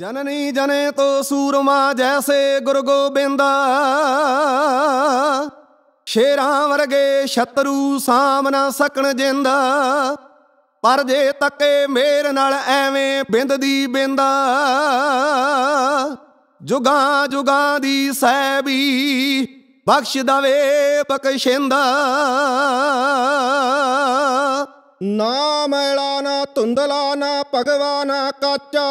ਜਨਨੀ ਜਨੇ ਤੋ ਸੂਰਮਾ ਜੈਸੇ ਗੁਰ ਗੋਬਿੰਦਾ ਸ਼ੇਰਾਂ ਵਰਗੇ ਸ਼ਤਰੂ ਸਾਹਮਣਾ ਸਕਣ ਜਿੰਦਾ ਪਰ ਜੇ ਤੱਕੇ ਮੇਰ ਨਾਲ ਐਵੇਂ ਬਿੰਦ ਦੀ ਬਿੰਦਾ ਜੁਗਾ ਜੁਗਾ ਦੀ ਸਹਿਬੀ ਬਖਸ਼ ਦਵੇ ਬਖਸ਼ਿੰਦਾ ਨਾ ਮੈਲਾ ਨਾ ਧੁੰਦਲਾ ਨਾ ਭਗਵਾ ਨਾ ਕਾਚਾ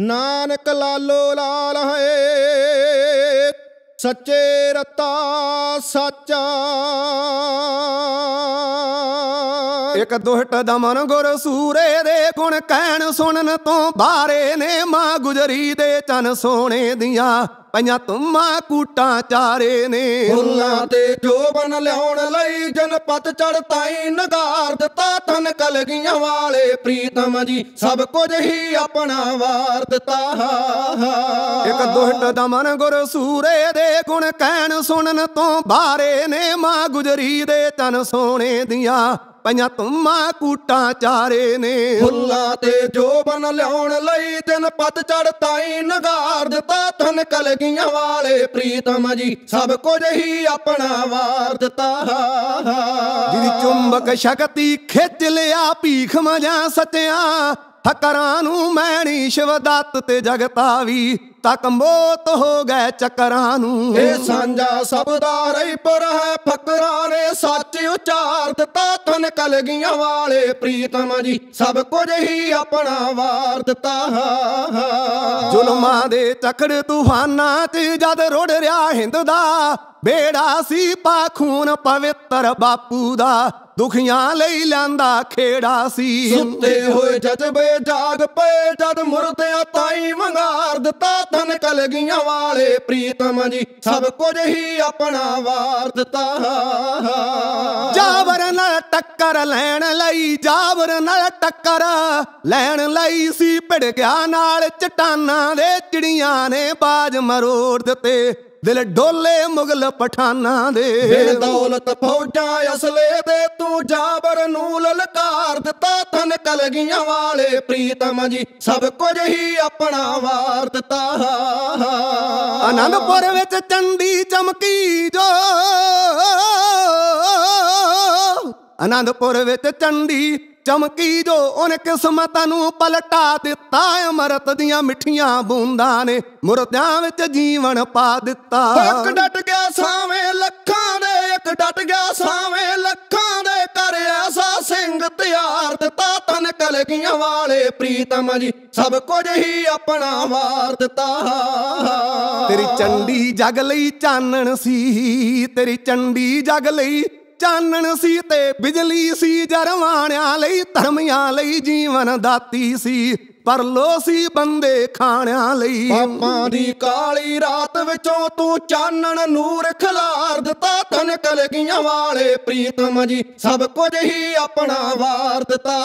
ਨਾਨਕ ਲਾਲੋ ਲਾਲ ਹੈ ਸੱਚੇ ਰਤਾ ਸੱਚਾ ਇੱਕ ਦੁਹਟ ਦਮਨ ਗੁਰ ਸੂਰੇ ਦੇ ਗੁਣ ਕਹਿਣ ਸੁਣਨ ਤੋਂ ਬਾਰੇ ਨੇ ਮਾਂ ਗੁਜਰੀ ਦੇ ਚਨ ਸੋਹਣੇ ਦੀਆਂ ਪਈਆਂ ਤੁਮਾ ਕੂਟਾਂ ਚਾਰੇ ਨੇ ਫੁੱਲਾਂ ਤੇ ਜੋਬਨ ਲਿਆਉਣ ਲਈ ਜਨਪਤ ਚੜਤਾਈ ਨਗਾਰ ਦਿੱਤਾ ਤਨ ਕਲਗੀਆਂ ਵਾਲੇ ਪ੍ਰੀਤਮ ਜੀ ਸਭ ਕੁਝ ਹੀ ਆਪਣਾ ਵਾਰ ਦਿੱਤਾ ਇੱਕ ਦੁਹਟ ਦਮਨ ਗੁਰ ਸੂਰੇ ਦੇ ਗੁਣ ਕਹਿਣ ਸੁਣਨ ਤੋਂ ਬਾਰੇ ਨੇ ਮਾਂ ਗੁਜਰੀ ਦੇ ਤਨ ਸੋਹਣੇ ਦੀਆਂ ਪੰਜਾ ਤੁਮਾ ਕੂਟਾਂ ਚਾਰੇ ਨੇ ਹੁੱਲਾ ਤੇ ਜੋਬਨ ਲਿਆਉਣ ਲਈ ਦਿਨ ਪਤ ਚੜ ਤਾਈ ਨਗਾਰ ਦਿੱਤਾ ਤਨ ਕਲਗੀਆਂ ਵਾਲੇ ਪ੍ਰੀਤਮ ਜੀ ਸਭ ਕੁਝ ਹੀ ਆਪਣਾ ਵਾਰ ਦਿੱਤਾ ਜਿਹਦੀ ਚੁੰਬਕ ਸ਼ਕਤੀ ਖਿੱਚ ਲਿਆ ਭੀਖ ਮਜਾਂ ਸਤਿਆਂ ਠਕਰਾਂ ਨੂੰ ਮੈਣੀ ਸ਼ਿਵਦੱਤ ਤੇ ਜਗਤਾ ਵੀ ਤੱਕ ਮੋਤ ਹੋ ਗਏ ਚੱਕਰਾਂ ਨੂੰ ਇਹ ਸਾਂਝਾ ਸਬਦਾ ਰਹੀ ਪਰ ਹੈ ਫਕਰਾਂ ਨੇ ਸੱਚ ਉਚਾਰ ਦਿੱਤਾ ਤਨ ਕਲਗੀਆਂ ਵਾਲੇ ਪ੍ਰੀਤਮ ਜੀ ਸਭ ਕੁਝ ਹੀ ਆਪਣਾ ਵਾਰ ਦਿੱਤਾ ਜ਼ੁਲਮਾਂ ਦੇ ਤਕੜ ਤੂਫਾਨਾਂ ਤੇ ਜਦ ਰੋੜ ਰਿਆ ਹਿੰਦ ਦਾ ਬੇੜਾ ਸੀ ਪਾ ਖੂਨ ਪਵਿੱਤਰ ਬਾਪੂ ਦਾ ਦੁਖੀਆਂ ਲਈ ਲਾਂਦਾ ਖੇੜਾ ਸੀ ਸੁੱਤੇ ਹੋਏ ਜਜ਼ਬੇ ਜਾਗ ਪਏ ਜਦ ਮੁਰਦਿਆਂ ਤਾਈ ਵੰਗਾਰ ਦਿੱਤਾ ਤਨ ਕਲਗੀਆਂ ਵਾਲੇ ਪ੍ਰੀਤਮ ਜੀ ਸਭ ਕੁਝ ਹੀ ਆਪਣਾ ਵਾਰ ਦਿੱਤਾ ਜਾਵਰ ਨਾਲ ਟੱਕਰ ਲੈਣ ਲਈ ਜਾਵਰ ਨਾਲ ਟੱਕਰ ਲੈਣ ਲਈ ਸੀ ਭਿੜ ਗਿਆ ਨਾਲ ਚਟਾਨਾਂ ਦੇ ਚਿੜੀਆਂ ਨੇ ਬਾਜ ਮਰੋੜ ਦਿੱਤੇ ਦਿਲ ਡੋਲੇ ਮੁਗਲ ਪਠਾਨਾਂ ਦੇ ਦਿਲ ਦੌਲਤ ਫੌਜਾਂ ਅਸਲੇ ਦੇ ਤੂੰ ਜਾਬਰ ਨੂੰ ਲਲਕਾਰ ਦਿੱਤਾ ਤਨ ਕਲਗੀਆਂ ਵਾਲੇ ਪ੍ਰੀਤਮ ਜੀ ਸਭ ਕੁਝ ਹੀ ਆਪਣਾ ਵਾਰ ਦਿੱਤਾ ਆਨੰਦਪੁਰ ਵਿੱਚ ਚੰਦੀ ਚਮਕੀ ਜੋ ਆਨੰਦਪੁਰ ਵਿੱਚ ਚੰਦੀ ਚਮਕੀ ਜੋ ਉਹਨੇ ਕਿਸਮਤ ਨੂੰ ਪਲਟਾ ਦਿੱਤਾ ਅਮਰਤ ਦੀਆਂ ਮਿੱਠੀਆਂ ਬੂੰਦਾਂ ਨੇ ਮੁਰਦਿਆਂ ਵਿੱਚ ਜੀਵਨ ਪਾ ਦਿੱਤਾ ਇੱਕ ਡਟ ਗਿਆ ਸਾਵੇਂ ਲੱਖਾਂ ਦੇ ਇੱਕ ਡਟ ਗਿਆ ਸਾਵੇਂ ਲੱਖਾਂ ਦੇ ਕਰ ਐਸਾ ਸਿੰਘ ਤਿਆਰ ਦਿੱਤਾ ਤਨ ਕਲਗੀਆਂ ਵਾਲੇ ਪ੍ਰੀਤਮ ਜੀ ਸਭ ਕੁਝ ਹੀ ਆਪਣਾ ਵਾਰ ਦਿੱਤਾ ਤੇਰੀ ਚੰਡੀ ਜਗ ਲਈ ਚਾਨਣ ਸੀ ਤੇਰੀ ਚੰਡੀ ਜਗ ਲਈ ਚਾਨਣ ਸੀ ਤੇ ਬਿਜਲੀ ਸੀ ਜਰਮਾਨਿਆਂ ਲਈ ਧਰਮਿਆਂ ਲਈ ਜੀਵਨ ਦਾਤੀ ਸੀ ਪਰ ਸੀ ਬੰਦੇ ਖਾਣਿਆਂ ਲਈ ਪਾਪਾਂ ਦੀ ਕਾਲੀ ਰਾਤ ਵਿੱਚੋਂ ਤੂੰ ਚਾਨਣ ਨੂਰ ਖਿਲਾਰ ਦਿੱਤਾ ਤਨ ਕਲਗੀਆਂ ਵਾਲੇ ਪ੍ਰੀਤਮ ਜੀ ਸਭ ਕੁਝ ਹੀ ਆਪਣਾ ਵਾਰ ਦਿੱਤਾ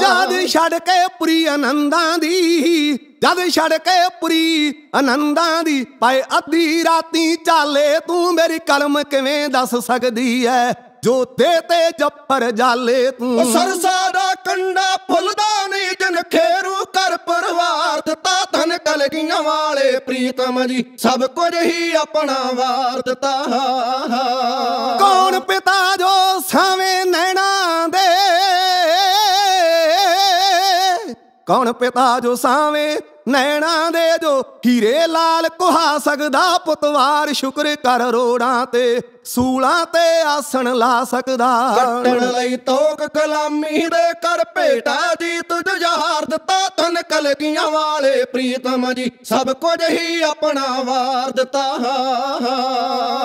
ਜਦ ਛੱਡ ਕੇ ਪੁਰੀ ਆਨੰਦਾਂ ਦੀ ਜਦ ਛੜ ਕੇ ਪੁਰੀ ਆਨੰਦਾਂ ਦੀ ਪਾਏ ਅੱਧੀ ਰਾਤੀ ਚਾਲੇ ਤੂੰ ਮੇਰੀ ਕਲਮ ਕਿਵੇਂ ਦੱਸ ਸਕਦੀ ਐ ਜੋ ਤੇ ਜੱਪਰ ਜਾਲੇ ਤੂੰ ਸਰਸਾ ਦਾ ਕੰਡਾ ਫੁੱਲਦਾ ਨਹੀਂ ਜਨ ਖੇਰੂ ਕਰ ਪਰਵਾਰ ਦਿੱਤਾ ਧਨ ਕਲਗੀਆਂ ਵਾਲੇ ਪ੍ਰੀਤਮ ਜੀ ਸਭ ਕੁਝ ਹੀ ਆਪਣਾ ਵਾਰ ਦਿੱਤਾ ਕੌਣ ਪਿਤਾ ਜੋ ਸਾਵੇਂ ਨੈਣ ਕੌਣ ਪਿਤਾ ਜੋ ਸਾਵੇਂ ਨੈਣਾ ਦੇ ਜੋ ਹੀਰੇ ਲਾਲ ਕੋਹਾ ਸਕਦਾ ਪੁੱਤਵਾਰ ਸ਼ੁਕਰ ਕਰ ਰੋੜਾਂ ਤੇ ਸੂਲਾਂ ਤੇ ਆਸਣ ਲਾ ਸਕਦਾ ਕੱਟਣ ਲਈ ਤੋਕ ਕਲਾਮੀ ਦੇ ਕਰ ਭੇਟਾ ਜੀ ਤੁਜ ਜਹਾਰ ਦਿੱਤਾ ਤਨ ਕਲਗੀਆਂ ਵਾਲੇ ਪ੍ਰੀਤਮ ਜੀ ਸਭ ਕੁਝ ਹੀ ਆਪਣਾ ਵਾਰ ਦਿੱਤਾ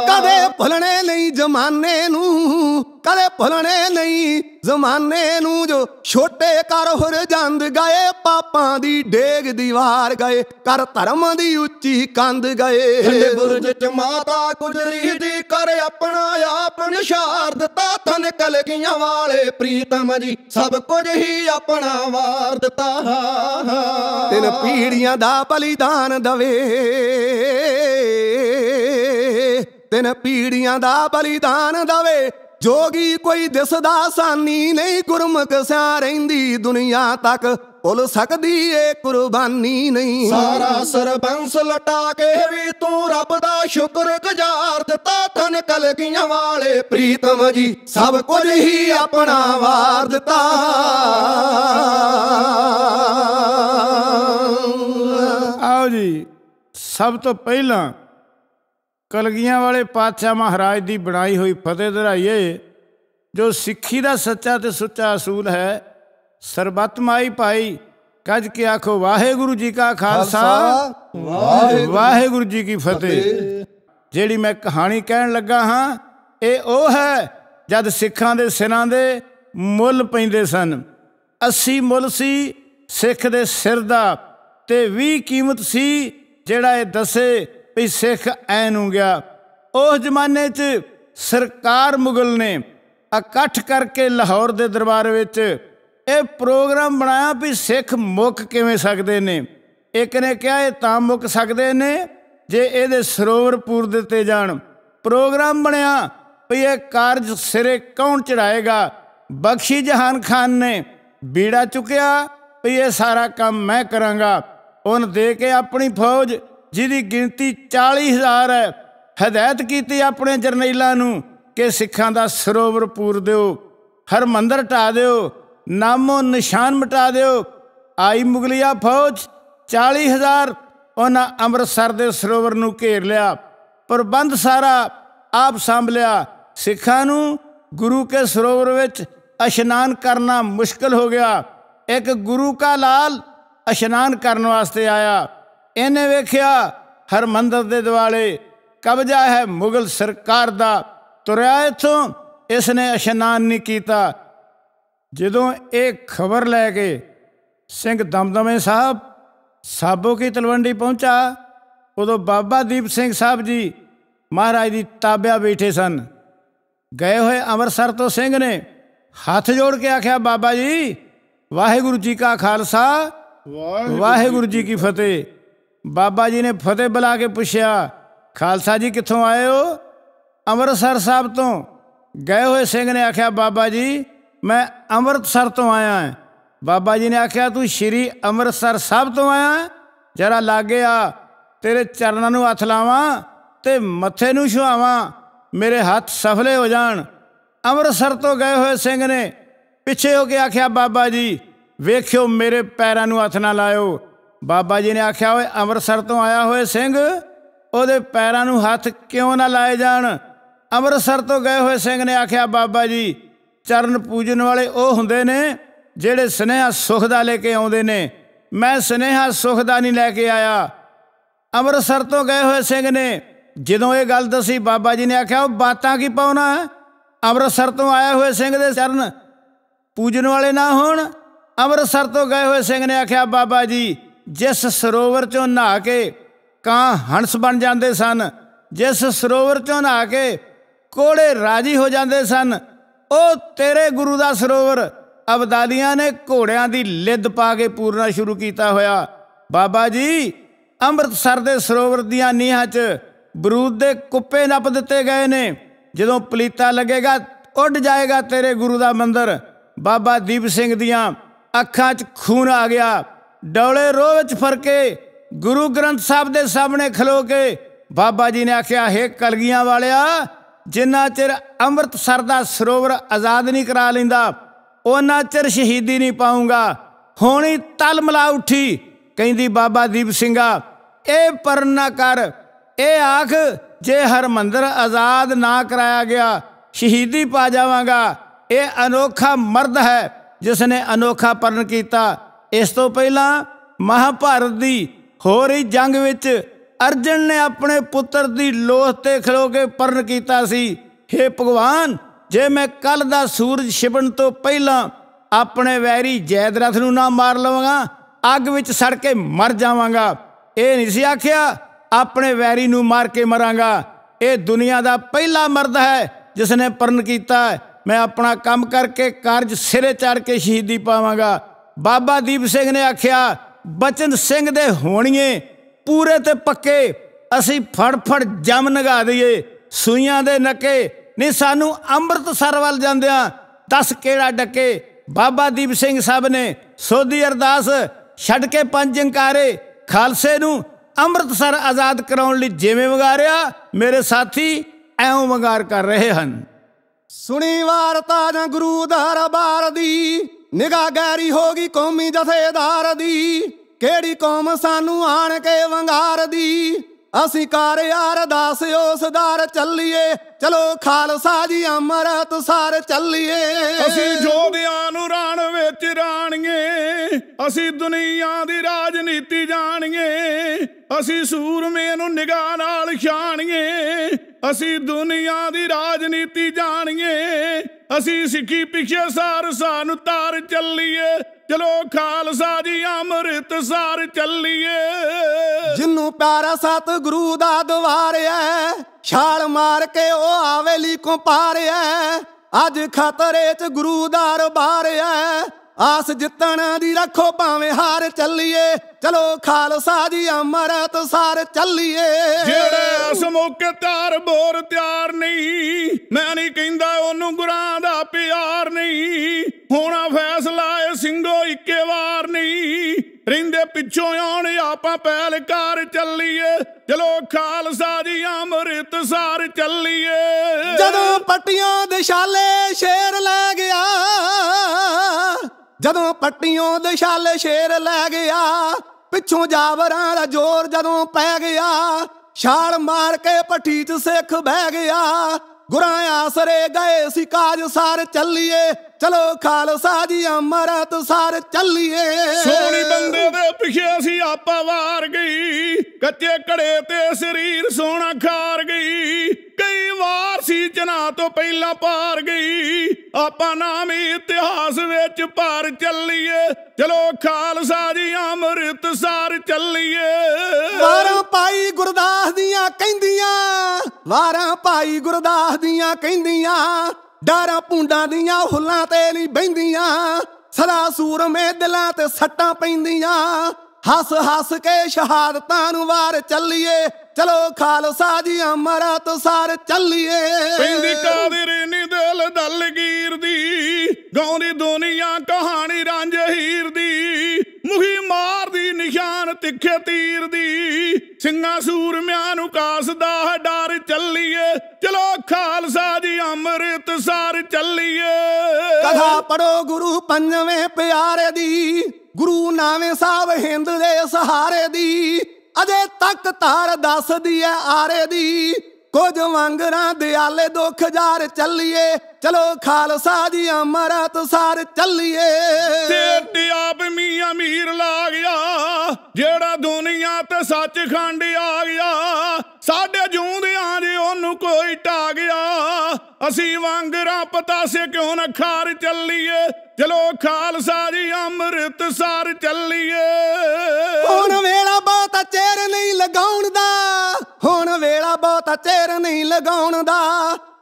ਕਦੇ ਭੁੱਲਣੇ ਨਹੀਂ ਜਮਾਨੇ ਨੂੰ ਕਦੇ ਭੁਲਣੇ ਨਹੀਂ ਜ਼ਮਾਨੇ ਨੂੰ ਜੋ ਛੋਟੇ ਕਰ ਹੁਰ ਜਾਂਦ ਗਏ ਪਾਪਾਂ ਦੀ ਡੇਗ ਦੀਵਾਰ ਗਏ ਕਰ ਧਰਮ ਦੀ ਉੱਚੀ ਕੰਧ ਗਏ ਠੰਡੇ ਬੁਰਜ ਚ ਮਾਤਾ ਗੁਜਰੀ ਦੀ ਕਰ ਆਪਣਾ ਆਪ ਨਿਸ਼ਾਰ ਦਿੱਤਾ ਤਨ ਕਲ ਵਾਲੇ ਪ੍ਰੀਤਮ ਜੀ ਸਭ ਕੁਝ ਹੀ ਆਪਣਾ ਵਾਰ ਦਿੱਤਾ ਤਿੰਨ ਪੀੜੀਆਂ ਦਾ ਬਲੀਦਾਨ ਦਵੇ ਤਿੰਨ ਪੀੜੀਆਂ ਦਾ ਬਲੀਦਾਨ ਦਵੇ ਜੋਗੀ ਕੋਈ ਦਿਸਦਾ ਸਾਨੀ ਨਹੀਂ ਗੁਰਮੁਖ ਸਿਆ ਰਹਿੰਦੀ ਦੁਨੀਆ ਤੱਕ ਉਲ ਸਕਦੀ ਏ ਕੁਰਬਾਨੀ ਨਹੀਂ ਸਾਰਾ ਸਰਬੰਸ ਲਟਾ ਕੇ ਵੀ ਤੂੰ ਰੱਬ ਦਾ ਸ਼ੁਕਰ ਗੁਜ਼ਾਰ ਦਿੱਤਾ ਤਨ ਕਲਗੀਆਂ ਵਾਲੇ ਪ੍ਰੀਤਮ ਜੀ ਸਭ ਕੁਝ ਹੀ ਆਪਣਾ ਵਾਰ ਦਿੱਤਾ ਆਓ ਜੀ ਸਭ ਤੋਂ ਪਹਿਲਾਂ ਕਲਗੀਆਂ ਵਾਲੇ ਪਾਤਸ਼ਾਹ ਮਹਾਰਾਜ ਦੀ ਬਣਾਈ ਹੋਈ ਫਤਿਹ ਦਰਾਈਏ ਜੋ ਸਿੱਖੀ ਦਾ ਸੱਚਾ ਤੇ ਸੁੱਚਾ ਅਸੂਲ ਹੈ ਸਰਬੱਤ ਮਾਈ ਭਾਈ ਕੱਜ ਕੇ ਆਖੋ ਵਾਹਿਗੁਰੂ ਜੀ ਕਾ ਖਾਲਸਾ ਵਾਹਿਗੁਰੂ ਜੀ ਕੀ ਫਤਿਹ ਜਿਹੜੀ ਮੈਂ ਕਹਾਣੀ ਕਹਿਣ ਲੱਗਾ ਹਾਂ ਇਹ ਉਹ ਹੈ ਜਦ ਸਿੱਖਾਂ ਦੇ ਸਿਰਾਂ ਦੇ ਮੁੱਲ ਪੈਂਦੇ ਸਨ 80 ਮੁੱਲ ਸੀ ਸਿੱਖ ਦੇ ਸਿਰ ਦਾ ਤੇ 20 ਕੀਮਤ ਸੀ ਜਿਹੜਾ ਇਹ ਦੱਸੇ ਵੀ ਸਿੱਖ ਐ ਨੂੰ ਗਿਆ ਉਸ ਜ਼ਮਾਨੇ 'ਚ ਸਰਕਾਰ ਮੁਗਲ ਨੇ ਇਕੱਠ ਕਰਕੇ ਲਾਹੌਰ ਦੇ ਦਰਬਾਰ ਵਿੱਚ ਇਹ ਪ੍ਰੋਗਰਾਮ ਬਣਾਇਆ ਵੀ ਸਿੱਖ ਮੁੱਕ ਕਿਵੇਂ ਸਕਦੇ ਨੇ ਇੱਕ ਨੇ ਕਿਹਾ ਇਹ ਤਾਂ ਮੁੱਕ ਸਕਦੇ ਨੇ ਜੇ ਇਹਦੇ ਸਰੋਵਰ ਪੂਰ ਦਿੱਤੇ ਜਾਣ ਪ੍ਰੋਗਰਾਮ ਬਣਿਆ ਵੀ ਇਹ ਕਾਰਜ ਸਿਰੇ ਕੌਣ ਚੜਾਏਗਾ ਬਖਸ਼ੀ ਜਹਾਨ ਖਾਨ ਨੇ ਬੀੜਾ ਚੁੱਕਿਆ ਵੀ ਇਹ ਸਾਰਾ ਕੰਮ ਮੈਂ ਕਰਾਂਗਾ ਉਹਨ ਦੇ ਕੇ ਆਪਣੀ ਫੌਜ ਜਿਹਦੀ ਗਿਣਤੀ 40000 ਹੈ ਹਦਾਇਤ ਕੀਤੀ ਆਪਣੇ ਜਰਨੈਲਾਂ ਨੂੰ ਕਿ ਸਿੱਖਾਂ ਦਾ ਸਰੋਵਰ ਪੂਰ ਦਿਓ ਹਰ ਮੰਦਰ ਟਾ ਦਿਓ ਨਾਮੋ ਨਿਸ਼ਾਨ ਮਿਟਾ ਦਿਓ ਆਈ ਮੁਗਲਿਆ ਫੌਜ 40000 ਉਹਨਾਂ ਅੰਮ੍ਰਿਤਸਰ ਦੇ ਸਰੋਵਰ ਨੂੰ ਘੇਰ ਲਿਆ ਪ੍ਰਬੰਧ ਸਾਰਾ ਆਪ ਸੰਭਲਿਆ ਸਿੱਖਾਂ ਨੂੰ ਗੁਰੂ ਕੇ ਸਰੋਵਰ ਵਿੱਚ ਇਸ਼ਨਾਨ ਕਰਨਾ ਮੁਸ਼ਕਲ ਹੋ ਗਿਆ ਇੱਕ ਗੁਰੂ ਕਾ ਲਾਲ ਇਸ਼ਨਾਨ ਕਰਨ ਵਾਸਤੇ ਆਇਆ ਇਹਨੇ ਵੇਖਿਆ ਹਰ ਮੰਦਰ ਦੇ ਦਿਵਾਲੇ ਕਬਜ਼ਾ ਹੈ ਮੁਗਲ ਸਰਕਾਰ ਦਾ ਤੁਰਿਆ ਇਥੋਂ ਇਸਨੇ ਨੇ ਇਸ਼ਨਾਨ ਨਹੀਂ ਕੀਤਾ ਜਦੋਂ ਇਹ ਖਬਰ ਲੈ ਕੇ ਸਿੰਘ ਦਮਦਮੇ ਸਾਹਿਬ ਸਾਬੋ ਕੀ ਤਲਵੰਡੀ ਪਹੁੰਚਾ ਉਦੋਂ ਬਾਬਾ ਦੀਪ ਸਿੰਘ ਸਾਹਿਬ ਜੀ ਮਹਾਰਾਜ ਦੀ ਤਾਬਿਆ ਬੈਠੇ ਸਨ ਗਏ ਹੋਏ ਅੰਮ੍ਰਿਤਸਰ ਤੋਂ ਸਿੰਘ ਨੇ ਹੱਥ ਜੋੜ ਕੇ ਆਖਿਆ ਬਾਬਾ ਜੀ ਵਾਹਿਗੁਰੂ ਜੀ ਕਾ ਖਾਲਸਾ ਵਾਹਿਗੁਰੂ ਜੀ ਕੀ ਫਤਿਹ ਬਾਬਾ ਜੀ ਨੇ ਫਤਿਹ ਬੁਲਾ ਕੇ ਪੁੱਛਿਆ ਖਾਲਸਾ ਜੀ ਕਿੱਥੋਂ ਆਏ ਹੋ ਅੰਮ੍ਰਿਤਸਰ ਸਾਹਿਬ ਤੋਂ ਗਏ ਹੋਏ ਸਿੰਘ ਨੇ ਆਖਿਆ ਬਾਬਾ ਜੀ ਮੈਂ ਅੰਮ੍ਰਿਤਸਰ ਤੋਂ ਆਇਆ ਹਾਂ ਬਾਬਾ ਜੀ ਨੇ ਆਖਿਆ ਤੂੰ ਸ਼੍ਰੀ ਅੰਮ੍ਰਿਤਸਰ ਸਾਹਿਬ ਤੋਂ ਆਇਆ ਜਰਾ ਲਾਗੇ ਆ ਤੇਰੇ ਚਰਨਾਂ ਨੂੰ ਹੱਥ ਲਾਵਾਂ ਤੇ ਮੱਥੇ ਨੂੰ ਛੁਆਵਾਂ ਮੇਰੇ ਹੱਥ ਸਫਲੇ ਹੋ ਜਾਣ ਅੰਮ੍ਰਿਤਸਰ ਤੋਂ ਗਏ ਹੋਏ ਸਿੰਘ ਨੇ ਪਿੱਛੇ ਹੋ ਕੇ ਆਖਿਆ ਬਾਬਾ ਜੀ ਵੇਖਿਓ ਮੇਰੇ ਪੈਰਾਂ ਨੂੰ ਹੱਥ ਨਾ ਲਾਇਓ ਬਾਬਾ ਜੀ ਨੇ ਆਖਿਆ ਓਏ ਅੰਮ੍ਰਿਤਸਰ ਤੋਂ ਆਇਆ ਹੋਏ ਸਿੰਘ ਉਹਦੇ ਪੈਰਾਂ ਨੂੰ ਹੱਥ ਕਿਉਂ ਨਾ ਲਾਏ ਜਾਣ ਅੰਮ੍ਰਿਤਸਰ ਤੋਂ ਗਏ ਹੋਏ ਸਿੰਘ ਨੇ ਆਖਿਆ ਬਾਬਾ ਜੀ ਚਰਨ ਪੂਜਣ ਵਾਲੇ ਉਹ ਹੁੰਦੇ ਨੇ ਜਿਹੜੇ ਸਨੇਹਾ ਸੁਖ ਦਾ ਲੈ ਕੇ ਆਉਂਦੇ ਨੇ ਮੈਂ ਸਨੇਹਾ ਸੁਖ ਦਾ ਨਹੀਂ ਲੈ ਕੇ ਆਇਆ ਅੰਮ੍ਰਿਤਸਰ ਤੋਂ ਗਏ ਹੋਏ ਸਿੰਘ ਨੇ ਜਦੋਂ ਇਹ ਗੱਲ ਦੱਸੀ ਬਾਬਾ ਜੀ ਨੇ ਆਖਿਆ ਉਹ ਬਾਤਾਂ ਕੀ ਪਾਉਣਾ ਅੰਮ੍ਰਿਤਸਰ ਤੋਂ ਆਇਆ ਹੋਏ ਸਿੰਘ ਦੇ ਚਰਨ ਪੂਜਣ ਵਾਲੇ ਨਾ ਹੋਣ ਅੰਮ੍ਰਿਤਸਰ ਤੋਂ ਗਏ ਹੋਏ ਸਿੰਘ ਨੇ ਆਖਿਆ ਬਾਬਾ ਜੀ ਜਿਸ ਸਰੋਵਰ ਚੋਂ ਨਹਾ ਕੇ ਕਾਂ ਹੰਸ ਬਣ ਜਾਂਦੇ ਸਨ ਜਿਸ ਸਰੋਵਰ ਚੋਂ ਨਹਾ ਕੇ ਕੋੜੇ ਰਾਜੀ ਹੋ ਜਾਂਦੇ ਸਨ ਉਹ ਤੇਰੇ ਗੁਰੂ ਦਾ ਸਰੋਵਰ ਅਬਦਾਲੀਆਂ ਨੇ ਘੋੜਿਆਂ ਦੀ ਲਿੱਦ ਪਾ ਕੇ ਪੂਰਨਾ ਸ਼ੁਰੂ ਕੀਤਾ ਹੋਇਆ ਬਾਬਾ ਜੀ ਅੰਮ੍ਰਿਤਸਰ ਦੇ ਸਰੋਵਰ ਦੀਆਂ ਨੀਹਾਂ 'ਚ ਬਰੂਦ ਦੇ ਕੁੱਪੇ ਨੱਪ ਦਿੱਤੇ ਗਏ ਨੇ ਜਦੋਂ ਪਲੀਤਾ ਲੱਗੇਗਾ ਉੱਡ ਜਾਏਗਾ ਤੇਰੇ ਗੁਰੂ ਦਾ ਮੰਦਰ ਬਾਬਾ ਦੀਪ ਸਿੰਘ ਦੀਆਂ ਅੱਖਾਂ 'ਚ ਖੂਨ ਆ ਗਿਆ ਡੌਲੇ ਰੋਹ ਵਿੱਚ ਫਰਕੇ ਗੁਰੂ ਗ੍ਰੰਥ ਸਾਹਿਬ ਦੇ ਸਾਹਮਣੇ ਖਲੋ ਕੇ ਬਾਬਾ ਜੀ ਨੇ ਆਖਿਆ ਹੇ ਕਲਗੀਆਂ ਵਾਲਿਆ ਜਿੰਨਾ ਚਿਰ ਅੰਮ੍ਰਿਤਸਰ ਦਾ ਸਰੋਵਰ ਆਜ਼ਾਦ ਨਹੀਂ ਕਰਾ ਲੈਂਦਾ ਉਹਨਾਂ ਚਿਰ ਸ਼ਹੀਦੀ ਨਹੀਂ ਪਾਉਂਗਾ ਹੋਣੀ ਤਲ ਮਲਾ ਉੱਠੀ ਕਹਿੰਦੀ ਬਾਬਾ ਦੀਪ ਸਿੰਘਾ ਇਹ ਪਰਨ ਨਾ ਕਰ ਇਹ ਆਖ ਜੇ ਹਰਮੰਦਰ ਆਜ਼ਾਦ ਨਾ ਕਰਾਇਆ ਗਿਆ ਸ਼ਹੀਦੀ ਪਾ ਜਾਵਾਂਗਾ ਇਹ ਅਨੋਖਾ ਮਰਦ ਹੈ ਜਿਸ ਨੇ ਅਨੋਖਾ ਪਰਨ ਕੀਤਾ ਇਸ ਤੋਂ ਪਹਿਲਾਂ ਮਹਾਭਾਰਤ ਦੀ ਹੋ ਰਹੀ ਜੰਗ ਵਿੱਚ ਅਰਜਨ ਨੇ ਆਪਣੇ ਪੁੱਤਰ ਦੀ ਲੋਥ ਤੇ ਖਲੋ ਕੇ ਪਰਨ ਕੀਤਾ ਸੀ हे ਭਗਵਾਨ ਜੇ ਮੈਂ ਕੱਲ ਦਾ ਸੂਰਜ ਛਿਪਣ ਤੋਂ ਪਹਿਲਾਂ ਆਪਣੇ ਵੈਰੀ ਜੈਦਰਥ ਨੂੰ ਨਾ ਮਾਰ ਲਵਾਂਗਾ ਅੱਗ ਵਿੱਚ ਸੜ ਕੇ ਮਰ ਜਾਵਾਂਗਾ ਇਹ ਨਹੀਂ ਸੀ ਆਖਿਆ ਆਪਣੇ ਵੈਰੀ ਨੂੰ ਮਾਰ ਕੇ ਮਰਾਂਗਾ ਇਹ ਦੁਨੀਆ ਦਾ ਪਹਿਲਾ ਮਰਦ ਹੈ ਜਿਸ ਨੇ ਪਰਨ ਕੀਤਾ ਮੈਂ ਆਪਣਾ ਕੰਮ ਕਰਕੇ ਕਾਰਜ ਸਿਰੇ ਚੜ ਕੇ ਸ਼ਹੀਦੀ ਪਾਵਾਂਗਾ ਬਾਬਾ ਦੀਪ ਸਿੰਘ ਨੇ ਆਖਿਆ ਬਚਨ ਸਿੰਘ ਦੇ ਹੋਣੀਏ ਪੂਰੇ ਤੇ ਪੱਕੇ ਅਸੀਂ ਫੜ ਫੜ ਜਮ ਨਗਾ ਦਈਏ ਸੂਈਆਂ ਦੇ ਨਕੇ ਨਹੀਂ ਸਾਨੂੰ ਅੰਮ੍ਰਿਤਸਰ ਵੱਲ ਜਾਂਦਿਆਂ ਦੱਸ ਕਿਹੜਾ ਡੱਕੇ ਬਾਬਾ ਦੀਪ ਸਿੰਘ ਸਾਹਿਬ ਨੇ ਸੋਧੀ ਅਰਦਾਸ ਛੱਡ ਕੇ ਪੰਜ ਜੰਕਾਰੇ ਖਾਲਸੇ ਨੂੰ ਅੰਮ੍ਰਿਤਸਰ ਆਜ਼ਾਦ ਕਰਾਉਣ ਲਈ ਜਿਵੇਂ ਵਗਾਰਿਆ ਮੇਰੇ ਸਾਥੀ ਐਉਂ ਵਗਾਰ ਕਰ ਰਹੇ ਹਨ ਸੁਣੀ ਵਾਰਤਾ ਨਾ ਗੁਰੂ ਦਰਬਾਰ ਦੀ ਨਿਗਾ ਗੈਰੀ ਹੋ ਗਈ ਕੌਮੀ ਜਥੇਦਾਰ ਦੀ ਕਿਹੜੀ ਕੌਮ ਸਾਨੂੰ ਆਣ ਕੇ ਵੰਗਾਰ ਦੀ ਅਸੀਂ ਕਰ ਯਾਰ ਦਾਸ ਉਸ ਦਰ ਚੱਲੀਏ ਚਲੋ ਖਾਲਸਾ ਜੀ ਅਮਰਤ ਸਾਰ ਚੱਲੀਏ ਅਸੀਂ ਜੋਧਿਆਂ ਨੂੰ ਰਾਣ ਵਿੱਚ ਰਾਣੀਏ ਅਸੀਂ ਦੁਨੀਆ ਦੀ ਰਾਜਨੀਤੀ ਜਾਣੀਏ ਅਸੀਂ ਸੂਰਮੇ ਨੂੰ ਨਿਗਾਹ ਨਾਲ ਛਾਣੀਏ ਅਸੀਂ ਦੁਨੀਆ ਦੀ ਰਾਜਨੀਤੀ ਜਾਣੀਏ ਅਸੀਂ ਸਿੱਖੀ ਪਿੱਛੇ ਸਾਰ ਸਾਨੂੰ ਤਾਰ ਚੱਲੀਏ ਚਲੋ ਖਾਲਸਾ ਜੀ ਅੰਮ੍ਰਿਤਸਰ ਚੱਲੀਏ ਜਿੰਨੂੰ ਪਿਆਰਾ ਸਤ ਗੁਰੂ ਦਾ ਦਵਾਰ ਐ ਛਾਲ ਮਾਰ ਕੇ ਉਹ ਆਵੇਲੀ ਕੋ ਪਾਰਿਆ ਅੱਜ ਖਤਰੇ 'ਚ ਗੁਰੂ ਦਾ ਐ ਆਸ ਜਿੱਤਣ ਦੀ ਰੱਖੋ ਭਾਵੇਂ ਹਾਰ ਚੱਲੀਏ ਚਲੋ ਖਾਲਸਾ ਜੀ ਅਮਰਤ ਸਾਰ ਚੱਲੀਏ ਜਿਹੜੇ ਅਸਮੁਖ ਤਾਰ ਬੋਰ ਤਿਆਰ ਨਹੀਂ ਮੈਂ ਨਹੀਂ ਕਹਿੰਦਾ ਉਹਨੂੰ ਗੁਰਾ ਪਿੱਛੋਂ ਆਉਣ ਆਪਾਂ ਕਰ ਚੱਲੀਏ ਚਲੋ ਖਾਲਸਾ ਜੀ ਅੰਮ੍ਰਿਤਸਰ ਚੱਲੀਏ ਜਦੋਂ ਪੱਟੀਆਂ ਦੇ ਛਾਲੇ ਸ਼ੇਰ ਲੈ ਗਿਆ ਜਦੋਂ ਪੱਟੀਆਂ ਦੇ ਛਾਲੇ ਸ਼ੇਰ ਲੈ ਗਿਆ ਪਿੱਛੋਂ ਜਾਵਰਾਂ ਦਾ ਜ਼ੋਰ ਜਦੋਂ ਪੈ ਗਿਆ ਛਾਲ ਮਾਰ ਕੇ ਪੱਠੀ 'ਚ ਸਿੱਖ ਬਹਿ ਗਿਆ ਗੁਰਾਂ ਆਸਰੇ ਗਏ ਸੀ ਕਾਜ ਸਾਰ ਚੱਲੀਏ ਚਲੋ ਖਾਲਸਾ ਜੀ ਅਮਰਤ ਸਾਰ ਚੱਲੀਏ ਸੋਹਣੀ ਬੰਦੇ ਦੇ ਪਿਛੇ ਅਸੀਂ ਆਪਾ ਵਾਰ ਗਈ ਕੱਚੇ ਘੜੇ ਤੇ ਸਰੀਰ ਸੋਹਣਾ ਖਾਰ ਗਈ ਕਈ ਵਾਰ ਸੀ ਜਨਾ ਤੋਂ ਪਹਿਲਾਂ ਪਾਰ ਗਈ ਆਪਾ ਨਾਮ ਇਤਿਹਾਸ ਵਿੱਚ ਪਾਰ ਚੱਲੀਏ ਚਲੋ ਖਾਲਸਾ ਜੀ ਅੰਮ੍ਰਿਤ ਸਾਰ ਚੱਲੀਏ ਵਾਰਾਂ ਪਾਈ ਗੁਰਦਾਸ ਦੀਆਂ ਕਹਿੰਦੀਆਂ ਵਾਰਾਂ ਪਾਈ ਗੁਰਦਾਸ ਦੱਸਦੀਆਂ ਕਹਿੰਦੀਆਂ ਡਾਰਾਂ ਪੁੰਡਾਂ ਦੀਆਂ ਹੁੱਲਾਂ ਤੇ ਨਹੀਂ ਬੈਂਦੀਆਂ ਸਦਾ ਸੂਰਮੇ ਦਿਲਾਂ ਤੇ ਸੱਟਾਂ ਪੈਂਦੀਆਂ ਹੱਸ ਹੱਸ ਕੇ ਸ਼ਹਾਦਤਾਂ ਨੂੰ ਵਾਰ ਚੱਲੀਏ ਚਲੋ ਖਾਲਸਾ ਜੀ ਤੋਂ ਸਾਰ ਚੱਲੀਏ ਪਿੰਦੀ ਕਾਦਰ ਨੀ ਦਿਲ ਦਲਗੀਰ ਦੀ ਗਾਉਂਦੀ ਦੁਨੀਆ ਕਹਾਣੀ ਰਾਂਝੇ ਹੀਰ ਦੀ ਮੁਹੀ ਮਾਰਦੀ ਨਿਸ਼ਾਨ ਤਿੱਖੇ ਤੀਰ ਦੀ ਸਿੰਘਾਂ ਸੂਰਮਿਆਂ ਨੂੰ ਕਾਸਦਾ ਡਰ ਚੱਲੀਏ ਚਲੋ ਖਾਲਸਾ ਜੀ ਅੰਮ੍ਰਿਤਸਰ ਚੱਲੀਏ ਕਥਾ ਪੜੋ ਗੁਰੂ ਪੰਜਵੇਂ ਪਿਆਰੇ ਦੀ ਗੁਰੂ ਨਾਵੇਂ ਸਾਹਿਬ ਹਿੰਦ ਦੇ ਸਹਾਰੇ ਦੀ ਅਜੇ ਤੱਕ ਤਾਰ ਦੱਸਦੀ ਐ ਆਰੇ ਦੀ ਕੁਝ ਮੰਗਰਾਂ ਦਿਆਲੇ ਦੁਖ ਜਾਰ ਚੱਲੀਏ ਚਲੋ ਖਾਲਸਾ ਦੀ ਅਮਰਤ ਸਾਰ ਚੱਲੀਏ ਸੱਚ ਖੰਡ ਆ ਗਿਆ ਸਾਡੇ ਜੂੰਦਿਆਂ ਦੇ ਉਹਨੂੰ ਕੋਈ ਟਾ ਗਿਆ ਅਸੀਂ ਵਾਂਗਰਾ ਪਤਾ ਸੇ ਕਿਉਂ ਨਾ ਖਾਰ ਚੱਲੀਏ ਚਲੋ ਖਾਲਸਾ ਜੀ ਅੰਮ੍ਰਿਤਸਰ ਚੱਲੀਏ ਹੁਣ ਵੇਲਾ ਬਹੁਤਾ ਚੇਰ ਨਹੀਂ ਲਗਾਉਣ ਦਾ ਹੁਣ ਵੇਲਾ ਬਹੁਤਾ ਚੇਰ ਨਹੀਂ ਲਗਾਉਣ ਦਾ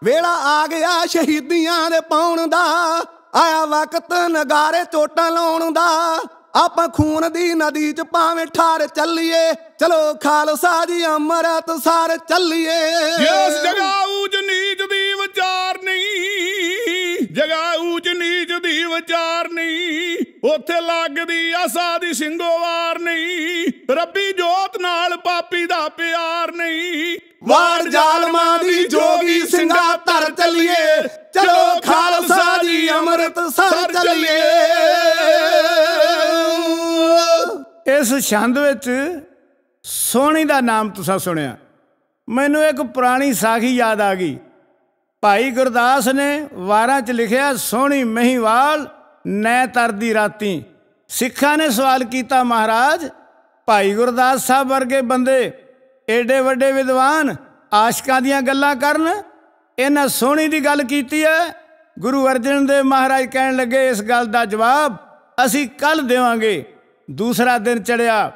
ਵੇਲਾ ਆ ਗਿਆ ਸ਼ਹੀਦੀਆਂ ਦੇ ਪਾਉਣ ਦਾ ਆਇਆ ਵਕਤ ਨਗਾਰੇ ਚੋਟਾਂ ਲਾਉਣ ਦਾ ਆਪਾਂ ਖੂਨ ਦੀ ਨਦੀ ਚ ਪਾਵੇਂ ਠਾਰ ਚੱਲੀਏ ਚਲੋ ਖਾਲਸਾ ਜੀ ਅਮਰਤ ਸਾਰ ਚੱਲੀਏ ਜਿਸ ਉਜ ਨੀਚ ਦੀ ਵਿਚਾਰ ਨਹੀਂ ਉਜ ਨੀਚ ਦੀ ਵਿਚਾਰ ਨਹੀਂ ਉੱਥੇ ਲੱਗਦੀ ਆਸਾ ਦੀ ਸਿੰਘੋਵਾਰ ਨਹੀਂ ਰੱਬੀ ਜੋਤ ਨਾਲ ਪਾਪੀ ਦਾ ਪਿਆਰ ਨਹੀਂ ਵਾਰ ਜਾਲਮਾਂ ਦੀ ਜੋਗੀ ਸਿੰਘਾ ਧਰ ਚੱਲੀਏ ਚਲੋ ਖਾਲਸਾ ਜੀ ਅਮਰਤ ਸਾਰ ਚੱਲੀਏ ਇਸ ਛੰਦ ਵਿੱਚ ਸੋਹਣੀ ਦਾ ਨਾਮ ਤੁਸੀਂ ਸੁਣਿਆ ਮੈਨੂੰ ਇੱਕ ਪੁਰਾਣੀ ਸਾਖੀ ਯਾਦ ਆ ਗਈ ਭਾਈ ਗੁਰਦਾਸ ਨੇ ਵਾਰਾਂ 'ਚ ਲਿਖਿਆ ਸੋਹਣੀ ਮਹੀਵਾਲ ਨੈ ਤਰਦੀ ਰਾਤੀ ਸਿੱਖਾਂ ਨੇ ਸਵਾਲ ਕੀਤਾ ਮਹਾਰਾਜ ਭਾਈ ਗੁਰਦਾਸ ਸਾਹਿਬ ਵਰਗੇ ਬੰਦੇ ਏਡੇ ਵੱਡੇ ਵਿਦਵਾਨ ਆਸ਼ਕਾਂ ਦੀਆਂ ਗੱਲਾਂ ਕਰਨ ਇਹਨਾਂ ਸੋਹਣੀ ਦੀ ਗੱਲ ਕੀਤੀ ਹੈ ਗੁਰੂ ਅਰਜਨ ਦੇਵ ਮਹਾਰਾਜ ਕਹਿਣ ਲੱਗੇ ਇਸ ਗੱਲ ਦਾ ਜਵਾਬ ਅਸੀਂ ਕੱਲ ਦੇਵਾਂਗੇ ਦੂਸਰਾ ਦਿਨ ਚੜਿਆ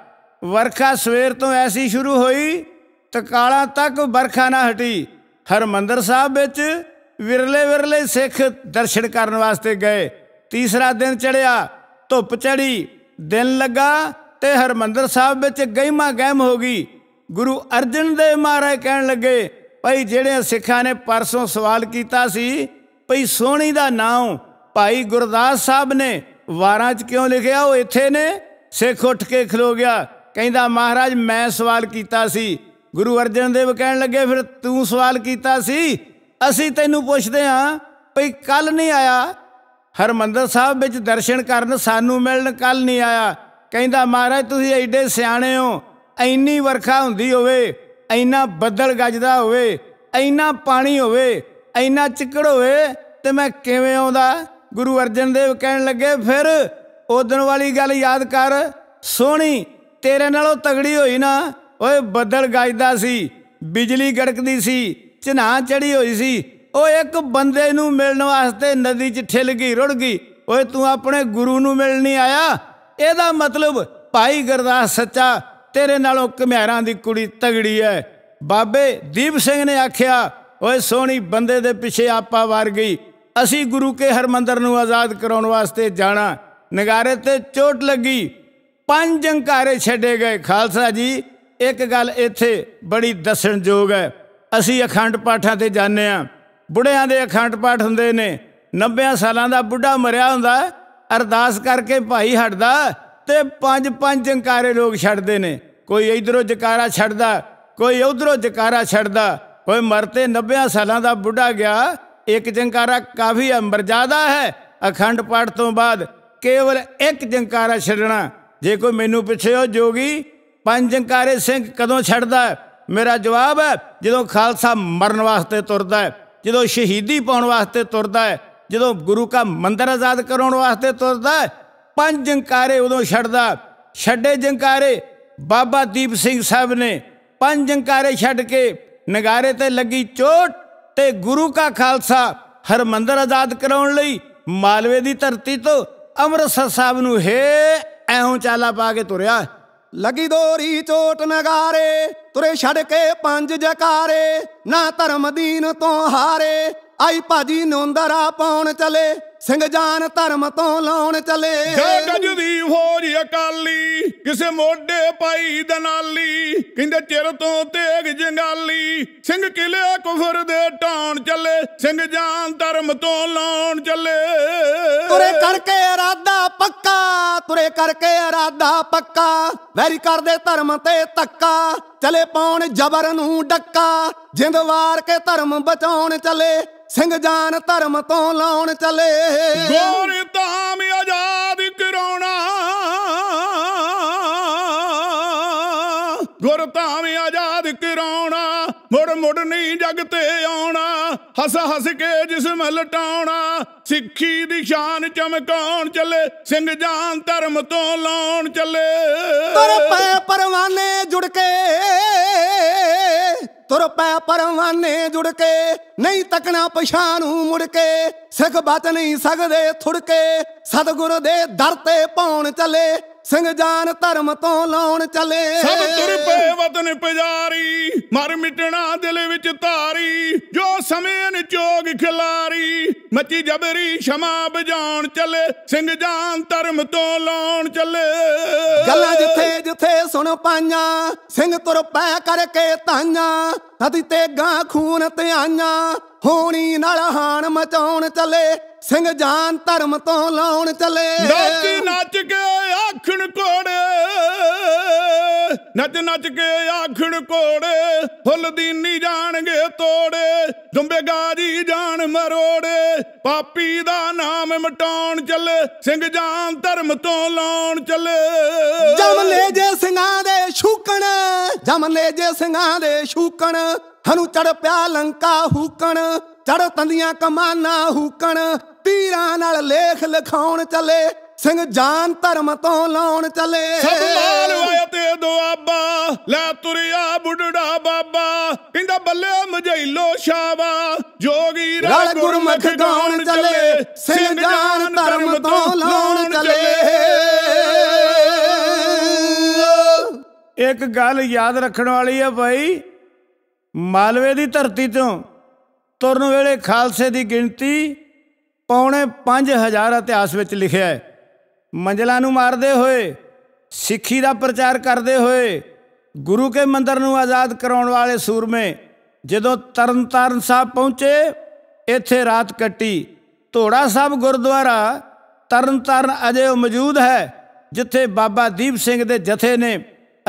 ਵਰਖਾ ਸਵੇਰ ਤੋਂ ਐਸੀ ਸ਼ੁਰੂ ਹੋਈ ਤਕਾਲਾਂ ਤੱਕ ਵਰਖਾ ਨਾ ਹਟੀ ਹਰਮੰਦਰ ਸਾਹਿਬ ਵਿੱਚ ਵਿਰਲੇ ਵਿਰਲੇ ਸਿੱਖ ਦਰਸ਼ਨ ਕਰਨ ਵਾਸਤੇ ਗਏ ਤੀਸਰਾ ਦਿਨ ਚੜਿਆ ਧੁੱਪ ਚੜੀ ਦਿਨ ਲੱਗਾ ਤੇ ਹਰਮੰਦਰ ਸਾਹਿਬ ਵਿੱਚ ਗਹਿਮਾ ਗਹਿਮ ਹੋ ਗਈ ਗੁਰੂ ਅਰਜਨ ਦੇਵ ਮਹਾਰਾਜ ਕਹਿਣ ਲੱਗੇ ਭਾਈ ਜਿਹੜੇ ਸਿੱਖਾਂ ਨੇ ਪਰਸੋਂ ਸਵਾਲ ਕੀਤਾ ਸੀ ਭਈ ਸੋਹਣੀ ਦਾ ਨਾਮ ਭਾਈ ਗੁਰਦਾਸ ਸਾਹਿਬ ਨੇ ਵਾਰਾਂ 'ਚ ਕਿਉਂ ਲਿਖਿਆ ਉਹ ਇੱਥੇ ਨੇ ਸਿੱਖ ਉੱਠ ਕੇ ਖਲੋ ਗਿਆ ਕਹਿੰਦਾ ਮਹਾਰਾਜ ਮੈਂ ਸਵਾਲ ਕੀਤਾ ਸੀ ਗੁਰੂ ਅਰਜਨ ਦੇਵ ਕਹਿਣ ਲੱਗੇ ਫਿਰ ਤੂੰ ਸਵਾਲ ਕੀਤਾ ਸੀ ਅਸੀਂ ਤੈਨੂੰ ਪੁੱਛਦੇ ਆਂ ਭਈ ਕੱਲ ਨਹੀਂ ਆਇਆ ਹਰਮੰਦਰ ਸਾਹਿਬ ਵਿੱਚ ਦਰਸ਼ਨ ਕਰਨ ਸਾਨੂੰ ਮਿਲਣ ਕੱਲ ਨਹੀਂ ਆਇਆ ਕਹਿੰਦਾ ਮਹਾਰਾਜ ਤੁਸੀਂ ਐਡੇ ਸਿਆਣੇ ਹੋ ਐਨੀ ਵਰਖਾ ਹੁੰਦੀ ਹੋਵੇ ਐਨਾ ਬੱਦਲ ਗੱਜਦਾ ਹੋਵੇ ਐਨਾ ਪਾਣੀ ਹੋਵੇ ਐਨਾ ਚਿੱਕੜ ਹੋਵੇ ਤੇ ਮੈਂ ਕਿਵੇਂ ਆਉਂਦਾ ਗੁਰੂ ਅਰਜਨ ਦੇਵ ਕਹਿਣ ਲੱਗੇ ਫਿਰ ਉਦਣ ਵਾਲੀ ਗੱਲ ਯਾਦ ਕਰ ਸੋਹਣੀ ਤੇਰੇ ਨਾਲੋਂ ਤਗੜੀ ਹੋਈ ਨਾ ਓਏ ਬੱਦਲ ਗਾਜਦਾ ਸੀ ਬਿਜਲੀ ਗੜਕਦੀ ਸੀ ਚਨਾ ਚੜੀ ਹੋਈ ਸੀ ਉਹ ਇੱਕ ਬੰਦੇ ਨੂੰ ਮਿਲਣ ਵਾਸਤੇ ਨਦੀ 'ਚ ਠਿਲ ਗਈ ਰੁੜ ਗਈ ਓਏ ਤੂੰ ਆਪਣੇ ਗੁਰੂ ਨੂੰ ਮਿਲਣ ਨਹੀਂ ਆਇਆ ਇਹਦਾ ਮਤਲਬ ਭਾਈ ਗਰਦਾਸ ਸੱਚਾ ਤੇਰੇ ਨਾਲੋਂ ਕਮਿਆਰਾਂ ਦੀ ਕੁੜੀ ਤਗੜੀ ਐ ਬਾਬੇ ਦੀਪ ਸਿੰਘ ਨੇ ਆਖਿਆ ਓਏ ਸੋਹਣੀ ਬੰਦੇ ਦੇ ਪਿੱਛੇ ਆਪਾ ਵਾਰ ਗਈ ਅਸੀਂ ਗੁਰੂ ਕੇ ਹਰਮੰਦਰ ਨੂੰ ਆਜ਼ਾਦ ਕਰਾਉਣ ਵਾਸਤੇ ਜਾਣਾ ਨਗਾਰੇ ਤੇ ਚੋਟ ਲੱਗੀ ਪੰਜ ਜੰਕਾਰੇ ਛੱਡੇ ਗਏ ਖਾਲਸਾ ਜੀ ਇੱਕ ਗੱਲ ਇੱਥੇ ਬੜੀ ਦੱਸਣਯੋਗ ਹੈ ਅਸੀਂ ਅਖੰਡ ਪਾਠਾਂ ਤੇ ਜਾਂਦੇ ਆ ਬੁੜਿਆਂ ਦੇ ਅਖੰਡ ਪਾਠ ਹੁੰਦੇ ਨੇ 90 ਸਾਲਾਂ ਦਾ ਬੁੱਢਾ ਮਰਿਆ ਹੁੰਦਾ ਅਰਦਾਸ ਕਰਕੇ ਭਾਈ ਹਟਦਾ ਤੇ ਪੰਜ ਪੰਜ ਜੰਕਾਰੇ ਲੋਕ ਛੱਡਦੇ ਨੇ ਕੋਈ ਇਧਰੋਂ ਜਕਾਰਾ ਛੱਡਦਾ ਕੋਈ ਉਧਰੋਂ ਜਕਾਰਾ ਛੱਡਦਾ ਕੋਈ ਮਰਤੇ 90 ਸਾਲਾਂ ਦਾ ਬੁੱਢਾ ਗਿਆ ਇੱਕ ਜੰਕਾਰਾ ਕਾਫੀ ਅੰਬਰ ਮਰਜ਼ਾਦਾ ਹੈ ਅਖੰਡ ਪਾਠ ਤੋਂ ਬਾਅਦ ਕੇਵਲ ਇੱਕ ਜੰਕਾਰਾ ਛੱਡਣਾ ਜੇ ਕੋਈ ਮੈਨੂੰ ਪਿੱਛੇ ਉਹ ਜੋਗੀ ਪੰਜ ਜੰਕਾਰੇ ਸਿੰਘ ਕਦੋਂ ਛੱਡਦਾ ਮੇਰਾ ਜਵਾਬ ਹੈ ਜਦੋਂ ਖਾਲਸਾ ਮਰਨ ਵਾਸਤੇ ਤੁਰਦਾ ਹੈ ਜਦੋਂ ਸ਼ਹੀਦੀ ਪਾਉਣ ਵਾਸਤੇ ਤੁਰਦਾ ਹੈ ਜਦੋਂ ਗੁਰੂ ਕਾ ਮੰਦਰ ਆਜ਼ਾਦ ਕਰਾਉਣ ਵਾਸਤੇ ਤੁਰਦਾ ਹੈ ਪੰਜ ਜੰਕਾਰੇ ਉਦੋਂ ਛੱਡਦਾ ਛੱਡੇ ਜੰਕਾਰੇ ਬਾਬਾ ਦੀਪ ਸਿੰਘ ਸਾਹਿਬ ਨੇ ਪੰਜ ਜੰਕਾਰੇ ਛੱਡ ਕੇ ਨਗਾਰੇ ਤੇ ਲੱਗੀ ਚੋਟ ਤੇ ਗੁਰੂ ਕਾ ਖਾਲਸਾ ਹਰ ਮੰਦਰ ਆਜ਼ਾਦ ਕਰਾਉਣ ਲਈ ਮਾਲਵੇ ਦੀ ਧਰਤੀ ਤੋਂ ਅੰਮ੍ਰਿਤਸਰ ਸਾਹਿਬ ਨੂੰ ਹੇ ਐਹੋਂ ਚਾਲਾ ਪਾ ਕੇ ਤੁਰਿਆ ਲਗੀ ਦੋਰੀ ਚੋਟ ਨਗਾਰੇ ਤੁਰੇ ਛੱਡ ਕੇ ਪੰਜ ਜਕਾਰੇ ਨਾ ਧਰਮ ਦੀਨ ਤੋਂ ਹਾਰੇ ਆਈ ਭਾਜੀ ਨੋਂਦਰਾ ਪਾਉਣ ਚਲੇ ਸਿੰਘ ਜਾਨ ਧਰਮ ਤੋਂ ਲਾਉਣ ਚਲੇ ਗੱਜ ਦੀ ਹੋਰੀ ਅਕਾਲੀ ਕਿਸੇ ਮੋਢੇ ਪਾਈ ਦਨਾਲੀ ਕਹਿੰਦੇ ਚਿਰ ਤੋਂ ਤੇਗ ਜੰਗਾਲੀ ਸਿੰਘ ਕਿਲੇ ਕੁਫਰ ਦੇ ਟਾਣ ਚੱਲੇ ਸਿੰਘ ਜਾਨ ਧਰਮ ਤੋਂ ਲਾਉਣ ਚੱਲੇ ਤੁਰੇ ਕਰਕੇ ਇਰਾਦਾ ਪੱਕਾ ਤੁਰੇ ਕਰਕੇ ਇਰਾਦਾ ਪੱਕਾ ਵੈਰੀ ਕਰਦੇ ਧਰਮ ਤੇ ਤੱਕਾ ਚਲੇ ਪਾਉਣ ਜ਼ਬਰ ਨੂੰ ਡੱਕਾ ਜਿੰਦਵਾਰ ਕੇ ਧਰਮ ਬਚਾਉਣ ਚਲੇ ਸਿੰਘ ਜਾਨ ਧਰਮ ਤੋਂ ਲਾਉਣ ਚਲੇ ਗੋਰ ਧਾਮ ਆਜ਼ਾਦ ਕਰੋ ਮੋੜ ਮੋੜ ਨਹੀਂ ਜਗ ਤੇ ਆਉਣਾ ਹੱਸ ਹੱਸ ਕੇ ਜਿਸਮ ਲਟਾਉਣਾ ਸਿੱਖੀ ਦੀ ਸ਼ਾਨ ਚਮਕਾਉਣ ਚੱਲੇ ਸਿੰਘ ਜਾਨ ਧਰਮ ਤੋਂ ਲਾਉਣ ਚੱਲੇ ਤੁਰ ਪੈ ਪਰਵਾਨੇ ਜੁੜ ਕੇ ਤੁਰ ਪੈ ਪਰਵਾਨੇ ਜੁੜ ਕੇ ਨਹੀਂ ਤਕਣਾ ਪਛਾਣੂ ਮੁੜ ਕੇ ਸਿੱਖ ਬਚ ਨਹੀਂ ਸਕਦੇ ਥੁੜ ਕੇ ਸਤਗੁਰ ਦੇ ਦਰ ਤੇ ਪਾਉਣ ਚੱਲੇ ਸਿੰਘ ਜਾਨ ਧਰਮ ਤੋਂ ਲਾਉਣ ਚੱਲੇ ਸਭ ਤੁਰ ਪਏ ਵਤਨ ਪਜਾਰੀ ਮਰ ਮਿਟਣਾ ਦਿਲ ਵਿੱਚ ਧਾਰੀ ਜੋ ਸਮੇਂ ਨਿਚੋਗ ਖਿਲਾਰੀ ਮੱਚੀ ਜਬਰੀ ਸ਼ਮਾ ਬਜਾਉਣ ਚੱਲੇ ਸਿੰਘ ਜਾਨ ਧਰਮ ਤੋਂ ਲਾਉਣ ਚੱਲੇ ਗੱਲਾਂ ਜਿੱਥੇ ਜਿੱਥੇ ਸੁਣ ਪਾਈਆਂ ਸਿੰਘ ਤੁਰ ਪੈ ਕਰਕੇ ਤਾਈਆਂ ਨਦੀ ਤੇ ਗਾਂ ਖੂਨ ਤੇ ਆਈਆਂ ਹੋਣੀ ਨਾਲ ਹਾਨ ਮਚਾਉਣ ਚੱਲੇ ਸਿੰਘ ਜਾਨ ਧਰਮ ਤੋਂ ਲਾਉਣ ਚਲੇ ਲੋਕੀ ਨੱਚ ਕੇ ਆਖਣ ਕੋੜੇ ਨੱਚ ਨੱਚ ਕੇ ਆਖਣ ਕੋੜੇ ਫੁੱਲ ਦੀ ਨੀ ਜਾਣਗੇ ਤੋੜੇ ਦੁੰਬੇ ਗਾਜੀ ਜਾਣ ਮਰੋੜੇ ਪਾਪੀ ਦਾ ਨਾਮ ਮਟਾਉਣ ਚੱਲੇ ਸਿੰਘ ਜਾਨ ਧਰਮ ਤੋਂ ਲਾਉਣ ਚੱਲੇ ਜਮ ਲੈ ਜੇ ਸਿੰਘਾਂ ਦੇ ਸ਼ੂਕਣ ਜਮ ਲੈ ਜੇ ਸਿੰਘਾਂ ਦੇ ਸ਼ੂਕਣ ਹਨੂ ਚੜ ਪਿਆ ਲੰਕਾ ਹੂਕਣ ਚੜ ਤੰਦੀਆਂ ਕਮਾਨਾ ਹੂਕਣ ਤੀਰਾਂ ਨਾਲ ਲੇਖ ਲਿਖਾਉਣ ਚੱਲੇ ਸਿੰਘ ਜਾਨ ਧਰਮ ਤੋਂ ਲਾਉਣ ਚੱਲੇ ਸਭ ਆਇਆ ਤੇ ਦੁਆਬਾ ਲੈ ਤੁਰਿਆ ਬੁੱਢੜਾ ਬਾਬਾ ਕਹਿੰਦਾ ਬੱਲੇ ਮਝੈਲੋ ਸ਼ਾਵਾ ਜੋਗੀ ਰਲ ਗੁਰਮਖ ਗਾਉਣ ਚੱਲੇ ਸਿੰਘ ਜਾਨ ਧਰਮ ਤੋਂ ਲਾਉਣ ਚੱਲੇ ਇੱਕ ਗੱਲ ਯਾਦ ਰੱਖਣ ਵਾਲੀ ਆ ਭਾਈ ਮਾਲਵੇ ਦੀ ਧਰਤੀ ਤੋਂ ਤੁਰਨ ਵੇਲੇ ਖਾਲਸੇ ਦੀ ਗਿਣਤੀ ਪੌਣੇ 5000 ਇਤਿਹਾਸ ਵਿੱਚ ਲਿਖਿਆ ਹੈ ਮੰਜਲਾ ਨੂੰ ਮਾਰਦੇ ਹੋਏ ਸਿੱਖੀ ਦਾ ਪ੍ਰਚਾਰ ਕਰਦੇ ਹੋਏ ਗੁਰੂ ਕੇ ਮੰਦਰ ਨੂੰ ਆਜ਼ਾਦ ਕਰਾਉਣ ਵਾਲੇ ਸੂਰਮੇ ਜਦੋਂ ਤਰਨਤਾਰਨ ਸਾਹਿਬ ਪਹੁੰਚੇ ਇੱਥੇ ਰਾਤ ਕੱਟੀ ਢੋੜਾ ਸਾਹਿਬ ਗੁਰਦੁਆਰਾ ਤਰਨਤਾਰਨ ਅਜੇ ਮੌਜੂਦ ਹੈ ਜਿੱਥੇ ਬਾਬਾ ਦੀਪ ਸਿੰਘ ਦੇ ਜਥੇ ਨੇ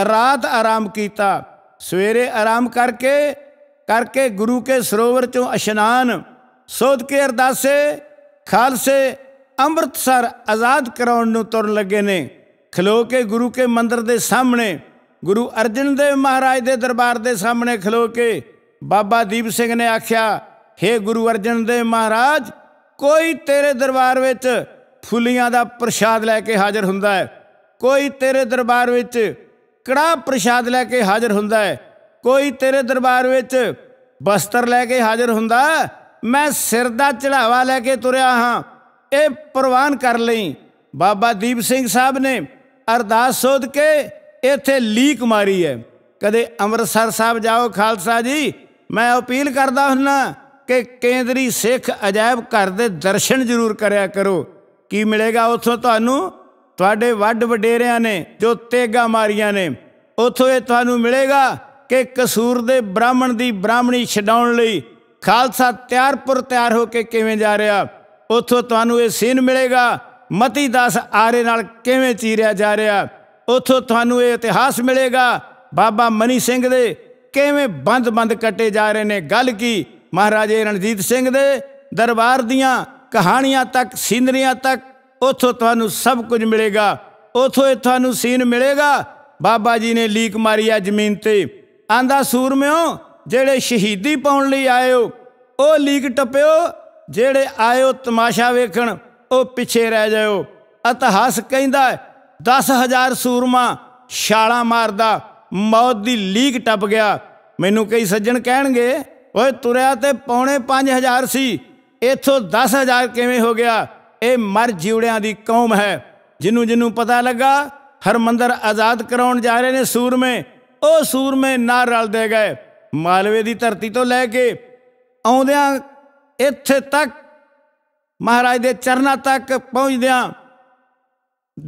ਰਾਤ ਆਰਾਮ ਕੀਤਾ ਸਵੇਰੇ ਆਰਾਮ ਕਰਕੇ ਕਰਕੇ ਗੁਰੂ ਕੇ ਸਰੋਵਰ ਚੋਂ ਇਸ਼ਨਾਨ ਸੋਧ ਕੇ ਅਰਦਾਸੇ ਖਾਲਸੇ ਅੰਮ੍ਰਿਤਸਰ ਆਜ਼ਾਦ ਕਰਾਉਣ ਨੂੰ ਤੁਰਨ ਲੱਗੇ ਨੇ ਖਲੋ ਕੇ ਗੁਰੂ ਕੇ ਮੰਦਰ ਦੇ ਸਾਹਮਣੇ ਗੁਰੂ ਅਰਜਨ ਦੇਵ ਮਹਾਰਾਜ ਦੇ ਦਰਬਾਰ ਦੇ ਸਾਹਮਣੇ ਖਲੋ ਕੇ ਬਾਬਾ ਦੀਪ ਸਿੰਘ ਨੇ ਆਖਿਆ हे ਗੁਰੂ ਅਰਜਨ ਦੇਵ ਮਹਾਰਾਜ ਕੋਈ ਤੇਰੇ ਦਰਬਾਰ ਵਿੱਚ ਫੁੱਲੀਆਂ ਦਾ ਪ੍ਰਸ਼ਾਦ ਲੈ ਕੇ ਹਾਜ਼ਰ ਹੁੰਦਾ ਹੈ ਕੋਈ ਤੇਰੇ ਦਰਬਾਰ ਵਿੱਚ ਕੜਾ ਪ੍ਰਸ਼ਾਦ ਲੈ ਕੇ ਹਾਜ਼ਰ ਹੁੰਦਾ ਹੈ ਕੋਈ ਤੇਰੇ ਦਰਬਾਰ ਵਿੱਚ ਬਸਤਰ ਲੈ ਕੇ ਹਾਜ਼ਰ ਹੁੰਦਾ ਹੈ ਮੈਂ ਸਿਰ ਦਾ ਚੜਾਵਾ ਲੈ ਕੇ ਤੁਰਿਆ ਹਾਂ ਇਹ ਪ੍ਰਵਾਨ ਕਰ ਲਈ ਬਾਬਾ ਦੀਪ ਸਿੰਘ ਸਾਹਿਬ ਨੇ ਅਰਦਾਸ ਸੋਧ ਕੇ ਇੱਥੇ ਲੀਕ ਮਾਰੀ ਹੈ ਕਦੇ ਅੰਮ੍ਰਿਤਸਰ ਸਾਹਿਬ ਜਾਓ ਖਾਲਸਾ ਜੀ ਮੈਂ ਅਪੀਲ ਕਰਦਾ ਹੁੰਨਾ ਕਿ ਕੇਂਦਰੀ ਸਿੱਖ ਅਜਾਇਬ ਘਰ ਦੇ ਦਰਸ਼ਨ ਜ਼ਰੂਰ ਕਰਿਆ ਕਰੋ ਕੀ ਮਿਲੇਗਾ ਉੱਥੋਂ ਤੁਹਾਨੂੰ ਤੁਹਾਡੇ ਵੱਡ ਵਡੇਰਿਆਂ ਨੇ ਜੋ ਤੇਗਾ ਮਾਰੀਆਂ ਨੇ ਉੱਥੋਂ ਇਹ ਤੁਹਾਨੂੰ ਮਿਲੇਗਾ ਕਿ ਕਸੂਰ ਦੇ ਬ੍ਰਾਹਮਣ ਦੀ ਬ੍ਰਾਹਮਣੀ ਛਡਾਉਣ ਲਈ ਖਾਲਸਾ ਤਿਆਰਪੁਰ ਤਿਆਰ ਹੋ ਕੇ ਕਿਵੇਂ ਜਾ ਰਿਹਾ ਉਥੋਂ ਤੁਹਾਨੂੰ ਇਹ ਸੀਨ ਮਿਲੇਗਾ ਮਤੀ ਦਾਸ ਆਰੇ ਨਾਲ ਕਿਵੇਂ ਚੀਰਿਆ ਜਾ ਰਿਹਾ ਉਥੋਂ ਤੁਹਾਨੂੰ ਇਹ ਇਤਿਹਾਸ ਮਿਲੇਗਾ ਬਾਬਾ ਮਨੀ ਸਿੰਘ ਦੇ ਕਿਵੇਂ ਬੰਦ-ਬੰਦ ਕੱਟੇ ਜਾ ਰਹੇ ਨੇ ਗੱਲ ਕੀ ਮਹਾਰਾਜੇ ਰਣਜੀਤ ਸਿੰਘ ਦੇ ਦਰਬਾਰ ਦੀਆਂ ਕਹਾਣੀਆਂ ਤੱਕ ਸੀਨਰੀਆਂ ਤੱਕ ਉਥੋਂ ਤੁਹਾਨੂੰ ਸਭ ਕੁਝ ਮਿਲੇਗਾ ਉਥੋਂ ਇਹ ਤੁਹਾਨੂੰ ਸੀਨ ਮਿਲੇਗਾ ਬਾਬਾ ਜੀ ਨੇ ਲੀਕ ਮਾਰੀ ਆ ਜ਼ਮੀਨ ਤੇ ਆਂਦਾ ਸੂਰਮਿਓ ਜਿਹੜੇ ਸ਼ਹੀਦੀ ਪਾਉਣ ਲਈ ਆਇਓ ਉਹ ਲੀਕ ਟੱਪਿਓ ਜਿਹੜੇ ਆਇਓ ਤਮਾਸ਼ਾ ਵੇਖਣ ਉਹ ਪਿੱਛੇ ਰਹਿ ਜਾਇਓ ਇਤਿਹਾਸ ਕਹਿੰਦਾ 10000 ਸੂਰਮਾ ਛਾਲਾ ਮਾਰਦਾ ਮੌਤ ਦੀ ਲੀਕ ਟੱਪ ਗਿਆ ਮੈਨੂੰ ਕਈ ਸੱਜਣ ਕਹਿਣਗੇ ਓਏ ਤੁਰਿਆ ਤੇ ਪੌਣੇ 5000 ਸੀ ਇਥੋਂ 10000 ਕਿਵੇਂ ਹੋ ਗਿਆ ਇਹ ਮਰ ਜਿਉੜਿਆਂ ਦੀ ਕੌਮ ਹੈ ਜਿੰਨੂੰ ਜਿੰਨੂੰ ਪਤਾ ਲੱਗਾ ਹਰਮੰਦਰ ਆਜ਼ਾਦ ਕਰਾਉਣ ਜਾ ਰਹੇ ਨੇ ਸੂਰਮੇ ਉਹ ਸੂਰਮੇ ਨਾਲ ਰਲਦੇ ਗਏ ਮਾਲਵੇ ਦੀ ਧਰਤੀ ਤੋਂ ਲੈ ਕੇ ਆਉਂਦਿਆਂ ਇੱਥੇ ਤੱਕ ਮਹਾਰਾਜ ਦੇ ਚਰਨਾਂ ਤੱਕ ਪਹੁੰਚਦਿਆਂ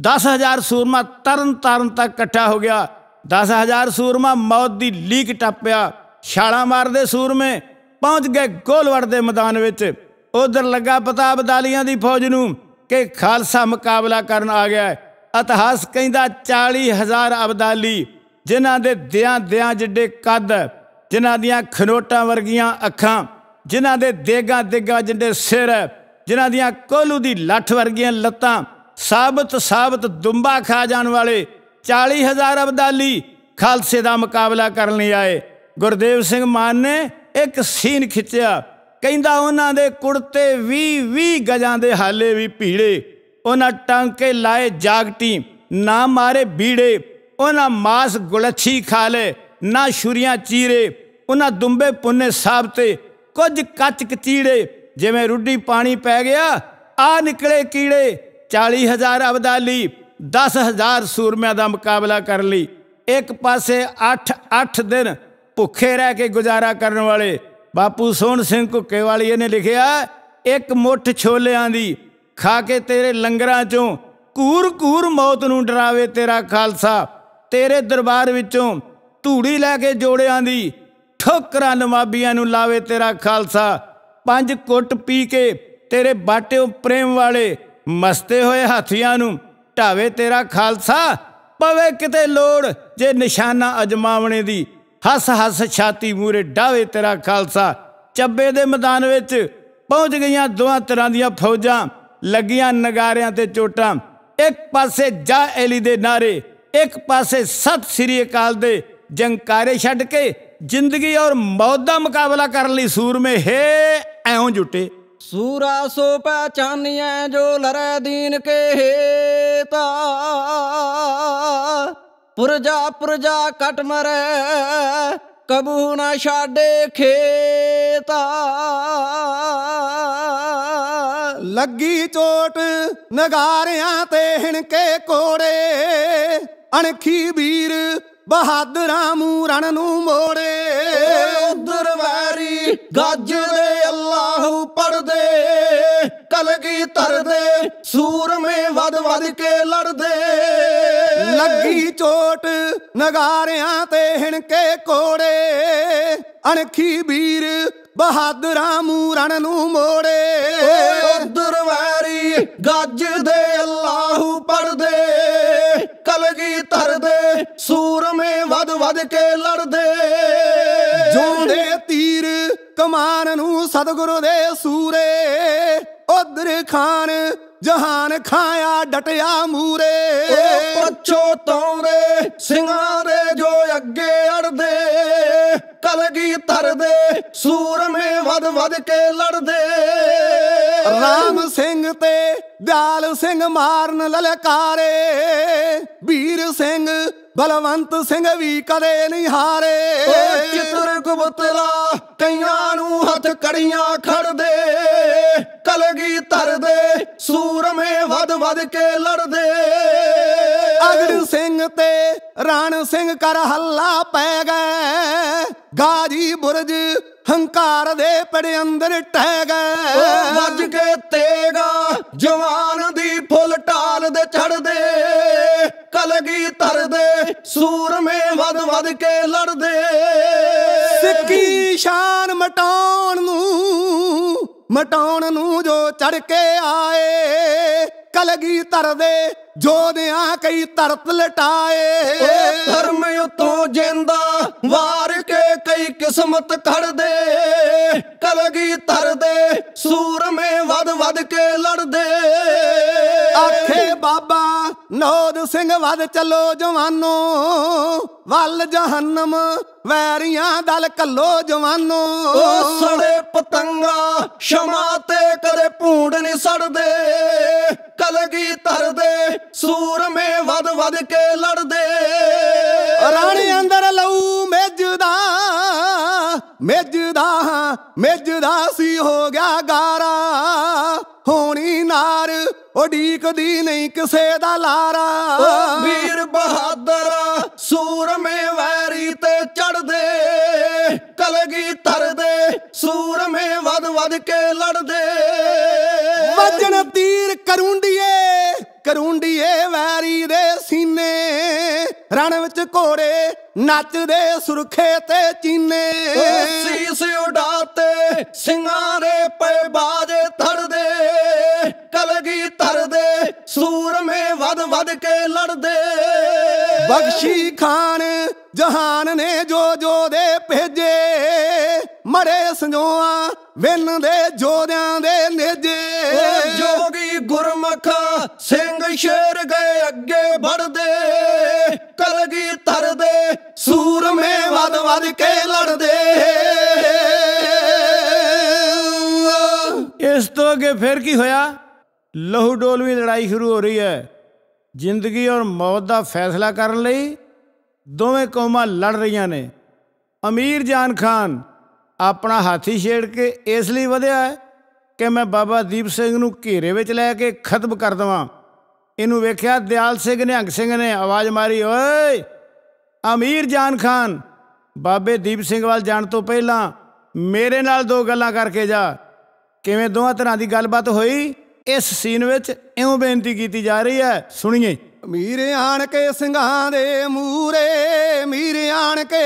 10000 ਸੂਰਮਾ ਤਰਨ ਤਰਨ ਤੱਕ ਇਕੱਠਾ ਹੋ ਗਿਆ 10000 ਸੂਰਮਾ ਮੌਤ ਦੀ ਲੀਕ ਟੱਪਿਆ ਛਾਲਾ ਮਾਰਦੇ ਸੂਰਮੇ ਪਹੁੰਚ ਗਏ ਗੋਲਵੜ ਦੇ ਮੈਦਾਨ ਵਿੱਚ ਉਧਰ ਲੱਗਾ ਪਤਾ ਅਬਦਾਲੀਆਂ ਦੀ ਫੌਜ ਨੂੰ ਕਿ ਖਾਲਸਾ ਮੁਕਾਬਲਾ ਕਰਨ ਆ ਗਿਆ ਇਤਿਹਾਸ ਕਹਿੰਦਾ 40000 ਅਬਦਾਲੀ ਜਿਨ੍ਹਾਂ ਦੇ ਦਿਆਂ ਦਿਆਂ ਜਿੱਡੇ ਕੱਦ ਜਿਨ੍ਹਾਂ ਦੀਆਂ ਖਨੋਟਾਂ ਵਰਗੀਆਂ ਅੱਖਾਂ ਜਿਨ੍ਹਾਂ ਦੇ ਦੇਗਾ ਦੇਗਾ ਜਿੰਦੇ ਸਿਰ ਜਿਨ੍ਹਾਂ ਦੀਆਂ ਕੋਲੂ ਦੀ ਲੱਠ ਵਰਗੀਆਂ ਲੱਤਾਂ ਸਾਬਤ ਸਾਬਤ ਦੁੰਬਾ ਖਾ ਜਾਣ ਵਾਲੇ 40000 ਅਬਦਾਲੀ ਖਾਲਸੇ ਦਾ ਮੁਕਾਬਲਾ ਕਰਨ ਲਈ ਆਏ ਗੁਰਦੇਵ ਸਿੰਘ ਮਾਨ ਨੇ ਇੱਕ ਸੀਨ ਖਿੱਚਿਆ ਕਹਿੰਦਾ ਉਹਨਾਂ ਦੇ ਕੁੜਤੇ 20 20 ਗਜਾਂ ਦੇ ਹਾਲੇ ਵੀ ਭੀੜੇ ਉਹਨਾਂ ਟਾਂਕੇ ਲਾਏ ਜਾਗਟੀ ਨਾ ਮਾਰੇ ਬੀੜੇ ਉਹਨਾਂ ਮਾਸ ਗੁਲੱਛੀ ਖਾ ਲੇ ਨਾ ਛੁਰੀਆਂ ਚੀਰੇ ਉਹਨਾਂ ਦੁੰਬੇ ਪੁੰਨੇ ਸਾਹਿਬ ਤੇ ਕੁਝ ਕੱਚ ਕਤੀੜੇ ਜਿਵੇਂ ਰੁੱਡੀ ਪਾਣੀ ਪੈ ਗਿਆ ਆ ਨਿਕਲੇ ਕੀੜੇ 40000 ਅਬਦਾਲੀ 10000 ਸੂਰਮਿਆਂ ਦਾ ਮੁਕਾਬਲਾ ਕਰ ਲਈ ਇੱਕ ਪਾਸੇ 8 8 ਦਿਨ ਭੁੱਖੇ ਰਹਿ ਕੇ ਗੁਜ਼ਾਰਾ ਕਰਨ ਵਾਲੇ ਬਾਪੂ ਸੋਹਣ ਸਿੰਘ ਕੁਕੇਵਾਲੀਏ ਨੇ ਲਿਖਿਆ ਇੱਕ ਮੁੱਠ ਛੋਲਿਆਂ ਦੀ ਖਾ ਕੇ ਤੇਰੇ ਲੰਗਰਾਂ ਚੋਂ ਕੂਰ ਕੂਰ ਮੌਤ ਨੂੰ ਡਰਾਵੇ ਤੇਰਾ ਖਾਲਸਾ ਤੇਰੇ ਦਰਬਾਰ ਵਿੱਚੋਂ ਧੂੜੀ ਲੈ ਕੇ ਜੋੜਿਆਂ ਦੀ ਠੋਕਰਾਂ ਨਵਾਬੀਆਂ ਨੂੰ ਲਾਵੇ ਤੇਰਾ ਖਾਲਸਾ ਪੰਜ ਕੁੱਟ ਪੀ ਕੇ ਤੇਰੇ ਬਾਟਿਓ ਪ੍ਰੇਮ ਵਾਲੇ ਮਸਤੇ ਹੋਏ ਹਾਥੀਆਂ ਨੂੰ ਢਾਵੇ ਤੇਰਾ ਖਾਲਸਾ ਪਵੇ ਕਿਤੇ ਲੋੜ ਜੇ ਨਿਸ਼ਾਨਾ ਅਜਮਾਵਣੇ ਦੀ ਹੱਸ ਹੱਸ ਛਾਤੀ ਮੂਰੇ ਢਾਵੇ ਤੇਰਾ ਖਾਲਸਾ ਚੱਬੇ ਦੇ ਮੈਦਾਨ ਵਿੱਚ ਪਹੁੰਚ ਗਈਆਂ ਦੋਹਾਂ ਤਰ੍ਹਾਂ ਦੀਆਂ ਫੌਜਾਂ ਲੱਗੀਆਂ ਨਗਾਰਿਆਂ ਤੇ ਚੋਟਾਂ ਇੱਕ ਪਾਸੇ ਜਾ ਐਲੀ ਦੇ ਨਾਰੇ ਇੱਕ ਪਾਸੇ ਸਤ ਸ੍ਰੀ ਅਕਾਲ ਦੇ ਜੰਕਾਰੇ ਛੱਡ ਕੇ ਜ਼ਿੰਦਗੀ ਔਰ ਮੌਤ ਦਾ ਮੁਕਾਬਲਾ ਕਰਨ ਲਈ ਸੂਰਮੇ ਹੈ ਐਉਂ ਜੁਟੇ ਸੂਰਾ ਸੋ ਪਹਿਚਾਨਿਐ ਜੋ ਲਰੈ ਦੀਨ ਕੇ ਹੇਤਾ ਪੁਰਜਾ ਪੁਰਜਾ ਕਟ ਮਰੈ ਕਬੂ ਨਾ ਛਾਡੇ ਖੇਤਾ ਲੱਗੀ ਚੋਟ ਨਗਾਰਿਆਂ ਤੇ ਹਣ ਕੇ ਕੋੜੇ ਅਣਖੀ ਵੀਰ ਬਹਾਦਰਾਂ ਮੂੰ ਰਣ ਨੂੰ ਮੋੜੇ ਉਧਰ ਗੱਜ ਦੇ ਅੱਲਾਹੁ ਪੜਦੇ ਕਲਗੀ ਤਰਦੇ ਸੂਰਮੇ ਵਦ ਵਦ ਕੇ ਲੜਦੇ ਲੱਗੀ ਚੋਟ ਨਗਾਰਿਆਂ ਤੇ ਹਿਣਕੇ ਕੋੜੇ ਅਣਖੀ ਵੀਰ ਬਹਾਦਰਾਂ ਮੂੰ ਰਣ ਨੂੰ ਮੋੜੇ ਉਧਰ ਗੱਜ ਦੇ ਅੱਲਾਹੁ ਪੜਦੇ ਕਲਗੀ ਧਰਦੇ ਸੂਰਮੇ ਵਦ ਵਦ ਕੇ ਲੜਦੇ ਜੋਂਦੇ ਤੀਰ ਕਮਾਨ ਨੂੰ ਸਤਗੁਰੂ ਦੇ ਸੂਰੇ ਉਧਰ ਖਾਨ ਜਹਾਨ ਖਾਇਆ ਡਟਿਆ ਮੂਰੇ ਪਛੋ ਤੌਰੇ ਸਿੰਘਾਂ ਦੇ ਜੋ ਅੱਗੇ ਅੜਦੇ ਕਲਗੀ ਤਰਦੇ ਸੂਰਮੇ ਵਦ ਵਦ ਕੇ ਲੜਦੇ ਰਾਮ ਸਿੰਘ ਤੇ ਦਿਆਲ ਸਿੰਘ ਮਾਰਨ ਲਲਕਾਰੇ ਵੀਰ ਸਿੰਘ ਬਲਵੰਤ ਸਿੰਘ ਵੀ ਕਦੇ ਨਹੀਂ ਹਾਰੇ ਚਿੱਤਰ ਗੁਬਤਲਾ ਕਈਆਂ ਨੂੰ ਹੱਥ ਕੜੀਆਂ ਖੜਦੇ ਕਲਗੀ ਧਰਦੇ ਸੂਰਮੇ ਵਦ ਵਦ ਕੇ ਲੜਦੇ ਅਗੜ ਸਿੰਘ ਤੇ ਰਾਣ ਸਿੰਘ ਕਰ ਹੱਲਾ ਪੈ ਗਏ ਗਾਜੀ ਬੁਰਜ ਹੰਕਾਰ ਦੇ ਪੜੇ ਅੰਦਰ ਟਹਿ ਗਏ ਵੱਜ ਕੇ ਤੇਗਾ ਜਵਾਨ ਦੀ ਫੁੱਲ ਟਾਲ ਦੇ ਛੜਦੇ ਕਲਗੀ ਧਰਦੇ ਸੂਰਮੇ ਵਦ ਵਦ ਕੇ ਲੜਦੇ ਸਿੱਕੀ ਸ਼ਾਨ ਮਟਾਉਣ ਮਟਾਉਣ ਨੂੰ ਜੋ ਚੜ ਕੇ ਆਏ ਕਲਗੀ ਤਰ ਦੇ ਜੋਧਿਆਂ ਕਈ ਤਰਤ ਲਟਾਏ ਧਰਮ ਉਤੋਂ ਜਿੰਦਾ ਵਾਰ ਕੇ ਕਈ ਕਿਸਮਤ ਖੜਦੇ ਤਰ ਦੇ ਸੂਰਮੇ ਵਦ ਵਦ ਕੇ ਲੜਦੇ ਆਖੇ ਬਾਬਾ ਨੌਦ ਸਿੰਘ ਵਦ ਚੱਲੋ ਜਵਾਨੋ ਵੱਲ ਜਹਨਮ ਵੈਰੀਆਂ ਦਲ ਕੱਲੋ ਜਵਾਨੋ ਓ ਸੜੇ ਪਤੰਗਾ ਸ਼ਮ ਮਾਤੇ ਕਦੇ ਭੂੰਡ ਨਹੀਂ ਸੜਦੇ ਕਲਗੀ ਧਰਦੇ ਸੂਰਮੇ ਵਦ ਵਦ ਕੇ ਲੜਦੇ ਰਾਣੀ ਅੰਦਰ ਲਊ ਮੇਜਦਾ ਮੇਜਦਾ ਮੇਜਦਾ ਸੀ ਹੋ ਗਿਆ ਗਾਰਾ ਹੋਣੀ ਨਾਰ ਉਡੀਕ ਦੀ ਨਹੀਂ ਕਿਸੇ ਦਾ ਲਾਰਾ ਵੀਰ ਬਹਾਦਰ ਸੂਰਮੇ ਵੈਰੀ ਤੇ ਚੜਦੇ ਕਲਗੀ ਤਰਦੇ ਸੂਰਮੇ ਵਦ ਵਦ ਕੇ ਲੜਦੇ ਵਜਣ ਤੀਰ ਕਰੁੰਡੀਏ ਕਰੁੰਡੀਏ ਵੈਰੀ ਦੇ ਸੀਨੇ ਰਣ ਵਿੱਚ ਘੋੜੇ ਨੱਚਦੇ ਸੁਰਖੇ ਤੇ ਚੀਨੇ ਸੀਸ ਉਡਾਤੇ ਸਿੰਘਾਂ ਦੇ ਪੈ ਬਾਜੇ ਥੜਦੇ ਕਲਗੀ ਤਰਦੇ ਸੂਰਮੇ ਵਦ ਵਦ ਕੇ ਲੜਦੇ ਬਖਸ਼ੀ ਖਾਨ ਜਹਾਨ ਨੇ ਜੋ ਜੋ ਦੇ ਭੇਜੇ ਮਰੇ ਸੰਜੋਆ ਵਿੰਨ ਦੇ ਜੋਦਿਆਂ ਦੇ ਨੇਜੇ ਜੋਗੀ ਗੁਰਮਖ ਸਿੰਘ ਸ਼ੇਰ ਗਏ ਅੱਗੇ ਵੜਦੇ ਕਲਗੀ ਤਰਦੇ ਸੂਰਮੇ ਵਦ ਵਦ ਕੇ ਲੜਦੇ ਇਸ ਤੋਂ ਅੱਗੇ ਫਿਰ ਕੀ ਹੋਇਆ ਲਹੂ ਡੋਲਵੀਂ ਲੜਾਈ ਸ਼ੁਰੂ ਹੋ ਰਹੀ ਹੈ ਜ਼ਿੰਦਗੀ ਔਰ ਮੌਤ ਦਾ ਫੈਸਲਾ ਕਰਨ ਲਈ ਦੋਵੇਂ ਕੌਮਾਂ ਲੜ ਰਹੀਆਂ ਨੇ ਅਮੀਰ ਜਾਨ ਖਾਨ ਆਪਣਾ ਹਾਥੀ ਛੇੜ ਕੇ ਇਸ ਲਈ ਵਧਿਆ ਹੈ ਕਿ ਮੈਂ ਬਾਬਾ ਦੀਪ ਸਿੰਘ ਨੂੰ ਘੇਰੇ ਵਿੱਚ ਲੈ ਕੇ ਖਤਮ ਕਰ ਦਵਾਂ ਇਹਨੂੰ ਵੇਖਿਆ ਦਿਆਲ ਸਿੰਘ ਨਿਹੰਗ ਸਿੰਘ ਨੇ ਆਵਾਜ਼ ਮਾਰੀ ਓਏ ਅਮੀਰ ਜਾਨ ਖਾਨ ਬਾਬੇ ਦੀਪ ਸਿੰਘ ਵੱਲ ਜਾਣ ਤੋਂ ਪਹਿਲਾਂ ਮੇਰੇ ਨਾਲ ਦੋ ਗੱਲਾਂ ਕਰਕੇ ਜਾ ਕਿਵੇਂ ਦੋਹਾਂ ਤਰ੍ਹਾਂ ਦੀ ਗੱਲਬਾਤ ਹੋਈ ਇਸ ਸੀਨ ਵਿੱਚ ਇਉਂ ਬੇਨਤੀ ਕੀਤੀ ਜਾ ਰਹੀ ਹੈ ਸੁਣੀਏ ਮੀਰ ਆਣ ਕੇ ਸਿੰਘਾਂ ਦੇ ਮੂਰੇ ਮੀਰ ਆਣ ਕੇ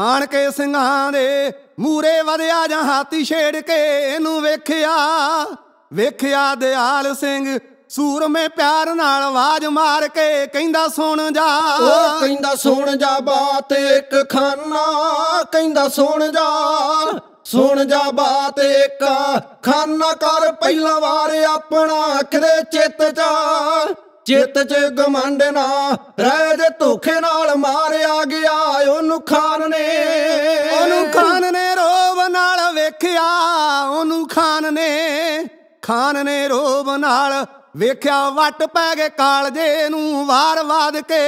ਆਣ ਕੇ ਸਿੰਘਾਂ ਦੇ ਮੂਰੇ ਵਧਿਆ ਜਾਂ ਹਾਤੀ ਛੇੜ ਕੇ ਇਹਨੂੰ ਵੇਖਿਆ ਵੇਖਿਆ ਦਿਆਲ ਸਿੰਘ ਸੂਰਮੇ ਪਿਆਰ ਨਾਲ ਆਵਾਜ਼ ਮਾਰ ਕੇ ਕਹਿੰਦਾ ਸੁਣ ਜਾ ਉਹ ਕਹਿੰਦਾ ਸੁਣ ਜਾ ਬਾਤ ਇੱਕ ਖਾਨਾ ਕਹਿੰਦਾ ਸੁਣ ਜਾ ਸੁਣ ਜਾ ਬਾਤ ਇੱਕ ਖਾਨਾ ਕਰ ਪਹਿਲਾ ਵਾਰ ਆਪਣਾ ਅਖਰੇ ਚਿੱਤ ਜਾ ਚਿੱਤ ਚ ਗਮੰਡ ਨਾ ਰਹਿ ਜੇ ਧੋਖੇ ਨਾਲ ਮਾਰਿਆ ਗਿਆ ਉਹਨੂੰ ਖਾਨ ਨੇ ਉਹਨੂੰ ਖਾਨ ਨੇ ਰੋਬ ਨਾਲ ਵੇਖਿਆ ਉਹਨੂੰ ਖਾਨ ਨੇ ਖਾਨ ਨੇ ਰੋਬ ਨਾਲ ਵੇਖਿਆ ਵੱਟ ਪੈ ਗਏ ਕਾਲਜੇ ਨੂੰ ਵਾਰ ਵਾਦ ਕੇ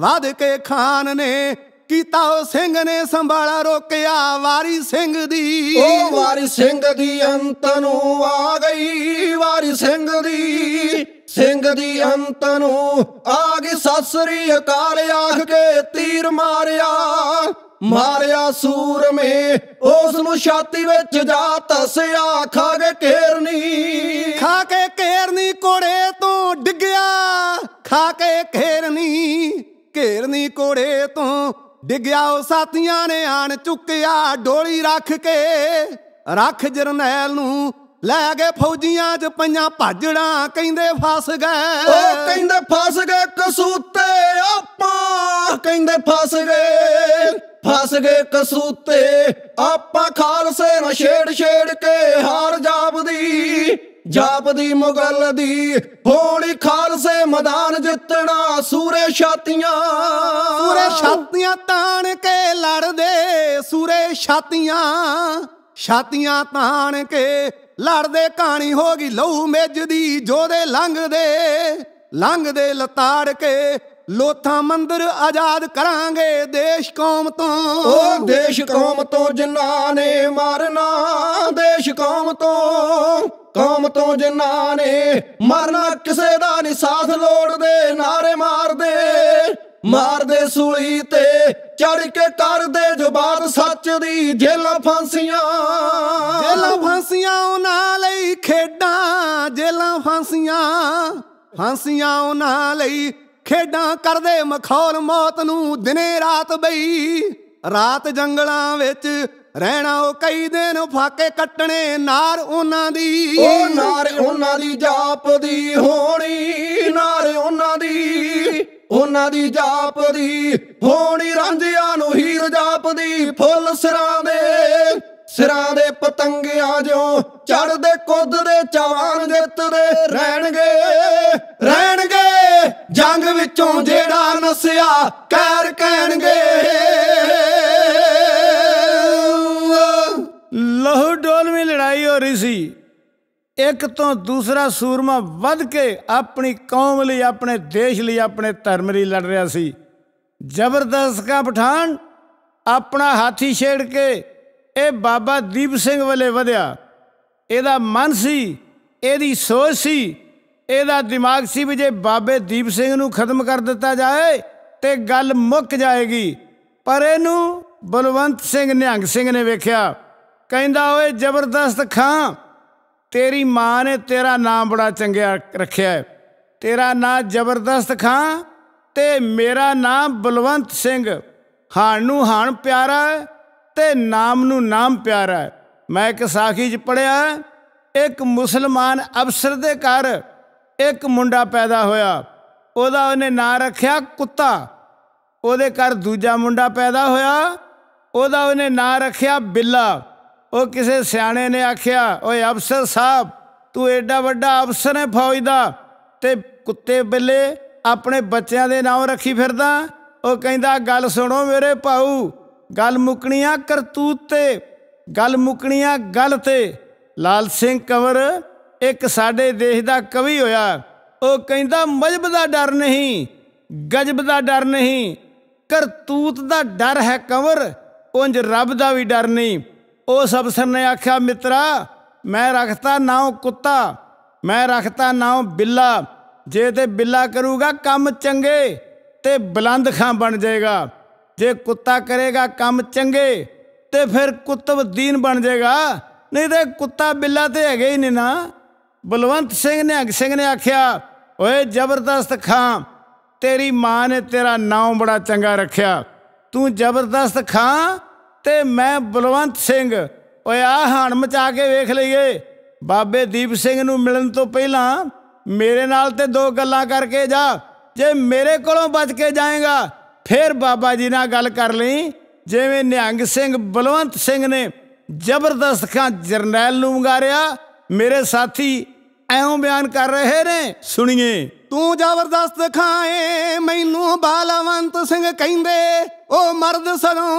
ਵਾਦ ਕੇ ਖਾਨ ਨੇ ਕੀਤਾ ਉਹ ਸਿੰਘ ਨੇ ਸੰਭਾਲਾ ਰੋਕਿਆ ਵਾਰੀ ਸਿੰਘ ਦੀ ਉਹ ਵਾਰੀ ਸਿੰਘ ਦੀ ਅੰਤ ਨੂੰ ਆ ਗਈ ਵਾਰੀ ਸਿੰਘ ਦੀ ਸਿੰਘ ਦੀ ਅੰਤ ਨੂੰ ਆ ਗਈ ਸਸਰੀ ਅਕਾਲ ਆਖ ਕੇ ਤੀਰ ਮਾਰਿਆ ਮਾਰਿਆ ਸੂਰਮੇ ਉਸ ਨੂੰ ਛਾਤੀ ਵਿੱਚ ਜਾ ਤਸਿਆ ਖਾ ਕੇ ਘੇਰਨੀ ਖਾ ਕੇ ਘੇਰਨੀ ਕੋੜੇ ਤੋਂ ਡਿੱਗਿਆ ਖਾ ਕੇ ਘੇਰਨੀ ਘੇਰਨੀ ਕੋੜੇ ਤੋਂ ਡਿੱਗਿਆ ਉਹ ਸਾਥੀਆਂ ਨੇ ਆਣ ਚੁੱਕਿਆ ਢੋਲੀ ਰੱਖ ਕੇ ਰੱਖ ਜਰਨੈਲ ਨੂੰ ਲੈ ਗਏ ਫੌਜੀਆਂ 'ਚ ਪੰਜਾਂ ਭਾਜੜਾਂ ਕਹਿੰਦੇ ਫਸ ਗਏ ਉਹ ਕਹਿੰਦੇ ਫਸ ਗਏ ਕਸੂਤੇ ਆਪਾਂ ਕਹਿੰਦੇ ਫਸ ਗਏ ਫਸ ਗਏ ਕਸੂਤੇ ਆਪਾਂ ਖਾਲਸੇ ਨਾਲ ਛੇੜ ਛੇੜ ਕੇ ਹਾਰ ਜਾਬਦੀ ਜਾਪਦੀ ਮੁਗਲ ਦੀ ਹੋਣੀ ਖਾਲਸੇ ਮੈਦਾਨ ਜਿੱਤਣਾ ਸੂਰੇ ਛਾਤੀਆਂ ਸੂਰੇ ਛਾਤੀਆਂ ਤਾਣ ਕੇ ਲੜਦੇ ਸੂਰੇ ਛਾਤੀਆਂ ਛਾਤੀਆਂ ਤਾਣ ਕੇ ਲੜਦੇ ਕਹਾਣੀ ਹੋ ਗਈ ਲਹੂ ਮੇਜ ਦੀ ਜੋਦੇ ਲੰਘਦੇ ਲੰਘਦੇ ਲਤਾੜ ਕੇ ਲੋਥਾ ਮੰਦਰ ਆਜ਼ਾਦ ਕਰਾਂਗੇ ਦੇਸ਼ ਕੌਮ ਤੋਂ ਉਹ ਦੇਸ਼ ਕੌਮ ਤੋਂ ਜਿਨ੍ਹਾਂ ਨੇ ਮਾਰਨਾ ਦੇਸ਼ ਕੌਮ ਤੋਂ ਕੌਮ ਤੋਂ ਜਿਨ੍ਹਾਂ ਨੇ ਮਰਨਾ ਕਿਸੇ ਦਾ ਨਹੀਂ ਸਾਥ ਲੋੜਦੇ ਨਾਰੇ ਮਾਰਦੇ ਮਾਰਦੇ ਸੂਲੀ ਤੇ ਚੜ ਕੇ ਕਰਦੇ ਜਵਾਬ ਸੱਚ ਦੀ ਜੇਲਾਂ ਫਾਂਸੀਆਂ ਜੇਲਾਂ ਫਾਂਸੀਆਂ ਉਹਨਾਂ ਲਈ ਖੇਡਾਂ ਜੇਲਾਂ ਫਾਂਸੀਆਂ ਫਾਂਸੀਆਂ ਉਹਨਾਂ ਲਈ ਖੇਡਾਂ ਕਰਦੇ ਮਖੌਲ ਮੌਤ ਨੂੰ ਦਿਨੇ ਰਾਤ ਬਈ ਰਾਤ ਜੰਗਲਾਂ ਵਿੱਚ ਰਹਿਣਾ ਉਹ ਕਈ ਦਿਨ ਫਾਕੇ ਕੱਟਣੇ ਨਾਰ ਉਹਨਾਂ ਦੀ ਉਹ ਨਾਰ ਉਹਨਾਂ ਦੀ ਜਾਪਦੀ ਹੋਣੀ ਨਾਰ ਉਹਨਾਂ ਦੀ ਉਹਨਾਂ ਦੀ ਜਾਪਦੀ ਹੋਣੀ ਰਾਂਝਿਆਂ ਨੂੰ ਹੀਰ ਜਾਪਦੀ ਫੁੱਲ ਸਿਰਾਂ ਦੇ ਸਿਰਾਂ ਦੇ ਪਤੰਗਿਆਂ ਜਿਉ ਚੜਦੇ ਕੁੱਦਦੇ ਚਵਾਨ ਜਿੱਤਦੇ ਰਹਿਣਗੇ ਰਹਿਣਗੇ ਜੰਗ ਵਿੱਚੋਂ ਜਿਹੜਾ ਨਸਿਆ ਕਹਿਰ ਕਹਿਣਗੇ ਲਹੂ ਡੋਲ ਵਿੱਚ ਲੜਾਈ ਹੋ ਰਹੀ ਸੀ ਇੱਕ ਤੋਂ ਦੂਸਰਾ ਸੂਰਮਾ ਵੱਧ ਕੇ ਆਪਣੀ ਕੌਮ ਲਈ ਆਪਣੇ ਦੇਸ਼ ਲਈ ਆਪਣੇ ਧਰਮ ਲਈ ਲੜ ਰਿਹਾ ਸੀ ਜ਼ਬਰਦਸਤ ਕਾ ਪਠਾਨ ਆਪਣਾ ਹਾਥੀ ਛੇੜ ਕੇ ਇਹ ਬਾਬਾ ਦੀਪ ਸਿੰਘ ਵੱਲੇ ਵਧਿਆ ਇਹਦਾ ਮਨ ਸੀ ਇਹਦੀ ਸੋਚ ਸੀ ਇਹਦਾ ਦਿਮਾਗ ਸੀ ਵੀ ਜੇ ਬਾਬੇ ਦੀਪ ਸਿੰਘ ਨੂੰ ਖਤਮ ਕਰ ਦਿੱਤਾ ਜਾਏ ਤੇ ਗੱਲ ਮੁੱਕ ਜਾਏਗੀ ਪਰ ਇਹਨੂੰ ਬਲਵੰਤ ਸਿੰਘ ਨਿਹੰਗ ਸਿੰਘ ਨੇ ਵੇਖਿਆ ਕਹਿੰਦਾ ਓਏ ਜ਼ਬਰਦਸਤ ਖਾਂ ਤੇਰੀ ਮਾਂ ਨੇ ਤੇਰਾ ਨਾਮ ਬੜਾ ਚੰਗਿਆ ਰੱਖਿਆ ਤੇਰਾ ਨਾਮ ਜ਼ਬਰਦਸਤ ਖਾਂ ਤੇ ਮੇਰਾ ਨਾਮ ਬਲਵੰਤ ਸਿੰਘ ਹਾਣ ਨੂੰ ਹਾਣ ਪਿਆਰਾ ਹੈ ਤੇ ਨਾਮ ਨੂੰ ਨਾਮ ਪਿਆਰਾ ਹੈ ਮੈਂ ਇੱਕ ਸਾਖੀ 'ਚ ਪੜਿਆ ਇੱਕ ਮੁਸਲਮਾਨ ਅਫਸਰ ਦੇ ਘਰ ਇੱਕ ਮੁੰਡਾ ਪੈਦਾ ਹੋਇਆ ਉਹਦਾ ਉਹਨੇ ਨਾਂ ਰੱਖਿਆ ਕੁੱਤਾ ਉਹਦੇ ਘਰ ਦੂਜਾ ਮੁੰਡਾ ਪੈਦਾ ਹੋਇਆ ਉਹਦਾ ਉਹਨੇ ਨਾਂ ਰੱਖਿਆ ਬਿੱਲਾ ਉਹ ਕਿਸੇ ਸਿਆਣੇ ਨੇ ਆਖਿਆ ਓਏ ਅਫਸਰ ਸਾਹਿਬ ਤੂੰ ਐਡਾ ਵੱਡਾ ਅਫਸਰ ਹੈ ਫੌਜ ਦਾ ਤੇ ਕੁੱਤੇ ਬਿੱਲੇ ਆਪਣੇ ਬੱਚਿਆਂ ਦੇ ਨਾਮ ਰੱਖੀ ਫਿਰਦਾ ਉਹ ਕਹਿੰਦਾ ਗੱਲ ਸੁਣੋ ਮੇਰੇ ਭਾਊ ਗੱਲ ਮੁਕਣੀਆਂ ਕਰਤੂਤ ਤੇ ਗੱਲ ਮੁਕਣੀਆਂ ਗੱਲ ਤੇ ਲਾਲ ਸਿੰਘ ਕੰਵਰ ਇੱਕ ਸਾਡੇ ਦੇਸ਼ ਦਾ ਕਵੀ ਹੋਇਆ ਉਹ ਕਹਿੰਦਾ ਮਜਬ ਦਾ ਡਰ ਨਹੀਂ ਗਜਬ ਦਾ ਡਰ ਨਹੀਂ ਕਰਤੂਤ ਦਾ ਡਰ ਹੈ ਕੰਵਰ ਉਂਝ ਰੱਬ ਦਾ ਵੀ ਡਰ ਨਹੀਂ ਉਸ ਅਫਸਰ ਨੇ ਆਖਿਆ ਮਿੱਤਰਾ ਮੈਂ ਰੱਖਤਾ ਨਾਉ ਕੁੱਤਾ ਮੈਂ ਰੱਖਤਾ ਨਾਉ ਬਿੱਲਾ ਜੇ ਤੇ ਬਿੱਲਾ ਕਰੂਗਾ ਕੰਮ ਚੰਗੇ ਤੇ ਬਲੰਦ ਖਾਂ ਬਣ ਜਾਏਗਾ ਜੇ ਕੁੱਤਾ ਕਰੇਗਾ ਕੰਮ ਚੰਗੇ ਤੇ ਫਿਰ ਕੁਤਬਦੀਨ ਬਣ ਜਾਏਗਾ ਨਹੀਂ ਤੇ ਕੁੱਤਾ ਬਿੱਲਾ ਤੇ ਹੈਗੇ ਹੀ ਨਹੀਂ ਨਾ ਬਲਵੰਤ ਸਿੰਘ ਨੇ ਹਗ ਸਿੰਘ ਨੇ ਆਖਿਆ ਓਏ ਜ਼ਬਰਦਸਤ ਖਾਂ ਤੇਰੀ ਮਾਂ ਨੇ ਤੇਰਾ ਨਾਮ ਬੜਾ ਚੰਗਾ ਰੱਖਿਆ ਤੂੰ ਜ਼ਬਰਦਸਤ ਖਾਂ ਤੇ ਮੈਂ ਬਲਵੰਤ ਸਿੰਘ ਓਏ ਆ ਹਣ ਮਚਾ ਕੇ ਵੇਖ ਲਈਏ ਬਾਬੇ ਦੀਪ ਸਿੰਘ ਨੂੰ ਮਿਲਣ ਤੋਂ ਪਹਿਲਾਂ ਮੇਰੇ ਨਾਲ ਤੇ ਦੋ ਗੱਲਾਂ ਕਰਕੇ ਜਾ ਜੇ ਮੇਰੇ ਕੋਲੋਂ ਬਚ ਕੇ ਜਾਏਗਾ ਫਿਰ ਬਾਬਾ ਜੀ ਨਾਲ ਗੱਲ ਕਰ ਲਈ ਜਿਵੇਂ ਨਿਹੰਗ ਸਿੰਘ ਬਲਵੰਤ ਸਿੰਘ ਨੇ ਜ਼ਬਰਦਸਤ ਖਾਂ ਜਰਨੈਲ ਨੂੰ ਮੰਗਾਰਿਆ ਮੇਰੇ ਸਾਥੀ ਐਉਂ ਬਿਆਨ ਕਰ ਰਹੇ ਨੇ ਸੁਣੀਏ ਤੂੰ ਜ਼ਬਰਦਸਤ ਖਾਏ ਮੈਨੂੰ ਬਾਲਵੰਤ ਸਿੰਘ ਕਹਿੰਦੇ ਉਹ ਮਰਦ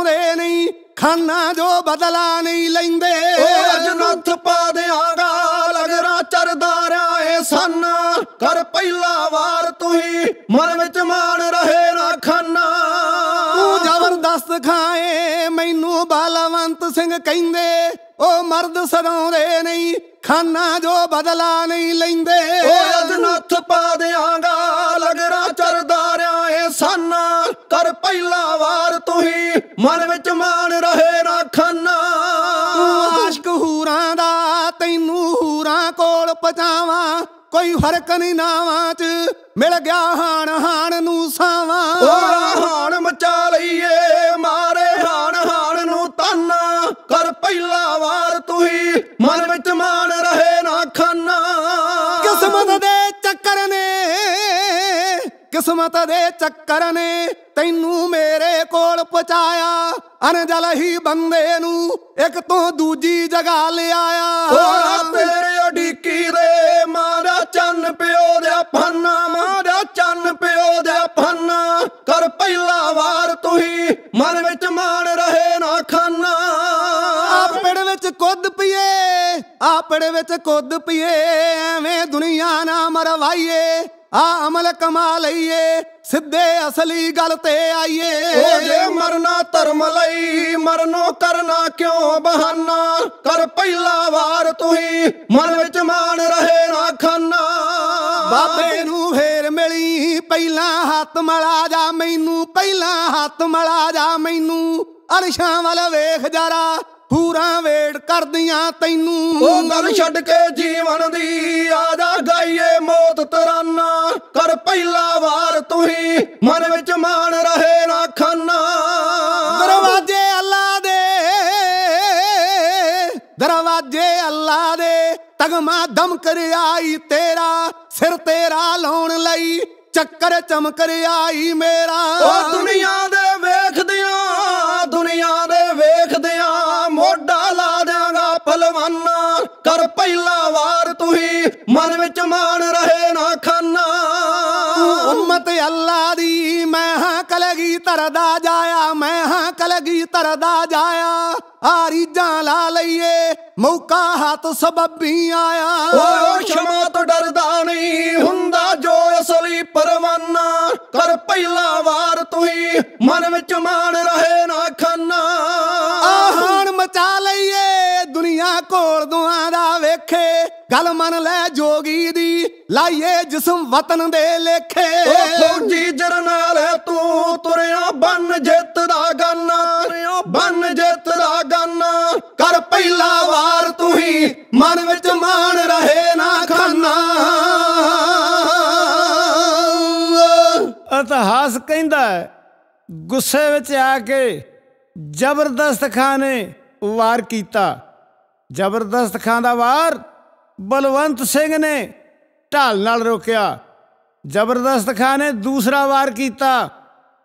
ਦੇ ਨਹੀਂ ਖਾਨਾ ਜੋ ਬਦਲਾ ਨਹੀਂ ਲੈਂਦੇ ਅਜਨੱਥ ਪਾ ਦਿਆਂਗਾ ਲਗਰਾ ਚਰਦਾਰਿਆ ਏ ਸੰਨ ਕਰ ਪਹਿਲਾ ਵਾਰ ਤੂੰ ਹੀ ਮਨ ਵਿੱਚ ਮਾਣ ਰਹੇ ਨਾ ਖਾਨਾ ਜ਼ਬਰਦਸਤ ਖਾਏ ਮੈਨੂੰ ਬਲਵੰਤ ਸਿੰਘ ਕਹਿੰਦੇ ਉਹ ਮਰਦ ਸਰਾਉਂਦੇ ਨਹੀਂ ਖਾਨਾ ਜੋ ਬਦਲਾ ਨਹੀਂ ਲੈਂਦੇ ਓਏ ਅਜਨੱਥ ਪਾ ਦਿਆਂਗਾ ਲਗਰਾ ਚਰਦਾਰਿਆ ਏ ਸਾਨਾ ਕਰ ਪਹਿਲਾ ਵਾਰ ਤੂੰ ਹੀ ਮਨ ਵਿੱਚ ਮਾਨ ਰਹੇ ਨਾ ਖਾਨਾ ਆਸ਼ਕ ਹੂਰਾਂ ਦਾ ਤੈਨੂੰ ਹੂਰਾਂ ਕੋਲ ਪਜਾਵਾਂ ਕੋਈ ਫਰਕ ਨਹੀਂ ਨਾਵਾਂ 'ਚ ਮਿਲ ਗਿਆ ਹਾਣ ਹਾਣ ਨੂੰ ਸਾਵਾਂ ਹਾਨ ਹਾਣ ਮਚਾ ਲਈਏ ਮਾਰੇ ਹਾਣ ਹਾਣ ਨੂੰ ਤਾਨਾ ਕਰ ਪਹਿਲਾ ਵਾਰ ਤੂੰ ਹੀ ਮਨ ਵਿੱਚ ਮਾਨ ਰਹੇ ਨਾ ਖਾਨਾ ਕਿਸਮਤ ਦੇ ਚੱਕਰ ਨੇ ਕਿਸਮਤ ਦੇ ਚੱਕਰ ਨੇ ਤੈਨੂੰ ਮੇਰੇ ਕੋਲ ਪਹੁੰਚਾਇਆ ਅਨਜਲ ਹੀ ਬੰਦੇ ਨੂੰ ਇੱਕ ਤੋਂ ਦੂਜੀ ਜਗਾ ਲਿਆਇਆ ਹੋਰਾ ਤੇਰੇ ਉਡੀਕੀ ਦੇ ਮਾਰਾ ਚੰਨ ਪਿਓ ਦੇ ਫੰਨਾ ਮਾਰਾ ਚੰਨ ਪਿਓ ਦੇ ਫੰਨਾ ਕਰ ਪਹਿਲਾ ਵਾਰ ਤੂੰ ਹੀ ਮਨ ਵਿੱਚ ਮਾਣ ਰਹੇ ਨਾ ਖਾਨਾ ਆਪੜ ਵਿੱਚ ਕੁੱਦ ਪੀਏ ਆਪੜ ਵਿੱਚ ਕੁੱਦ ਪੀਏ ਐਵੇਂ ਦੁਨੀਆ ਨਾ ਮਰਵਾਈਏ ਆ ਅਮਲ ਕਮਾ ਲਈਏ ਸਿੱਧੇ ਅਸਲੀ ਗੱਲ ਤੇ ਆਈਏ ਓ ਜੇ ਮਰਨਾ ਧਰਮ ਲਈ ਮਰਨੋ ਕਰਨਾ ਕਿਉਂ ਬਹਾਨਾ ਕਰ ਪਹਿਲਾ ਵਾਰ ਤੂੰ ਹੀ ਮਨ ਵਿੱਚ ਮਾਣ ਰਹੇ ਨਾ ਖਾਨਾ ਬਾਬੇ ਨੂੰ ਫੇਰ ਮਿਲੀ ਪਹਿਲਾਂ ਹੱਥ ਮਲਾ ਜਾ ਮੈਨੂੰ ਪਹਿਲਾਂ ਹੱਥ ਮਲਾ ਜਾ ਮੈਨੂੰ ਅਰਸ਼ਾਂ ਵੱਲ ਵੇਖ ਜਰਾ ਪੂਰਾ ਵੇੜ ਕਰਦੀਆਂ ਤੈਨੂੰ ਉਹ ਗੱਲ ਛੱਡ ਕੇ ਜੀਵਨ ਦੀ ਆ ਜਾ ਗਾਈਏ ਮੌਤ ਤਰਾਨਾ ਕਰ ਪਹਿਲਾ ਵਾਰ ਤੂੰ ਹੀ ਮਨ ਵਿੱਚ ਮਾਣ ਰਹੇ ਨਾ ਖਾਨਾ ਦਰਵਾਜ਼ੇ ਅੱਲਾ ਦੇ ਦਰਵਾਜ਼ੇ ਅੱਲਾ ਦੇ ਤਗਮਾ ਦਮ ਕਰ ਆਈ ਤੇਰਾ ਸਿਰ ਤੇਰਾ ਲਾਉਣ ਲਈ ਚੱਕਰ ਚਮਕ ਰਿਆਈ ਮੇਰਾ ਉਹ ਦੁਨੀਆ ਦੇ ਵੇਖਦਿਆਂ ਮਨ ਵਿੱਚ ਮਾਣ ਰਹੇ ਨਾ ਖਾਨਾ ਉਮਤ ਅੱਲਾ ਦੀ ਮੈਂ ਹਾਂ ਕਲਗੀ ਤਰਦਾ ਜਾਇਆ ਮੈਂ ਹਾਂ ਕਲਗੀ ਤਰਦਾ ਜਾਇਆ ਆਰੀਜਾਂ ਲਾ ਲਈਏ ਮੌਕਾ ਹੱਥ ਸਬੱਬੀ ਆਇਆ ਓਏ ਸ਼ਮਾ ਤੋਂ ਡਰਦਾ ਨਹੀਂ ਹੁੰਦਾ ਜੋ ਅਸਲੀ ਪਰਵਾਨਾ ਕਰ ਪਹਿਲਾ ਵਾਰ ਤੂੰ ਹੀ ਮਨ ਵਿੱਚ ਮਾਣ ਰਹੇ ਨਾ ਖਾਨਾ ਆਹਣ ਮਚਾ ਲਈਏ ਦੁਨੀਆ ਕੋਲ ਦੁਆ ਦਾ ਵੇਖੇ ਗੱਲ ਮੰਨ ਲੈ ਜੋਗੀ ਦੀ ਲਾਈਏ ਜਿਸਮ ਵਤਨ ਦੇ ਲੇਖੇ ਓ ਫੌਜੀ ਜਰਨਾਲ ਤੂੰ ਤੁਰਿਆ ਬਨ ਜਿੱਤ ਦਾ ਗਾਨਾ ਤੁਰਿਆ ਜਿੱਤ ਦਾ ਨਹੀਂ ਮਨ ਵਿੱਚ ਮਾਣ ਰਹੇ ਨਾ ਖਾਨਾ ਇਤਿਹਾਸ ਕਹਿੰਦਾ ਹੈ ਗੁੱਸੇ ਵਿੱਚ ਆ ਕੇ ਜ਼ਬਰਦਸਤ ਖਾਨ ਨੇ ਵਾਰ ਕੀਤਾ ਜ਼ਬਰਦਸਤ ਖਾਨ ਦਾ ਵਾਰ ਬਲਵੰਤ ਸਿੰਘ ਨੇ ਢਾਲ ਨਾਲ ਰੋਕਿਆ ਜ਼ਬਰਦਸਤ ਖਾਨ ਨੇ ਦੂਸਰਾ ਵਾਰ ਕੀਤਾ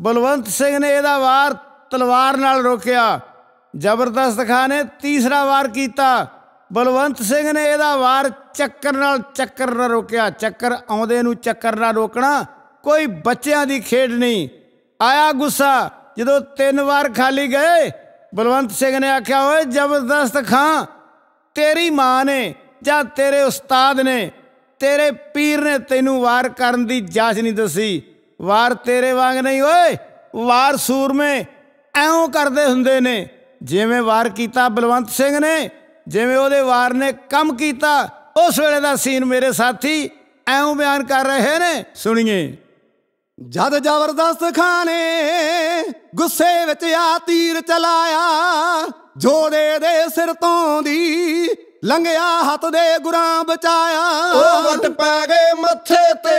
ਬਲਵੰਤ ਸਿੰਘ ਨੇ ਇਹਦਾ ਵਾਰ ਤਲਵਾਰ ਨਾਲ ਰੋਕਿਆ ਜ਼ਬਰਦਸਤ ਖਾਨ ਨੇ ਤੀਸਰਾ ਵਾਰ ਕੀਤਾ ਬਲਵੰਤ ਸਿੰਘ ਨੇ ਇਹਦਾ ਵਾਰ ਚੱਕਰ ਨਾਲ ਚੱਕਰ ਨਾ ਰੋਕਿਆ ਚੱਕਰ ਆਉਂਦੇ ਨੂੰ ਚੱਕਰ ਨਾ ਰੋਕਣਾ ਕੋਈ ਬੱਚਿਆਂ ਦੀ ਖੇਡ ਨਹੀਂ ਆਇਆ ਗੁੱਸਾ ਜਦੋਂ ਤਿੰਨ ਵਾਰ ਖਾਲੀ ਗਏ ਬਲਵੰਤ ਸਿੰਘ ਨੇ ਆਖਿਆ ਓਏ ਜ਼ਬਰਦਸਤ ਖਾਂ ਤੇਰੀ ਮਾਂ ਨੇ ਜਾਂ ਤੇਰੇ ਉਸਤਾਦ ਨੇ ਤੇਰੇ ਪੀਰ ਨੇ ਤੈਨੂੰ ਵਾਰ ਕਰਨ ਦੀ ਜਾਚ ਨਹੀਂ ਦਸੀ ਵਾਰ ਤੇਰੇ ਵਾਂਗ ਨਹੀਂ ਓਏ ਵਾਰ ਸੂਰਮੇ ਐਉਂ ਕਰਦੇ ਹੁੰਦੇ ਨੇ ਜਿਵੇਂ ਵਾਰ ਕੀਤਾ ਬਲਵੰਤ ਸਿੰਘ ਨੇ ਜਿਵੇਂ ਉਹਦੇ ਵਾਰ ਨੇ ਕੰਮ ਕੀਤਾ ਉਸ ਵੇਲੇ ਦਾ ਸੀਨ ਮੇਰੇ ਸਾਥੀ ਐਉਂ ਬਿਆਨ ਕਰ ਰਹੇ ਨੇ ਸੁਣੀਏ ਜਦ ਜ਼ਬਰਦਸਤ ਖਾਨੇ ਗੁੱਸੇ ਵਿੱਚ ਆ ਤੀਰ ਚਲਾਇਆ ਜੋੜੇ ਦੇ ਸਿਰ ਤੋਂ ਦੀ ਲੰਘਿਆ ਹੱਥ ਦੇ ਗੁਰਾਂ ਬਚਾਇਆ ਉਹ ਵਟ ਪੈ ਗਏ ਮੱਥੇ ਤੇ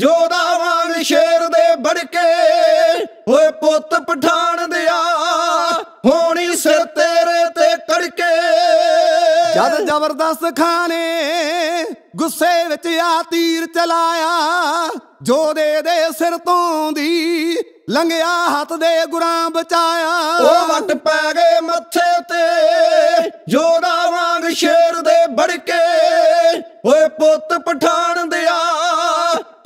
ਯੋਧਾ ਵਾਂਗ ਸ਼ੇਰ ਦੇ ਬੜਕੇ ਓਏ ਪੁੱਤ ਪਠਾਨ ਦਿਆ ਹੋਣੀ ਸਿਰ ਤੇਰੇ ਤੇ ਕੜਕੇ ਜਦ ਜ਼ਬਰਦਸਤ ਖਾਨੇ ਗੁੱਸੇ ਵਿੱਚ ਆ ਤੀਰ ਚਲਾਇਆ ਜੋ ਦੇ ਦੇ ਸਿਰ ਤੋਂ ਦੀ ਲੰਘਿਆ ਹੱਥ ਦੇ ਗੁਰਾਂ ਬਚਾਇਆ ਉਹ ਵੱਟ ਪੈ ਗਏ ਮੱਥੇ ਤੇ ਜੋੜਾ ਵਾਂਗ ਸ਼ੇਰ ਦੇ ਬੜਕੇ ਓਏ ਪੁੱਤ ਪਠਾਨ ਦਿਆ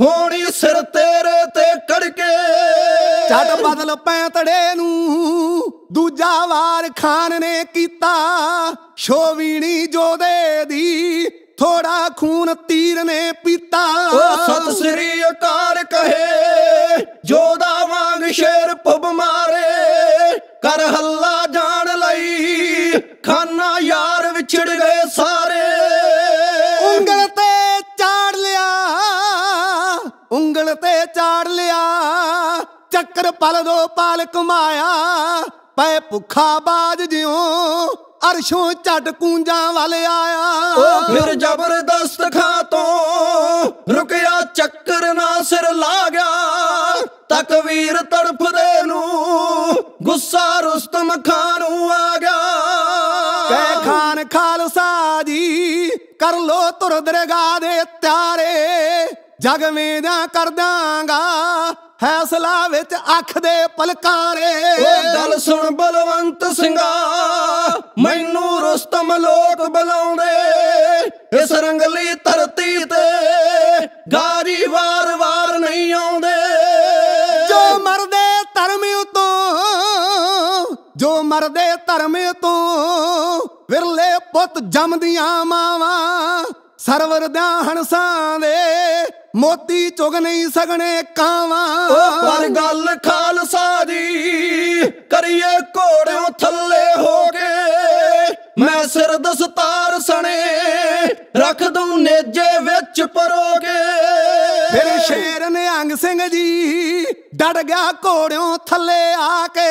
ਹੋਣੀ ਸਿਰ ਤੇਰੇ ਤੇ ਕੜਕੇ ਛੱਡ ਬਦਲ ਪੈਂਤੜੇ ਨੂੰ ਦੂਜਾ ਵਾਰ ਖਾਨ ਨੇ ਕੀਤਾ ਸ਼ੋਵੀਣੀ ਜੋਦੇ ਦੀ ਥੋੜਾ ਖੂਨ ਤੀਰ ਨੇ ਪੀਤਾ ਸਤ ਸ੍ਰੀ ਅਕਾਲ ਕਹੇ ਜੋਦਾ ਸ਼ੇਰ ਪਬ ਮਾਰੇ ਕਰ ਹੱਲਾ ਜਾਣ ਲਈ ਖਾਨਾ ਯਾਰ ਵਿਛੜ ਗਏ ਸਾਰੇ ਉਂਗਲ ਤੇ ਚਾੜ ਲਿਆ ਉਂਗਲ ਤੇ ਚਾੜ ਲਿਆ ਚੱਕਰ ਪਲ ਦੋ ਪਾਲ ਕਮਾਇਆ ਪੈ ਭੁੱਖਾ ਬਾਜ ਜਿਉ ਅਰਸ਼ੋਂ ਛੱਡ ਕੂੰਜਾਂ ਵੱਲ ਆਇਆ ਉਹ ਫਿਰ ਜ਼ਬਰਦਸਤ ਖਾਂ ਤੋਂ ਰੁਕਿਆ ਚੱਕਰ ਨਾ ਸਿਰ ਲਾ ਗਿਆ ਤਕਵੀਰ ਤੜਫਦੇ ਨੂੰ ਗੁੱਸਾ ਰਸਤਮ ਖਾਨ ਨੂੰ ਆ ਗਿਆ ਕਹਿ ਖਾਨ ਖਾਲਸਾ ਜੀ ਕਰ ਲੋ ਤੁਰ ਦਰਗਾਹ ਦੇ ਤਿਆਰੇ ਜਗ ਕਰਦਾਗਾ ਕਰਦਾਂਗਾ ਵਿੱਚ ਅੱਖ ਦੇ ਪਲਕਾਂ ਰੇ ਉਹ ਗੱਲ ਸੁਣ ਬਲਵੰਤ ਸਿੰਘਾ ਮੈਨੂੰ ਰੁਸਤਮ ਲੋਕ ਬੁਲਾਉਂਦੇ ਇਸ ਰੰਗਲੀ ਧਰਤੀ ਤੇ ਗਾਰੀ ਵਾਰ-ਵਾਰ ਨਹੀਂ ਆਉਂਦੇ ਜੋ ਮਰਦੇ ਧਰਮ ਉਤੋਂ ਜੋ ਮਰਦੇ ਧਰਮ ਉਤੋਂ ਵਿਰਲੇ ਪੁੱਤ ਜੰਮਦੀਆਂ ਮਾਵਾਂ ਸਰਵਰ ਹਣਸਾਂ ਦੇ ਮੋਤੀ ਚੁਗ ਨਹੀਂ ਸਕਣੇ ਕਾਵਾਂ ਪਰ ਗੱਲ ਖਾਲਸਾ ਦੀ ਕਰੀਏ ਘੋੜਿਓ ਥੱਲੇ ਹੋ ਕੇ ਮੈਂ ਸਿਰ ਦਸਤਾਰ ਸਣੇ ਰੱਖ ਦੂੰ ਨੇਜੇ ਵਿੱਚ ਪਰੋਗੇ ਫਿਰ ਸ਼ੇਰ ਨਿਹੰਗ ਸਿੰਘ ਜੀ ਡੜ ਗਿਆ ਘੋੜਿਓ ਥੱਲੇ ਆ ਕੇ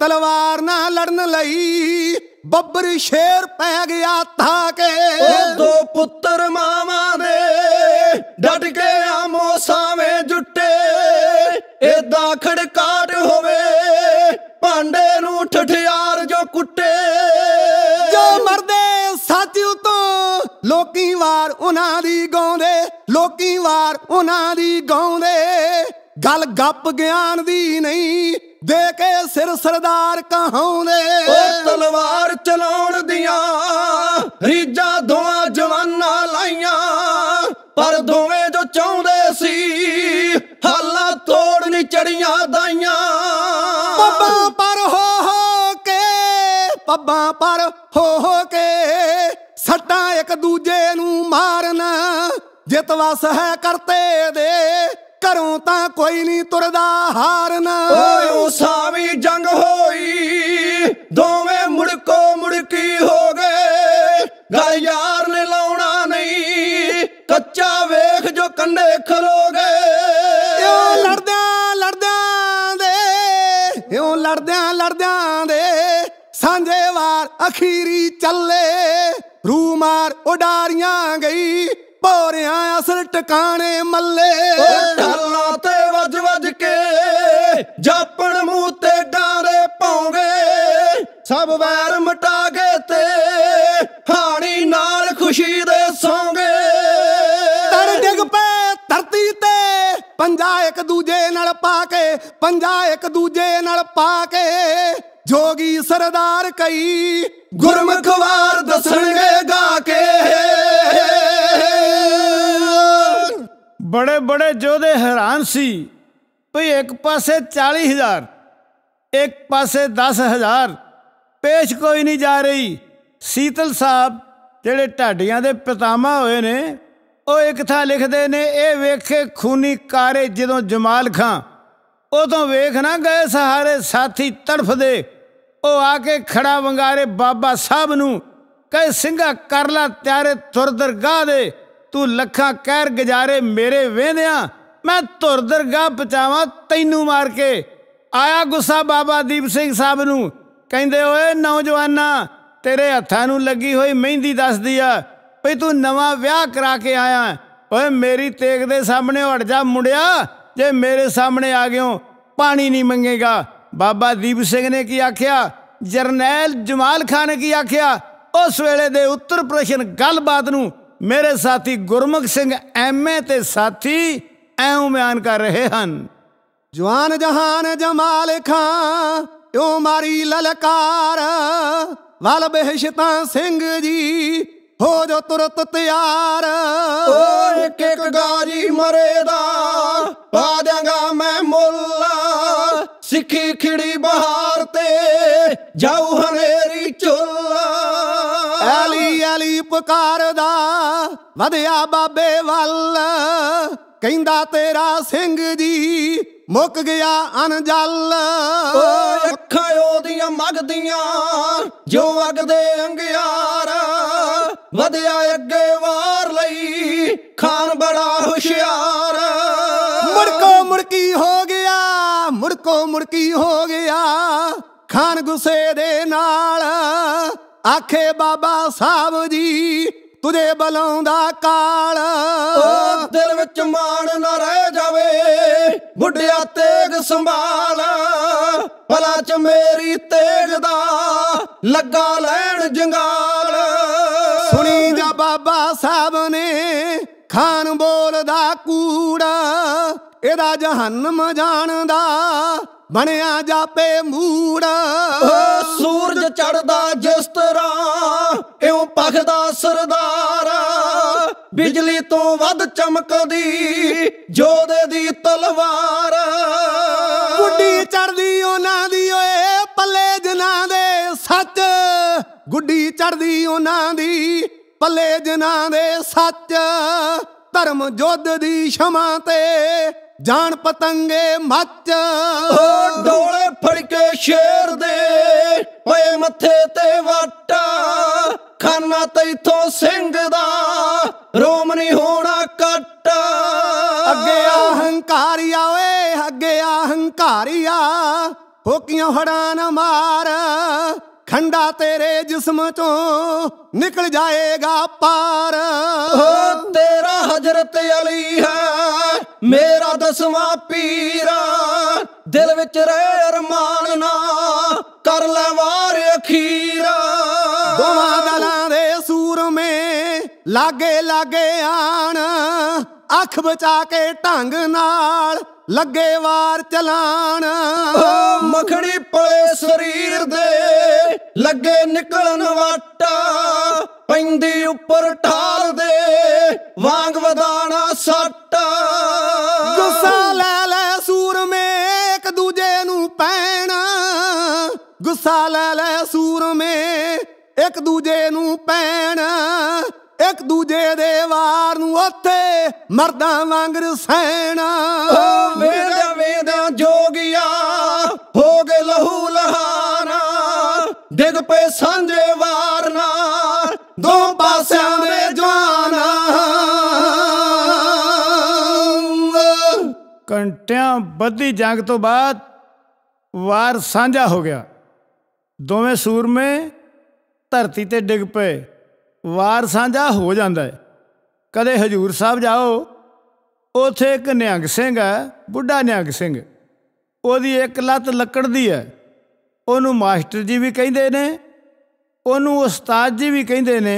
ਤਲਵਾਰ ਨਾਲ ਲੜਨ ਲਈ ਬੱਬਰ ਸ਼ੇਰ ਪੈ ਗਿਆ ਥਾ ਕੇ ਉਹ ਦੋ ਪੁੱਤਰ ਮਾਵਾਂ ਦੇ ਡਟ ਕੇ ਆਮੋ ਸਾਵੇਂ ਜੁੱਟੇ ਏਦਾਂ ਖੜਕਾਟ ਹੋਵੇ ਭਾਂਡੇ ਨੂੰ ਠਠਿਆਰ ਜੋ ਕੁੱਟੇ ਜੋ ਮਰਦੇ ਸਾਥੀ ਉਤੋਂ ਲੋਕੀ ਵਾਰ ਉਹਨਾਂ ਦੀ ਗਾਉਂਦੇ ਲੋਕੀ ਵਾਰ ਉਹਨਾਂ ਦੀ ਗਾਉਂਦੇ ਗੱਲ ਗੱਪ ਗਿਆਨ ਦੀ ਨਹੀਂ ਦੇ ਕੇ ਸਿਰ ਸਰਦਾਰ ਕਹਾਉਂਦੇ ਓ ਤਲਵਾਰ ਚਲਾਉਣ ਦੀਆਂ ਰੀਜਾਂ ਦੋਆ ਜਵਾਨਾਂ ਲਾਈਆਂ ਪਰ ਦੋਵੇਂ ਜੋ ਚਾਹੁੰਦੇ ਸੀ ਹਾਲਾ ਤੋੜਨੀ ਚੜੀਆਂ ਦਾਈਆਂ ਪੱਬਾਂ ਪਰ ਹੋ ਹੋ ਕੇ ਪੱਬਾਂ ਪਰ ਹੋ ਹੋ ਕੇ ਸੱਟਾਂ ਇੱਕ ਦੂਜੇ ਨੂੰ ਮਾਰਨਾ ਜਿੱਤ ਵਸ ਹੈ ਕਰਤੇ ਦੇ ਘਰੋਂ ਤਾਂ ਕੋਈ ਨਹੀਂ ਤੁਰਦਾ ਹਾਰਨ ਓਏ ਵੀ ਜੰਗ ਹੋਈ ਦੋਵੇਂ ਮੁੜਕੋ ਮੁੜਕੀ ਹੋ ਗਏ ਗੱਲ ਯਾਰ ਨੇ ਲਾਉਣਾ ਨਹੀਂ ਕੱਚਾ ਵੇਖ ਜੋ ਕੰਡੇ ਖਲੋ ਗਏ ਓ ਲੜਦਿਆਂ ਲੜਦਿਆਂ ਦੇ ਓ ਲੜਦਿਆਂ ਲੜਦਿਆਂ ਦੇ ਸਾਂਝੇ ਵਾਰ ਅਖੀਰੀ ਚੱਲੇ ਰੂਮਾਰ ਉਡਾਰੀਆਂ ਗਈ ਪੋਰਿਆਂ ਅਸਲ ਟਿਕਾਣੇ ਮੱਲੇ ਢਾਲਾਂ ਤੇ ਵੱਜ ਵੱਜ ਕੇ ਜਾਪਣ ਮੂੰਹ ਤੇ ਡਾਰੇ ਪਾਉਂਗੇ ਸਭ ਵੈਰ ਮਟਾ ਕੇ ਤੇ ਹਾਣੀ ਨਾਲ ਖੁਸ਼ੀ ਦੇ ਸੌਂਗੇ ਤਰ ਡਿਗ ਪੈ ਧਰਤੀ ਤੇ ਪੰਜਾ ਇੱਕ ਦੂਜੇ ਨਾਲ ਪਾ ਕੇ ਪੰਜਾ ਇੱਕ ਦੂਜੇ ਨਾਲ ਪਾ ਕੇ ਜੋਗੀ ਸਰਦਾਰ ਕਈ ਗੁਰਮਖਵਾਰ ਦੱਸਣਗੇ ਗਾ ਕੇ ਬੜੇ ਬੜੇ ਜੋਧੇ ਹੈਰਾਨ ਸੀ ਭਈ ਇੱਕ ਪਾਸੇ 40000 ਇੱਕ ਪਾਸੇ 10000 ਪੇਸ਼ ਕੋਈ ਨਹੀਂ ਜਾ ਰਹੀ ਸੀਤਲ ਸਾਹਿਬ ਜਿਹੜੇ ਢਾਡੀਆਂ ਦੇ ਪਿਤਾਮਾ ਹੋਏ ਨੇ ਉਹ ਇੱਕ ਥਾਂ ਲਿਖਦੇ ਨੇ ਇਹ ਵੇਖੇ ਖੂਨੀ ਕਾਰੇ ਜਦੋਂ ਜਮਾਲ ਖਾਂ ਉਦੋਂ ਵੇਖ ਨਾ ਗਏ ਸਹਾਰੇ ਸਾਥੀ ਤੜਫਦੇ ਉਹ ਆ ਕੇ ਖੜਾ ਵੰਗਾਰੇ ਬਾਬਾ ਸਾਹਿਬ ਨੂੰ ਕਹੇ ਸਿੰਘਾ ਕਰ ਲੈ ਤਿਆਰੇ ਤੁਰ ਦਰਗਾਹ ਦੇ ਤੂੰ ਲੱਖਾਂ ਕਹਿਰ ਗੁਜ਼ਾਰੇ ਮੇਰੇ ਵੇਂਦਿਆਂ ਮੈਂ ਧੁਰ ਦਰਗਾਹ ਪਚਾਵਾਂ ਤੈਨੂੰ ਮਾਰ ਕੇ ਆਇਆ ਗੁੱਸਾ ਬਾਬਾ ਦੀਪ ਸਿੰਘ ਸਾਹਿਬ ਨੂੰ ਕਹਿੰਦੇ ਓਏ ਨੌਜਵਾਨਾ ਤੇਰੇ ਹੱਥਾਂ ਨੂੰ ਲੱਗੀ ਹੋਈ ਮਹਿੰਦੀ ਦੱਸਦੀ ਆ ਭਈ ਤੂੰ ਨਵਾਂ ਵਿਆਹ ਕਰਾ ਕੇ ਆਇਆ ਓਏ ਮੇਰੀ ਤੇਗ ਦੇ ਸਾਹਮਣੇ ਹਟ ਜਾ ਮੁੰਡਿਆ ਜੇ ਮੇਰੇ ਸਾਹਮਣੇ ਆ ਗਿਓ ਪਾਣੀ ਨਹੀਂ ਮੰਗੇਗਾ ਬਾਬਾ ਦੀਪ ਸਿੰਘ ਨੇ ਕੀ ਆਖਿਆ ਜਰਨੈਲ ਜਮਾਲ ਖਾਨ ਨੇ ਕੀ ਆਖਿਆ ਉਸ ਵੇਲੇ ਦੇ ਉੱਤਰ ਪ੍ਰਸ਼ਨ ਗੱਲਬਾਤ ਨੂੰ ਮੇਰੇ ਸਾਥੀ ਗੁਰਮੁਖ ਸਿੰਘ ਐਮਏ ਤੇ ਸਾਥੀ ਐਉਂ ਬਿਆਨ ਕਰ ਰਹੇ ਹਨ ਜਵਾਨ ਜਹਾਨ ਜਮਾਲ ਖਾਂ ਓ ਮਾਰੀ ਲਲਕਾਰ ਵਾਲ ਬਹਿਸ਼ਤਾ ਸਿੰਘ ਜੀ ਹੋ ਜੋ ਤੁਰਤ ਤਿਆਰ ਓ ਇੱਕ ਇੱਕ ਗਾਜੀ ਮਰੇ ਦਾ ਪਾ ਦਿਆਂਗਾ ਮੈਂ ਮੁੱਲ ਸਿੱਖੀ ਖਿੜੀ ਬਹਾਰ ਤੇ ਜਾਉ ਪੁਕਾਰ ਦਾ ਵਧਿਆ ਬਾਬੇ ਵੱਲ ਕਹਿੰਦਾ ਤੇਰਾ ਸਿੰਘ ਜੀ ਮੁੱਕ ਗਿਆ ਅਨਜਲ ਓਏ ਅੱਖਾਂ ਉਹਦੀਆਂ ਮਗਦੀਆਂ ਜੋ ਅਗਦੇ ਅੰਗਿਆਰ ਵਧਿਆ ਅੱਗੇ ਵਾਰ ਲਈ ਖਾਨ ਬੜਾ ਹੁਸ਼ਿਆਰ ਮੁੜਕੋ ਮੁੜਕੀ ਹੋ ਗਿਆ ਮੁੜਕੋ ਮੁੜਕੀ ਹੋ ਗਿਆ ਖਾਨ ਗੁੱਸੇ ਦੇ ਨਾਲ ਆਖੇ ਬਾਬਾ ਸਾਹਿਬ ਜੀ ਤੁਰੇ ਬਲਾਉਂਦਾ ਕਾਲ ਦਿਲ ਵਿੱਚ ਮਾਣ ਨਾ ਰਹਿ ਜਾਵੇ ਬੁੱਢਿਆ ਤੇਗ ਸੰਭਾਲ ਭਲਾ ਚ ਮੇਰੀ ਤੇਗ ਦਾ ਲੱਗਾ ਲੈਣ ਜੰਗਾਲ ਸੁਣੀ ਜਾ ਬਾਬਾ ਸਾਹਿਬ ਨੇ ਖਾਨ ਬੋਲਦਾ ਕੂੜਾ ਇਹਦਾ ਜਹਨਮ ਜਾਣਦਾ ਬਣਿਆ ਜਾਪੇ ਮੂੜ ਸੂਰਜ ਚੜਦਾ ਜਿਸ ਤਰ੍ਹਾਂ ਇਉਂ ਪਖਦਾ ਸਰਦਾਰ ਬਿਜਲੀ ਤੋਂ ਵੱਧ ਚਮਕਦੀ ਜੋਧੇ ਦੀ ਤਲਵਾਰ ਗੁੱਡੀ ਚੜਦੀ ਉਹਨਾਂ ਦੀ ਓਏ ਪੱਲੇ ਜਨਾਂ ਦੇ ਸੱਚ ਗੁੱਡੀ ਚੜਦੀ ਉਹਨਾਂ ਦੀ ਪੱਲੇ ਜਨਾਂ ਦੇ ਸੱਚ ਧਰਮ ਜੋਧ ਦੀ ਸ਼ਮਾ ਤੇ ਜਾਣ ਪਤੰਗੇ ਮੱਚ ਓ ਡੋਲੇ ਫੜ ਕੇ ਸ਼ੇਰ ਦੇ ਓਏ ਮੱਥੇ ਤੇ ਵਾਟਾ ਖਾਨਾ ਤੈਥੋਂ ਸਿੰਘ ਦਾ ਰੋਮ ਨਹੀਂ ਹੋਣਾ ਕੱਟ ਅੱਗੇ ਹੰਕਾਰੀਆ ਓਏ ਅੱਗੇ ਹੋ ਹੋਕੀਆਂ ਹੜਾਂ ਨਾ ਮਾਰ ਠੰਡਾ ਤੇਰੇ ਜਿਸਮ ਚੋਂ ਨਿਕਲ ਜਾਏਗਾ ਪਾਰ ਹੋ ਤੇਰਾ ਹਜ਼ਰਤ ਅਲੀ ਹੈ ਮੇਰਾ ਦਸਵਾਂ ਪੀਰਾ ਦਿਲ ਵਿੱਚ ਰਹਿ ਅਰਮਾਨ ਨਾ ਕਰ ਲੈ ਵਾਰ ਅਖੀਰ ਦੋਵਾਂ ਦਲਾਂ ਦੇ ਸੂਰਮੇ ਲਾਗੇ ਲਾਗੇ ਆਣ ਅੱਖ ਬਚਾ ਕੇ ਢੰਗ ਨਾਲ ਲੱਗੇ ਵਾਰ ਚਲਾਣ ਮਖਣੀ ਪਲੇ ਸਰੀਰ ਦੇ ਲੱਗੇ ਨਿਕਲਣ ਵਾਟਾ ਪੈਂਦੀ ਉੱਪਰ ਠਾਲ ਦੇ ਵਾਂਗ ਵਧਾਣਾ ਸੱਟ ਗੁੱਸਾ ਲੈ ਲੈ ਸੂਰਮੇ ਇੱਕ ਦੂਜੇ ਨੂੰ ਪੈਣ ਗੁੱਸਾ ਲੈ ਲੈ ਸੂਰਮੇ ਇੱਕ ਦੂਜੇ ਨੂੰ ਪੈਣ ਇੱਕ ਦੂਜੇ ਦੇ ਵਾਰ ਨੂੰ ਉੱਥੇ ਮਰਦਾਂ ਵਾਂਗ ਰਸੈਣਾ ਵੇਦਾ ਵੇਦਾ ਜੋਗਿਆ ਹੋ ਗਏ ਲਹੂ ਲਹਾਨਾ ਡਿੱਗ ਪਏ ਸਾਂਝੇ ਵਾਰ ਨਾਲ ਦੋ ਪਾਸਿਆਂ ਦੇ ਜਵਾਨਾ ਕੰਟਿਆਂ ਵੱਧੀ ਜੰਗ ਤੋਂ ਬਾਅਦ ਵਾਰ ਸਾਂਝਾ ਹੋ ਗਿਆ ਦੋਵੇਂ ਸੂਰਮੇ ਧਰਤੀ ਤੇ ਡਿੱਗ ਪਏ ਵਾਰ ਸਾਂਝਾ ਹੋ ਜਾਂਦਾ ਹੈ ਕਦੇ ਹਜੂਰ ਸਾਹਿਬ ਜਾਓ ਉਥੇ ਇੱਕ ਨਿਹੰਗ ਸਿੰਘ ਹੈ ਬੁੱਢਾ ਨਿਹੰਗ ਸਿੰਘ ਉਹਦੀ ਇੱਕ ਲੱਤ ਲੱਕੜ ਦੀ ਹੈ ਉਹਨੂੰ ਮਾਸਟਰ ਜੀ ਵੀ ਕਹਿੰਦੇ ਨੇ ਉਹਨੂੰ ਉਸਤਾਦ ਜੀ ਵੀ ਕਹਿੰਦੇ ਨੇ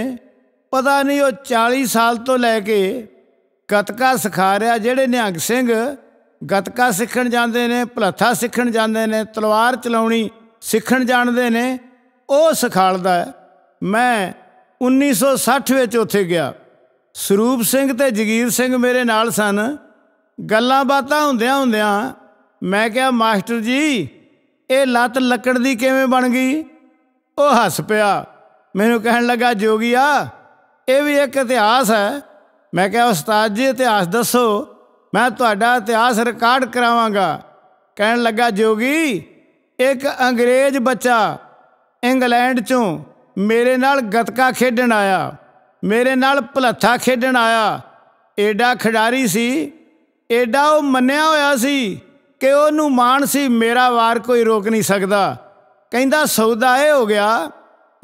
ਪਤਾ ਨਹੀਂ ਉਹ 40 ਸਾਲ ਤੋਂ ਲੈ ਕੇ ਗਤਕਾ ਸਿਖਾ ਰਿਹਾ ਜਿਹੜੇ ਨਿਹੰਗ ਸਿੰਘ ਗਤਕਾ ਸਿੱਖਣ ਜਾਂਦੇ ਨੇ ਭਲੱਥਾ ਸਿੱਖਣ ਜਾਂਦੇ ਨੇ ਤਲਵਾਰ ਚਲਾਉਣੀ ਸਿੱਖਣ ਜਾਣਦੇ ਨੇ ਉਹ ਸਿਖਾਲਦਾ ਮੈਂ 1960 ਵਿੱਚ ਉੱਥੇ ਗਿਆ ਸਰੂਪ ਸਿੰਘ ਤੇ ਜਗੀਰ ਸਿੰਘ ਮੇਰੇ ਨਾਲ ਸਨ ਗੱਲਾਂ ਬਾਤਾਂ ਹੁੰਦਿਆਂ ਹੁੰਦਿਆਂ ਮੈਂ ਕਿਹਾ ਮਾਸਟਰ ਜੀ ਇਹ ਲੱਤ ਲੱਕੜ ਦੀ ਕਿਵੇਂ ਬਣ ਗਈ ਉਹ ਹੱਸ ਪਿਆ ਮੈਨੂੰ ਕਹਿਣ ਲੱਗਾ ਜੋਗੀਆ ਇਹ ਵੀ ਇੱਕ ਇਤਿਹਾਸ ਹੈ ਮੈਂ ਕਿਹਾ ਉਸਤਾਦ ਜੀ ਇਤਿਹਾਸ ਦੱਸੋ ਮੈਂ ਤੁਹਾਡਾ ਇਤਿਹਾਸ ਰਿਕਾਰਡ ਕਰਾਵਾਂਗਾ ਕਹਿਣ ਲੱਗਾ ਜੋਗੀ ਇੱਕ ਅੰਗਰੇਜ਼ ਬੱਚਾ ਇੰਗਲੈਂਡ ਚੋਂ ਮੇਰੇ ਨਾਲ ਗਤਕਾ ਖੇਡਣ ਆਇਆ ਮੇਰੇ ਨਾਲ ਭਲੱਥਾ ਖੇਡਣ ਆਇਆ ਐਡਾ ਖਿਡਾਰੀ ਸੀ ਐਡਾ ਉਹ ਮੰਨਿਆ ਹੋਇਆ ਸੀ ਕਿ ਉਹਨੂੰ ਮਾਣ ਸੀ ਮੇਰਾ ਵਾਰ ਕੋਈ ਰੋਕ ਨਹੀਂ ਸਕਦਾ ਕਹਿੰਦਾ ਸੌਦਾ ਇਹ ਹੋ ਗਿਆ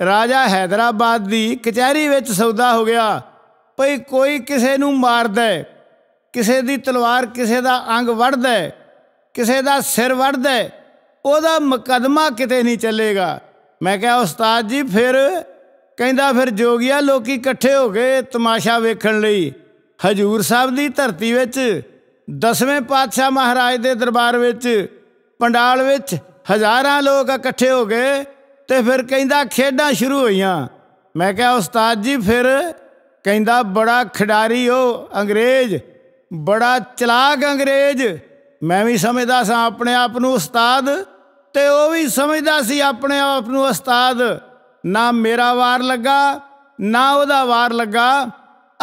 ਰਾਜਾ ਹైదరాబాద్ ਦੀ ਕਚਹਿਰੀ ਵਿੱਚ ਸੌਦਾ ਹੋ ਗਿਆ ਭਈ ਕੋਈ ਕਿਸੇ ਨੂੰ ਮਾਰਦਾ ਕਿਸੇ ਦੀ ਤਲਵਾਰ ਕਿਸੇ ਦਾ ਅੰਗ ਵੱਢਦਾ ਕਿਸੇ ਦਾ ਸਿਰ ਵੱਢਦਾ ਉਹਦਾ ਮੁਕਦਮਾ ਕਿਤੇ ਨਹੀਂ ਚੱਲੇਗਾ ਮੈਂ ਕਿਹਾ ਉਸਤਾਦ ਜੀ ਫਿਰ ਕਹਿੰਦਾ ਫਿਰ ਜੋਗੀਆ ਲੋਕੀ ਇਕੱਠੇ ਹੋ ਗਏ ਤਮਾਸ਼ਾ ਵੇਖਣ ਲਈ ਹਜੂਰ ਸਾਹਿਬ ਦੀ ਧਰਤੀ ਵਿੱਚ ਦਸਵੇਂ ਪਾਤਸ਼ਾਹ ਮਹਾਰਾਜ ਦੇ ਦਰਬਾਰ ਵਿੱਚ ਪੰਡਾਲ ਵਿੱਚ ਹਜ਼ਾਰਾਂ ਲੋਕ ਇਕੱਠੇ ਹੋ ਗਏ ਤੇ ਫਿਰ ਕਹਿੰਦਾ ਖੇਡਾਂ ਸ਼ੁਰੂ ਹੋਈਆਂ ਮੈਂ ਕਿਹਾ ਉਸਤਾਦ ਜੀ ਫਿਰ ਕਹਿੰਦਾ ਬੜਾ ਖਿਡਾਰੀ ਉਹ ਅੰਗਰੇਜ਼ ਬੜਾ ਚਲਾਕ ਅੰਗਰੇਜ਼ ਮੈਂ ਵੀ ਸਮਝਦਾ ਸਾਂ ਆਪਣੇ ਆਪ ਨੂੰ ਉਸਤਾਦ ਤੇ ਉਹ ਵੀ ਸਮਝਦਾ ਸੀ ਆਪਣੇ ਆਪ ਨੂੰ ਉਸਤਾਦ ਨਾ ਮੇਰਾ ਵਾਰ ਲੱਗਾ ਨਾ ਉਹਦਾ ਵਾਰ ਲੱਗਾ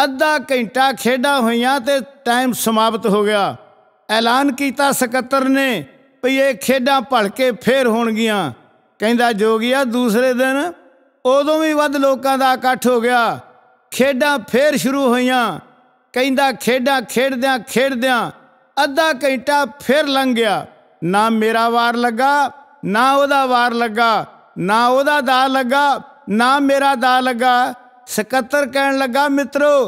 ਅੱਧਾ ਘੰਟਾ ਖੇਡਾਂ ਹੋਈਆਂ ਤੇ ਟਾਈਮ ਸਮਾਪਤ ਹੋ ਗਿਆ ਐਲਾਨ ਕੀਤਾ ਸਕੱਤਰ ਨੇ ਵੀ ਇਹ ਖੇਡਾਂ ਭਲਕੇ ਫੇਰ ਹੋਣਗੀਆਂ ਕਹਿੰਦਾ ਜੋਗੀਆ ਦੂਸਰੇ ਦਿਨ ਉਦੋਂ ਵੀ ਵੱਧ ਲੋਕਾਂ ਦਾ ਇਕੱਠ ਹੋ ਗਿਆ ਖੇਡਾਂ ਫੇਰ ਸ਼ੁਰੂ ਹੋਈਆਂ ਕਹਿੰਦਾ ਖੇਡਾਂ ਖੇਡਦਿਆਂ ਖੇਡਦਿਆਂ ਅੱਧਾ ਘੰਟਾ ਫੇਰ ਲੰਘ ਗਿਆ ਨਾ ਮੇਰਾ ਵਾਰ ਲੱਗਾ ਨਾ ਉਹਦਾ ਵਾਰ ਲੱਗਾ ਨਾ ਉਹਦਾ ਦਾ ਲੱਗਾ ਨਾ ਮੇਰਾ ਦਾ ਲੱਗਾ ਸਕੱਤਰ ਕਹਿਣ ਲੱਗਾ ਮਿੱਤਰੋ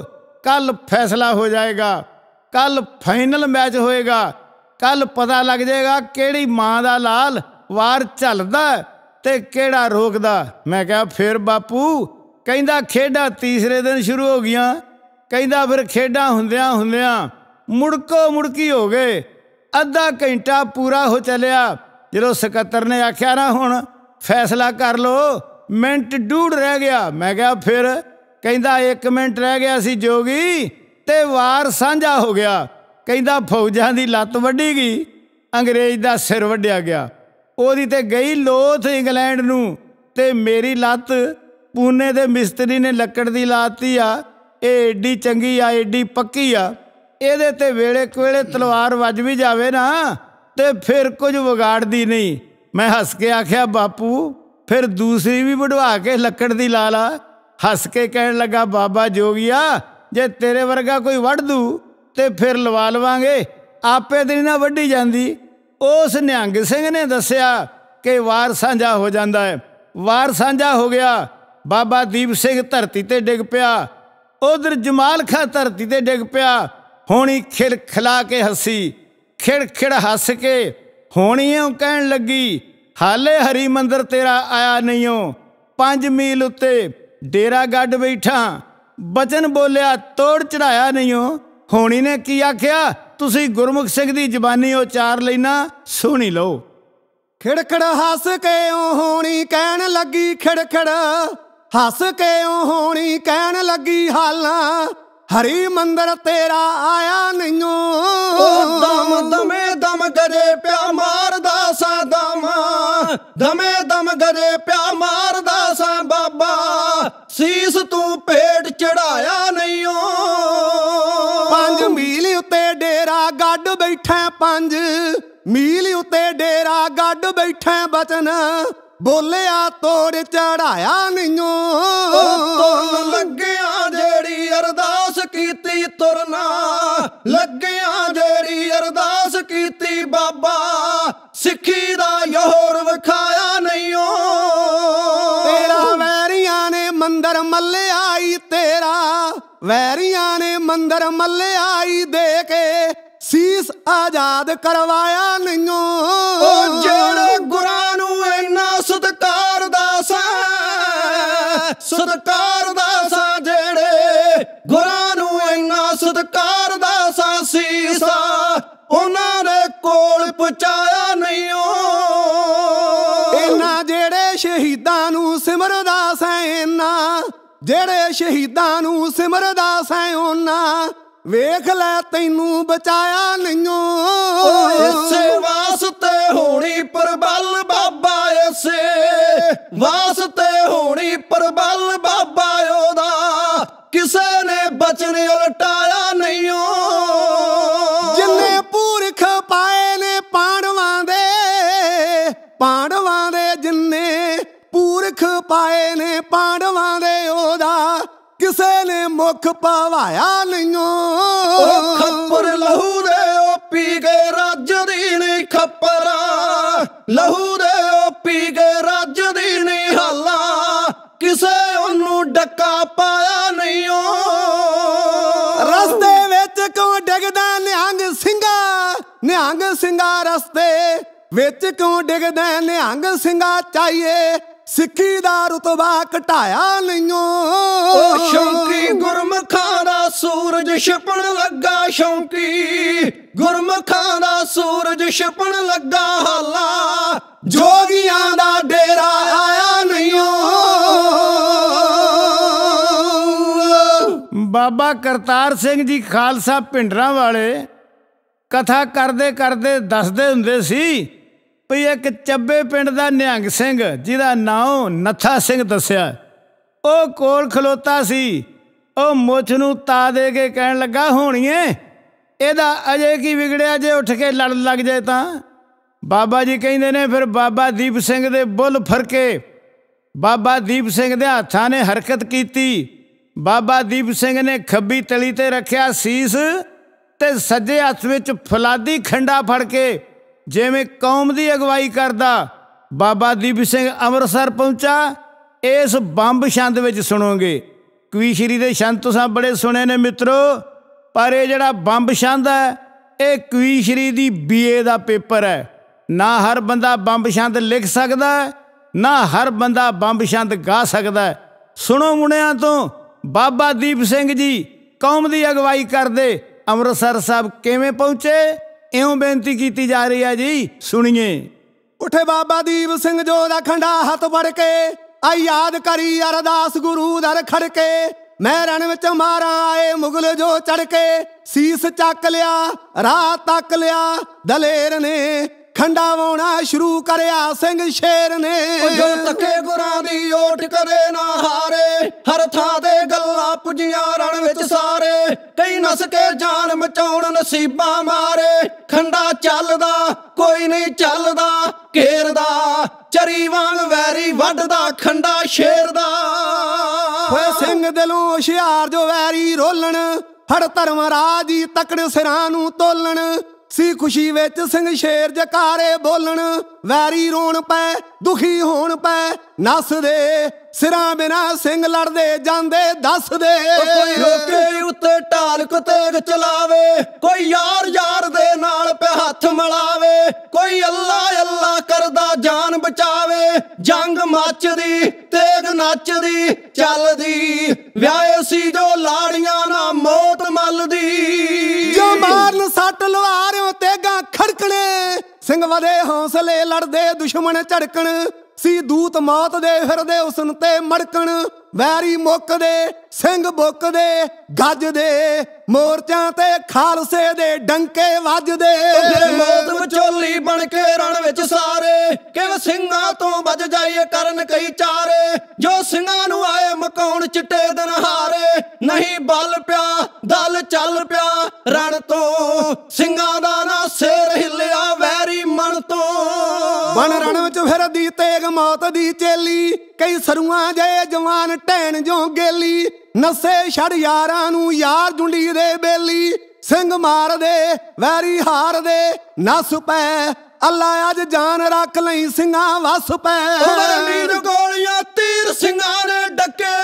ਕੱਲ ਫੈਸਲਾ ਹੋ ਜਾਏਗਾ ਕੱਲ ਫਾਈਨਲ ਮੈਚ ਹੋਏਗਾ ਕੱਲ ਪਤਾ ਲੱਗ ਜਾਏਗਾ ਕਿਹੜੀ ਮਾਂ ਦਾ ਲਾਲ ਵਾਰ ਝੱਲਦਾ ਤੇ ਕਿਹੜਾ ਰੋਕਦਾ ਮੈਂ ਕਿਹਾ ਫੇਰ ਬਾਪੂ ਕਹਿੰਦਾ ਖੇਡਾਂ ਤੀਸਰੇ ਦਿਨ ਸ਼ੁਰੂ ਹੋ ਗਈਆਂ ਕਹਿੰਦਾ ਫਿਰ ਖੇਡਾਂ ਹੁੰਦਿਆਂ ਹੁੰਦਿਆਂ ਮੁੜਕੋ ਮੁੜਕੀ ਹੋ ਗਏ ਅੱਧਾ ਘੰਟਾ ਪੂਰਾ ਹੋ ਚੱਲਿਆ ਜਦੋਂ ਸਕੱਤਰ ਨੇ ਆਖਿਆ ਨਾ ਹੁਣ ਫੈਸਲਾ ਕਰ ਲੋ ਮਿੰਟ ਡੂੜ ਰਹਿ ਗਿਆ ਮੈਂ ਕਿਹਾ ਫਿਰ ਕਹਿੰਦਾ 1 ਮਿੰਟ ਰਹਿ ਗਿਆ ਸੀ ਜੋਗੀ ਤੇ ਵਾਰ ਸਾਂਝਾ ਹੋ ਗਿਆ ਕਹਿੰਦਾ ਫੌਜਾਂ ਦੀ ਲੱਤ ਵੱਢੀ ਗਈ ਅੰਗਰੇਜ਼ ਦਾ ਸਿਰ ਵੱਢਿਆ ਗਿਆ ਉਹਦੀ ਤੇ ਗਈ ਲੋਥ ਇੰਗਲੈਂਡ ਨੂੰ ਤੇ ਮੇਰੀ ਲੱਤ ਪੂਨੇ ਦੇ ਮਿਸਤਰੀ ਨੇ ਲੱਕੜ ਦੀ ਲਾਤੀ ਆ ਇਹ ਏਡੀ ਚੰਗੀ ਆ ਏਡੀ ਪੱਕੀ ਆ ਇਹਦੇ ਤੇ ਵੇਲੇ ਕੋਲੇ ਤਲਵਾਰ ਵੱਜ ਵੀ ਜਾਵੇ ਨਾ ਤੇ ਫਿਰ ਕੁਝ ਵਿਗਾੜਦੀ ਨਹੀਂ ਮੈਂ ਹੱਸ ਕੇ ਆਖਿਆ ਬਾਪੂ ਫਿਰ ਦੂਸਰੀ ਵੀ ਵਢਵਾ ਕੇ ਲੱਕੜ ਦੀ ਲਾ ਲਾ ਹੱਸ ਕੇ ਕਹਿਣ ਲੱਗਾ ਬਾਬਾ ਜੋਗੀਆ ਜੇ ਤੇਰੇ ਵਰਗਾ ਕੋਈ ਵੱਢ ਦੂ ਤੇ ਫਿਰ ਲਵਾ ਲਵਾਂਗੇ ਆਪੇ ਤੇ ਨਾ ਵੱਢੀ ਜਾਂਦੀ ਉਸ ਨਿਹੰਗ ਸਿੰਘ ਨੇ ਦੱਸਿਆ ਕਿ ਵਾਰ ਸਾਂਝਾ ਹੋ ਜਾਂਦਾ ਹੈ ਵਾਰ ਸਾਂਝਾ ਹੋ ਗਿਆ ਬਾਬਾ ਦੀਪ ਸਿੰਘ ਧਰਤੀ ਤੇ ਡਿੱਗ ਪਿਆ ਉਧਰ ਜਮਾਲ ਖਾ ਧਰਤੀ ਤੇ ਡਿੱਗ ਪਿਆ ਹੋਣੀ ਖਿਲਖਲਾ ਕੇ ਹੱਸੀ ਖਿੜ ਹੱਸ ਕੇ ਹੋਣੀਓ ਕਹਿਣ ਲੱਗੀ ਹਾਲੇ ਹਰੀ ਮੰਦਰ ਤੇਰਾ ਆਇਆ ਨਹੀਂਓ 5 ਮੀਲ ਉੱਤੇ ਡੇਰਾ ਗੱਡ ਬੈਠਾ ਬਚਨ ਬੋਲਿਆ ਤੋੜ ਚੜਾਇਆ ਨਹੀਂਓ ਹੋਣੀ ਨੇ ਕੀ ਆਖਿਆ ਤੁਸੀਂ ਗੁਰਮੁਖ ਸਿੰਘ ਦੀ ਜ਼ਬਾਨੀ ਉਚਾਰ ਲੈਣਾ ਸੁਣੀ ਲਓ ਖਿੜਖੜਾ ਹੱਸ ਕੇ ਓ ਹੋਣੀ ਕਹਿਣ ਲੱਗੀ ਖਿੜਖੜਾ ਹੱਸ ਕੇ ਓ ਹੋਣੀ ਕਹਿਣ ਲੱਗੀ ਹਾਲਾਂ ਹਰੀ ਮੰਦਰ ਤੇਰਾ ਆਇਆ ਨਹੀਂਓ ਦਮ ਦਮੇ ਦਮ ਗਰੇ ਪਿਆ ਮਾਰਦਾ ਸਾ ਦਮ ਦਮੇ ਦਮ ਗਰੇ ਪਿਆ ਮਾਰਦਾ ਸਾ ਬਾਬਾ ਸੀਸ ਤੂੰ ਪੇਟ ਚੜਾਇਆ ਨਹੀਂਓ ਪੰਜ ਮੀਲ ਉੱਤੇ ਡੇਰਾ ਗੱਡ ਬੈਠਾ ਪੰਜ ਮੀਲ ਉੱਤੇ ਡੇਰਾ ਗੱਡ ਬੈਠਾ ਬਚਨ ਬੋਲਿਆ ਤੋੜ ਚੜਾਇਆ ਨਿਓ ਤੁਰਨ ਲੱਗਿਆ ਜਿਹੜੀ ਅਰਦਾਸ ਕੀਤੀ ਤੁਰਨਾ ਲੱਗਿਆ ਜਿਹੜੀ ਅਰਦਾਸ ਕੀਤੀ ਬਾਬਾ ਸਿੱਖੀ ਦਾ ਯੋਰ ਵਿਖਾਇਆ ਨਹੀਂਓ ਤੇਰਾ ਵੈਰੀਆਂ ਨੇ ਮੰਦਰ ਮੱਲਿਆਈ ਤੇਰਾ ਵੈਰੀਆਂ ਨੇ ਮੰਦਰ ਮੱਲਿਆਈ ਦੇ ਕੇ ਸੀਸ ਆਜ਼ਾਦ ਕਰਵਾਇਆ ਨਹੀਂਓ ਓ ਜੇ ਬਚਾਇਆ ਨਹੀਂ ਓ ਇਹਨਾਂ ਜਿਹੜੇ ਸ਼ਹੀਦਾਂ ਨੂੰ ਸਿਮਰਦਾ ਸੈਂ ਇਹਨਾਂ ਜਿਹੜੇ ਸ਼ਹੀਦਾਂ ਨੂੰ ਸਿਮਰਦਾ ਸੈਂ ਉਹਨਾਂ ਵੇਖ ਲੈ ਤੈਨੂੰ ਬਚਾਇਆ ਨਹੀਂਓ ਇਸੇ ਵਾਸਤੇ ਹੋਣੀ ਪਰਬਲ ਬਾਬਾ ਇਸੇ ਵਾਸਤੇ ਹੋਣੀ ਪਰਬਲ ਬਾਬਾ ਉਹਦਾ ਕਿਸੇ ਨੇ ਬਚਨ ਉਲਟਾਇਆ ਨਹੀਂਓ ਪਾਏ ਨੇ ਪਾਂਡਵਾਂ ਦੇ ਉਹਦਾ ਕਿਸੇ ਨੇ ਮੁਖ ਪਵਾਇਆ ਨਹੀਂਓ ਖੱਪਰ ਲਹੂ ਦੇ ਉਹ ਪੀ ਗਏ ਰਾਜ ਦੀ ਨਹੀਂ ਖੱਪਰਾ ਲਹੂ ਦੇ ਉਹ ਪੀ ਗਏ ਰਾਜ ਦੀ ਨਹੀਂ ਹਾਲਾ ਕਿਸੇ ਉਹਨੂੰ ਡੱਕਾ ਪਾਇਆ ਨਹੀਂਓ ਰਸਤੇ ਵਿੱਚ ਕੋ ਡਿੱਗਦਾ ਨਿਹੰਗ ਸਿੰਘਾ ਨਿਹੰਗ ਸਿੰਘਾ ਰਸਤੇ ਵਿੱਚ ਕਿਉਂ ਡਿਗਦਾ ਨਿਹੰਗ ਸਿੰਘਾ ਚਾਹੀਏ ਸਿੱਖੀ ਦਾ ਰਤਬਾ ਘਟਾਇਆ ਨਹੀਂਓ ਸ਼ੌਂਕੀ ਗੁਰਮਖਾਂ ਦਾ ਸੂਰਜ ਛਪਣ ਲੱਗਾ ਸ਼ੌਂਕੀ ਗੁਰਮਖਾਂ ਦਾ ਸੂਰਜ ਛਪਣ ਲੱਗਾ ਹਾਲਾ ਜੋਗੀਆਂ ਦਾ ਡੇਰਾ ਆਇਆ ਨਹੀਂਓ ਬਾਬਾ ਕਰਤਾਰ ਸਿੰਘ ਜੀ ਖਾਲਸਾ ਪਿੰਡਰਾਂ ਵਾਲੇ ਕਥਾ ਕਰਦੇ ਕਰਦੇ ਦੱਸਦੇ ਹੁੰਦੇ ਸੀ ਵੀ ਇੱਕ ਚੱਬੇ ਪਿੰਡ ਦਾ ਨਿਹੰਗ ਸਿੰਘ ਜਿਹਦਾ ਨਾਮ ਨੱਥਾ ਸਿੰਘ ਦੱਸਿਆ ਉਹ ਕੋਲ ਖਲੋਤਾ ਸੀ ਉਹ ਮੁੱਛ ਨੂੰ ਤਾ ਦੇ ਕੇ ਕਹਿਣ ਲੱਗਾ ਹੋਣੀਏ ਇਹਦਾ ਅਜੇ ਕੀ ਵਿਗੜਿਆ ਜੇ ਉੱਠ ਕੇ ਲੜਨ ਲੱਗ ਜਾਏ ਤਾਂ ਬਾਬਾ ਜੀ ਕਹਿੰਦੇ ਨੇ ਫਿਰ ਬਾਬਾ ਦੀਪ ਸਿੰਘ ਦੇ ਬੁੱਲ ਫਰਕੇ ਬਾਬਾ ਦੀਪ ਸਿੰਘ ਦੇ ਹੱਥਾਂ ਨੇ ਹਰਕਤ ਕੀਤੀ ਬਾਬਾ ਦੀਪ ਸਿੰਘ ਨੇ ਖੱਬੀ ਤਲੀ ਤੇ ਰੱਖਿਆ ਸੀਸ ਤੇ ਸੱਜੇ ਹੱਥ ਵਿੱਚ ਫਲਾਦੀ ਖੰਡਾ ਫੜ ਕੇ ਜਿਵੇਂ ਕੌਮ ਦੀ ਅਗਵਾਈ ਕਰਦਾ ਬਾਬਾ ਦੀਪ ਸਿੰਘ ਅੰਮ੍ਰਿਤਸਰ ਪਹੁੰਚਾ ਇਸ ਬੰਬ ਛੰਦ ਵਿੱਚ ਸੁਣੋਗੇ ਕਵੀ ਸ਼੍ਰੀ ਦੇ ਛੰਦ ਤੁਸੀਂ ਬੜੇ ਸੁਣੇ ਨੇ ਮਿੱਤਰੋ ਪਰ ਇਹ ਜਿਹੜਾ ਬੰਬ ਛੰਦ ਹੈ ਇਹ ਕਵੀ ਸ਼੍ਰੀ ਦੀ ਬੀਏ ਦਾ ਪੇਪਰ ਹੈ ਨਾ ਹਰ ਬੰਦਾ ਬੰਬ ਛੰਦ ਲਿਖ ਸਕਦਾ ਨਾ ਹਰ ਬੰਦਾ ਬੰਬ ਛੰਦ ਗਾ ਸਕਦਾ ਸੁਣੋ ਮੁੰਡਿਆਂ ਤੋਂ ਬਾਬਾ ਦੀਪ ਸਿੰਘ ਜੀ ਕੌਮ ਦੀ ਅਗਵਾਈ ਕਰਦੇ ਅੰਮ੍ਰਿਤਸਰ ਸਾਹਿਬ ਕਿਵੇਂ ਪਹੁੰਚੇ ਇਉਂ ਬੇਨਤੀ ਕੀਤੀ ਜਾ ਰਹੀ ਹੈ ਜੀ ਸੁਣੀਏ ਉਠੇ ਬਾਬਾ ਦੀਪ ਸਿੰਘ ਜੋ ਦਾ ਖੰਡਾ ਹੱਥ ਫੜ ਕੇ ਆ ਯਾਦ ਕਰੀ ਅਰਦਾਸ ਗੁਰੂ ਦਰ ਖੜ ਕੇ ਮੈਂ ਰਣ ਵਿੱਚ ਮਾਰਾਂ ਆਏ ਮੁਗਲ ਜੋ ਚੜ ਕੇ ਸੀਸ ਚੱਕ ਲਿਆ ਰਾਹ ਤੱਕ ਲਿਆ ਦਲੇਰ ਨੇ ਵਾਉਣਾ ਸ਼ੁਰੂ ਕਰਿਆ ਸਿੰਘ ਸ਼ੇਰ ਨੇ ਜੋ ਤੱਕੇ ਗੁਰਾਂ ਦੀ ਓਟ ਕਰੇ ਨਾ ਹਾਰੇ ਹਰ ਥਾਂ ਤੇ ਗੱਲਾਂ ਪੁਜੀਆਂ ਰਣ ਵਿੱਚ ਸਾਰੇ ਕਈ ਨਸ ਕੇ ਜਾਨ ਮਚਾਉਣ ਨਸੀਬਾਂ ਮਾਰੇ ਖੰਡਾ ਚੱਲਦਾ ਕੋਈ ਨਹੀਂ ਚੱਲਦਾ ਘੇਰਦਾ ਚਰੀ ਵਾਂਗ ਵੈਰੀ ਵੱਡਦਾ ਖੰਡਾ ਸ਼ੇਰ ਦਾ ਓਏ ਸਿੰਘ ਦਿਲੋਂ ਹੁਸ਼ਿਆਰ ਜੋ ਵੈਰੀ ਰੋਲਣ ਹੜ ਧਰਮ ਰਾਜੀ ਤਕੜ ਸਿਰਾਂ ਨੂੰ ਤੋਲਣ ਸੀ ਖੁਸ਼ੀ ਵਿੱਚ ਸਿੰਘ ਸ਼ੇਰ ਜਕਾਰੇ ਬੋਲਣ ਵੈਰੀ ਰੋਣ ਪੈ ਦੁਖੀ ਹੋਣ ਪੈ ਨਸਦੇ ਸਿਰਾਂ ਬਿਨਾ ਸਿੰਘ ਲੜਦੇ ਜਾਂਦੇ ਦੱਸਦੇ ਕੋਈ ਰੋਕੇ ਉੱਤੇ ਢਾਲ ਤੇਗ ਚਲਾਵੇ ਕੋਈ ਯਾਰ ਯਾਰ ਦੇ ਨਾਲ ਪਿਆ ਹੱਥ ਮਲਾਵੇ ਕੋਈ ਅੱਲਾ ਅੱਲਾ ਕਰਦਾ ਜਾਨ ਬਚਾਵੇ ਜੰਗ ਮੱਚਦੀ ਤੇਗ ਨੱਚਦੀ ਚੱਲਦੀ ਵਿਆਹੇ ਸੀ ਜੋ ਲਾੜੀਆਂ ਨਾ ਮੌਤ ਮਲਦੀ ਜੋ ਮਾਰਨ ਸੱਟ ਲਵਾਰਿਓ ਤੇਗਾ ਖੜਕਣੇ ਸਿੰਘ ਵਦੇ ਹੌਸਲੇ ਲੜਦੇ ਦੁਸ਼ਮਣ ਝੜਕਣ ਸੀ ਦੂਤ ਮੌਤ ਦੇ ਫਿਰਦੇ ਉਸਨ ਤੇ ਮੜਕਣ ਵੈਰੀ ਮੁੱਕਦੇ ਸਿੰਘ ਬੁੱਕਦੇ ਗੱਜਦੇ ਮੋਰਚਾਂ ਤੇ ਖਾਲਸੇ ਦੇ ਡੰਕੇ ਵੱਜਦੇ ਮੌਤ ਵਿਚੋਲੀ ਬਣ ਕੇ ਰਣ ਵਿੱਚ ਸਾਰੇ ਕਿਵ ਸਿੰਘਾਂ ਤੋਂ ਵੱਜ ਜਾਈਏ ਕਰਨ ਕਈ ਚਾਰੇ ਜੋ ਸਿੰਘਾਂ ਨੂੰ ਆਏ ਮਕਾਉਣ ਚਿੱਟੇ ਦਿਨ ਹਾਰੇ ਨਹੀਂ ਬਲ ਪਿਆ ਦਲ ਚੱਲ ਪਿਆ ਰਣ ਤੋਂ ਸਿੰਘਾਂ ਦਾ ਨਾ ਸਿਰ ਹਿੱਲਿਆ ਵੈਰੀ ਮਨ ਤੋਂ ਬਣ ਰਣ ਵਿੱਚ ਫਿਰਦੀ ਤੇਗ ਮੌਤ ਦੀ ਚੇਲੀ ਕਈ ਸਰੂਆਂ ਜੇ ਜਵਾਨ ਟੈਣ ਜੋ ਗੇਲੀ ਨਸੇ ਛੜ ਯਾਰਾਂ ਨੂੰ ਯਾਰ ਜੁੰਡੀ ਦੇ ਬੇਲੀ ਸਿੰਘ ਮਾਰਦੇ ਵੈਰੀ ਹਾਰਦੇ ਨਸ ਪੈ ਅੱਲਾ ਅੱਜ ਜਾਨ ਰੱਖ ਲਈ ਸਿੰਘਾਂ ਵਸ ਪੈ ਮੀਰ ਗੋਲੀਆਂ ਤੀਰ ਸਿੰਘਾਂ ਨੇ ਡੱਕੇ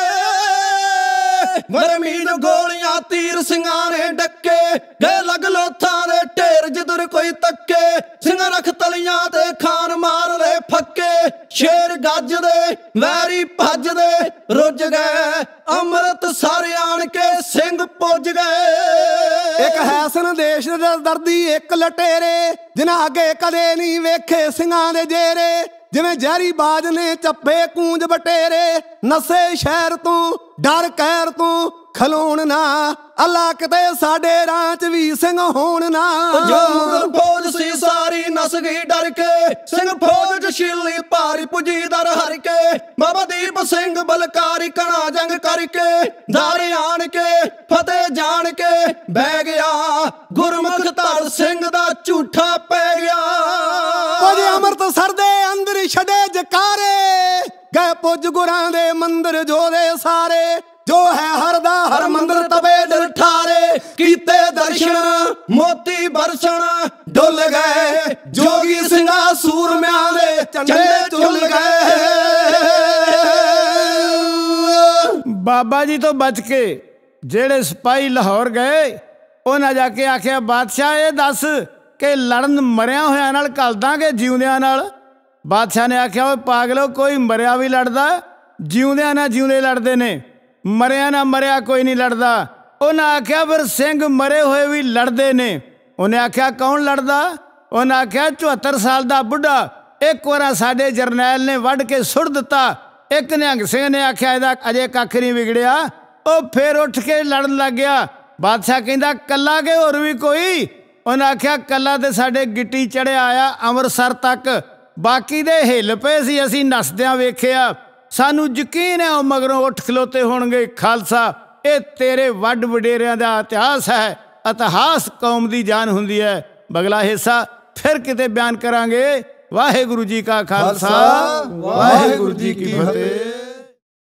ਨਰਮੀ ਨੂੰ ਗੋਲੀਆਂ ਤੀਰ ਸਿੰਘਾਂ ਨੇ ਡੱਕੇ ਗੇ ਲਗ ਲੋਥਾਂ ਦੇ ਢੇਰ ਜਿੱਦਰ ਕੋਈ ਤੱਕੇ ਸਿੰਘ ਰਖ ਤਲੀਆਂ ਤੇ ਖਾਨ ਮਾਰ ਰਹੇ ਫੱਕੇ ਸ਼ੇਰ ਗੱਜਦੇ ਵੈਰੀ ਭੱਜਦੇ ਰੁੱਜ ਗਏ ਅੰਮ੍ਰਿਤ ਸਰ ਆਣ ਕੇ ਸਿੰਘ ਪੁੱਜ ਗਏ ਇੱਕ ਹੈ ਸੰਦੇਸ਼ ਦੇ ਦਰਦੀ ਇੱਕ ਲਟੇਰੇ ਜਿਨ੍ਹਾਂ ਅੱਗੇ ਕਦੇ ਨਹੀਂ ਵੇਖੇ ਸਿੰਘਾਂ ਦੇ ਜੇਰੇ ਜਿਵੇਂ ਜਹਿਰੀ ਬਾਜ ਨੇ ਚੱਪੇ ਕੂੰਜ ਬਟੇਰੇ ਨਸੇ ਸ਼ਹਿਰ ਤੋਂ ਡਰ ਕਹਿਰ ਤੋਂ ਖਲੋਣ ਨਾ ਅੱਲਾ ਕਦੇ ਸਾਡੇ ਰਾਂਚ ਵੀ ਸਿੰਘ ਹੋਣ ਨਾ ਜੋ ਮੁਗਲ ਫੌਜ ਸੀ ਸਾਰੀ ਨਸ ਗਈ ਡਰ ਕੇ ਸਿੰਘ ਫੌਜ ਚ ਛਿੱਲੀ ਭਾਰੀ ਪੁਜੀ ਦਰ ਹਰ ਕੇ ਬਾਬਾ ਦੀਪ ਸਿੰਘ ਬਲਕਾਰੀ ਕਣਾ ਜੰਗ ਕਰਕੇ ਦਰ ਆਣ ਕੇ ਫਤਿਹ ਜਾਣ ਕੇ ਬਹਿ ਗਿਆ ਗੁਰਮੁਖ ਧਰ ਸਿੰਘ ਦਾ ਝੂਠਾ ਪੈ ਗਿਆ ਉਹਦੇ ਅੰਮ੍ਰਿਤ ਸਰ ਦੇ ਅੰਦਰ ਛੜੇ ਜਕਾਰੇ ਗਏ ਪੁੱਜ ਗੁਰਾਂ ਦੇ ਮੰਦਰ ਜੋਦੇ ਸਾਰੇ ਜੋ ਹੈ ਹਰ ਦਾ ਹਰ ਮੰਦਰ ਤਵੇ ਦਿਲ ਠਾਰੇ ਕੀਤੇ ਦਰਸ਼ਨ ਮੋਤੀ ਬਰਸਣ ਡੁੱਲ ਗਏ ਜੋਗੀ ਸਿੰਘਾ ਸੂਰਮਿਆਂ ਦੇ ਚੰਡੇ ਚੁੱਲ ਗਏ ਬਾਬਾ ਜੀ ਤੋਂ ਬਚ ਕੇ ਜਿਹੜੇ ਸਿਪਾਹੀ ਲਾਹੌਰ ਗਏ ਉਹਨਾਂ ਜਾ ਕੇ ਆਖਿਆ ਬਾਦਸ਼ਾਹ ਇਹ ਦੱਸ ਕਿ ਲੜਨ ਮਰਿਆ ਹੋਇਆ ਨਾਲ ਕਲਦਾਂਗੇ ਜਿਉਂਦਿਆਂ ਨਾਲ ਬਾਦਸ਼ਾਹ ਨੇ ਆਖਿਆ ਓਏ ਪਾਗਲੋ ਕੋਈ ਮਰਿਆ ਵੀ ਲੜਦਾ ਜਿਉਂਦਿਆਂ ਨਾਲ ਜਿਉਂਦੇ ਲੜਦੇ ਨੇ ਮਰਿਆ ਨਾ ਮਰਿਆ ਕੋਈ ਨਹੀਂ ਲੜਦਾ ਉਹਨਾਂ ਆਖਿਆ ਫਿਰ ਸਿੰਘ ਮਰੇ ਹੋਏ ਵੀ ਲੜਦੇ ਨੇ ਉਹਨੇ ਆਖਿਆ ਕੌਣ ਲੜਦਾ ਉਹਨਾਂ ਆਖਿਆ 74 ਸਾਲ ਦਾ ਬੁੱਢਾ ਇੱਕ ਵਾਰਾ ਸਾਡੇ ਜਰਨੈਲ ਨੇ ਵੱਢ ਕੇ ਸੁੱਟ ਦਿੱਤਾ ਇੱਕ ਨਿਹੰਗ ਸਿੰਘ ਨੇ ਆਖਿਆ ਇਹਦਾ ਅਜੇ ਕੱਖ ਨਹੀਂ ਵਿਗੜਿਆ ਉਹ ਫੇਰ ਉੱਠ ਕੇ ਲੜਨ ਲੱਗ ਗਿਆ ਬਾਦਸ਼ਾਹ ਕਹਿੰਦਾ ਕੱਲਾ ਕੇ ਹੋਰ ਵੀ ਕੋਈ ਉਹਨਾਂ ਆਖਿਆ ਕੱਲਾ ਤੇ ਸਾਡੇ ਗਿੱਟੀ ਚੜਿਆ ਆਇਆ ਅੰਮ੍ਰਿਤਸਰ ਤੱਕ ਬਾਕੀ ਦੇ ਹਿੱਲ ਪਏ ਸੀ ਅਸੀਂ ਨਸਦਿਆਂ ਵੇਖਿਆ ਸਾਨੂੰ ਯਕੀਨ ਹੈ ਉਹ ਮਗਰੋਂ ਉੱਠ ਖਲੋਤੇ ਹੋਣਗੇ ਖਾਲਸਾ ਇਹ ਤੇਰੇ ਵੱਡ ਵਡੇਰਿਆਂ ਦਾ ਇਤਿਹਾਸ ਹੈ ਇਤਿਹਾਸ ਕੌਮ ਦੀ ਜਾਨ ਹੁੰਦੀ ਹੈ ਬਗਲਾ ਹਿੱਸਾ ਫਿਰ ਕਿਤੇ ਬਿਆਨ ਕਰਾਂਗੇ ਵਾਹਿਗੁਰੂ ਜੀ ਕਾ ਖਾਲਸਾ ਵਾਹਿਗੁਰੂ ਜੀ ਕੀ ਫਤਿਹ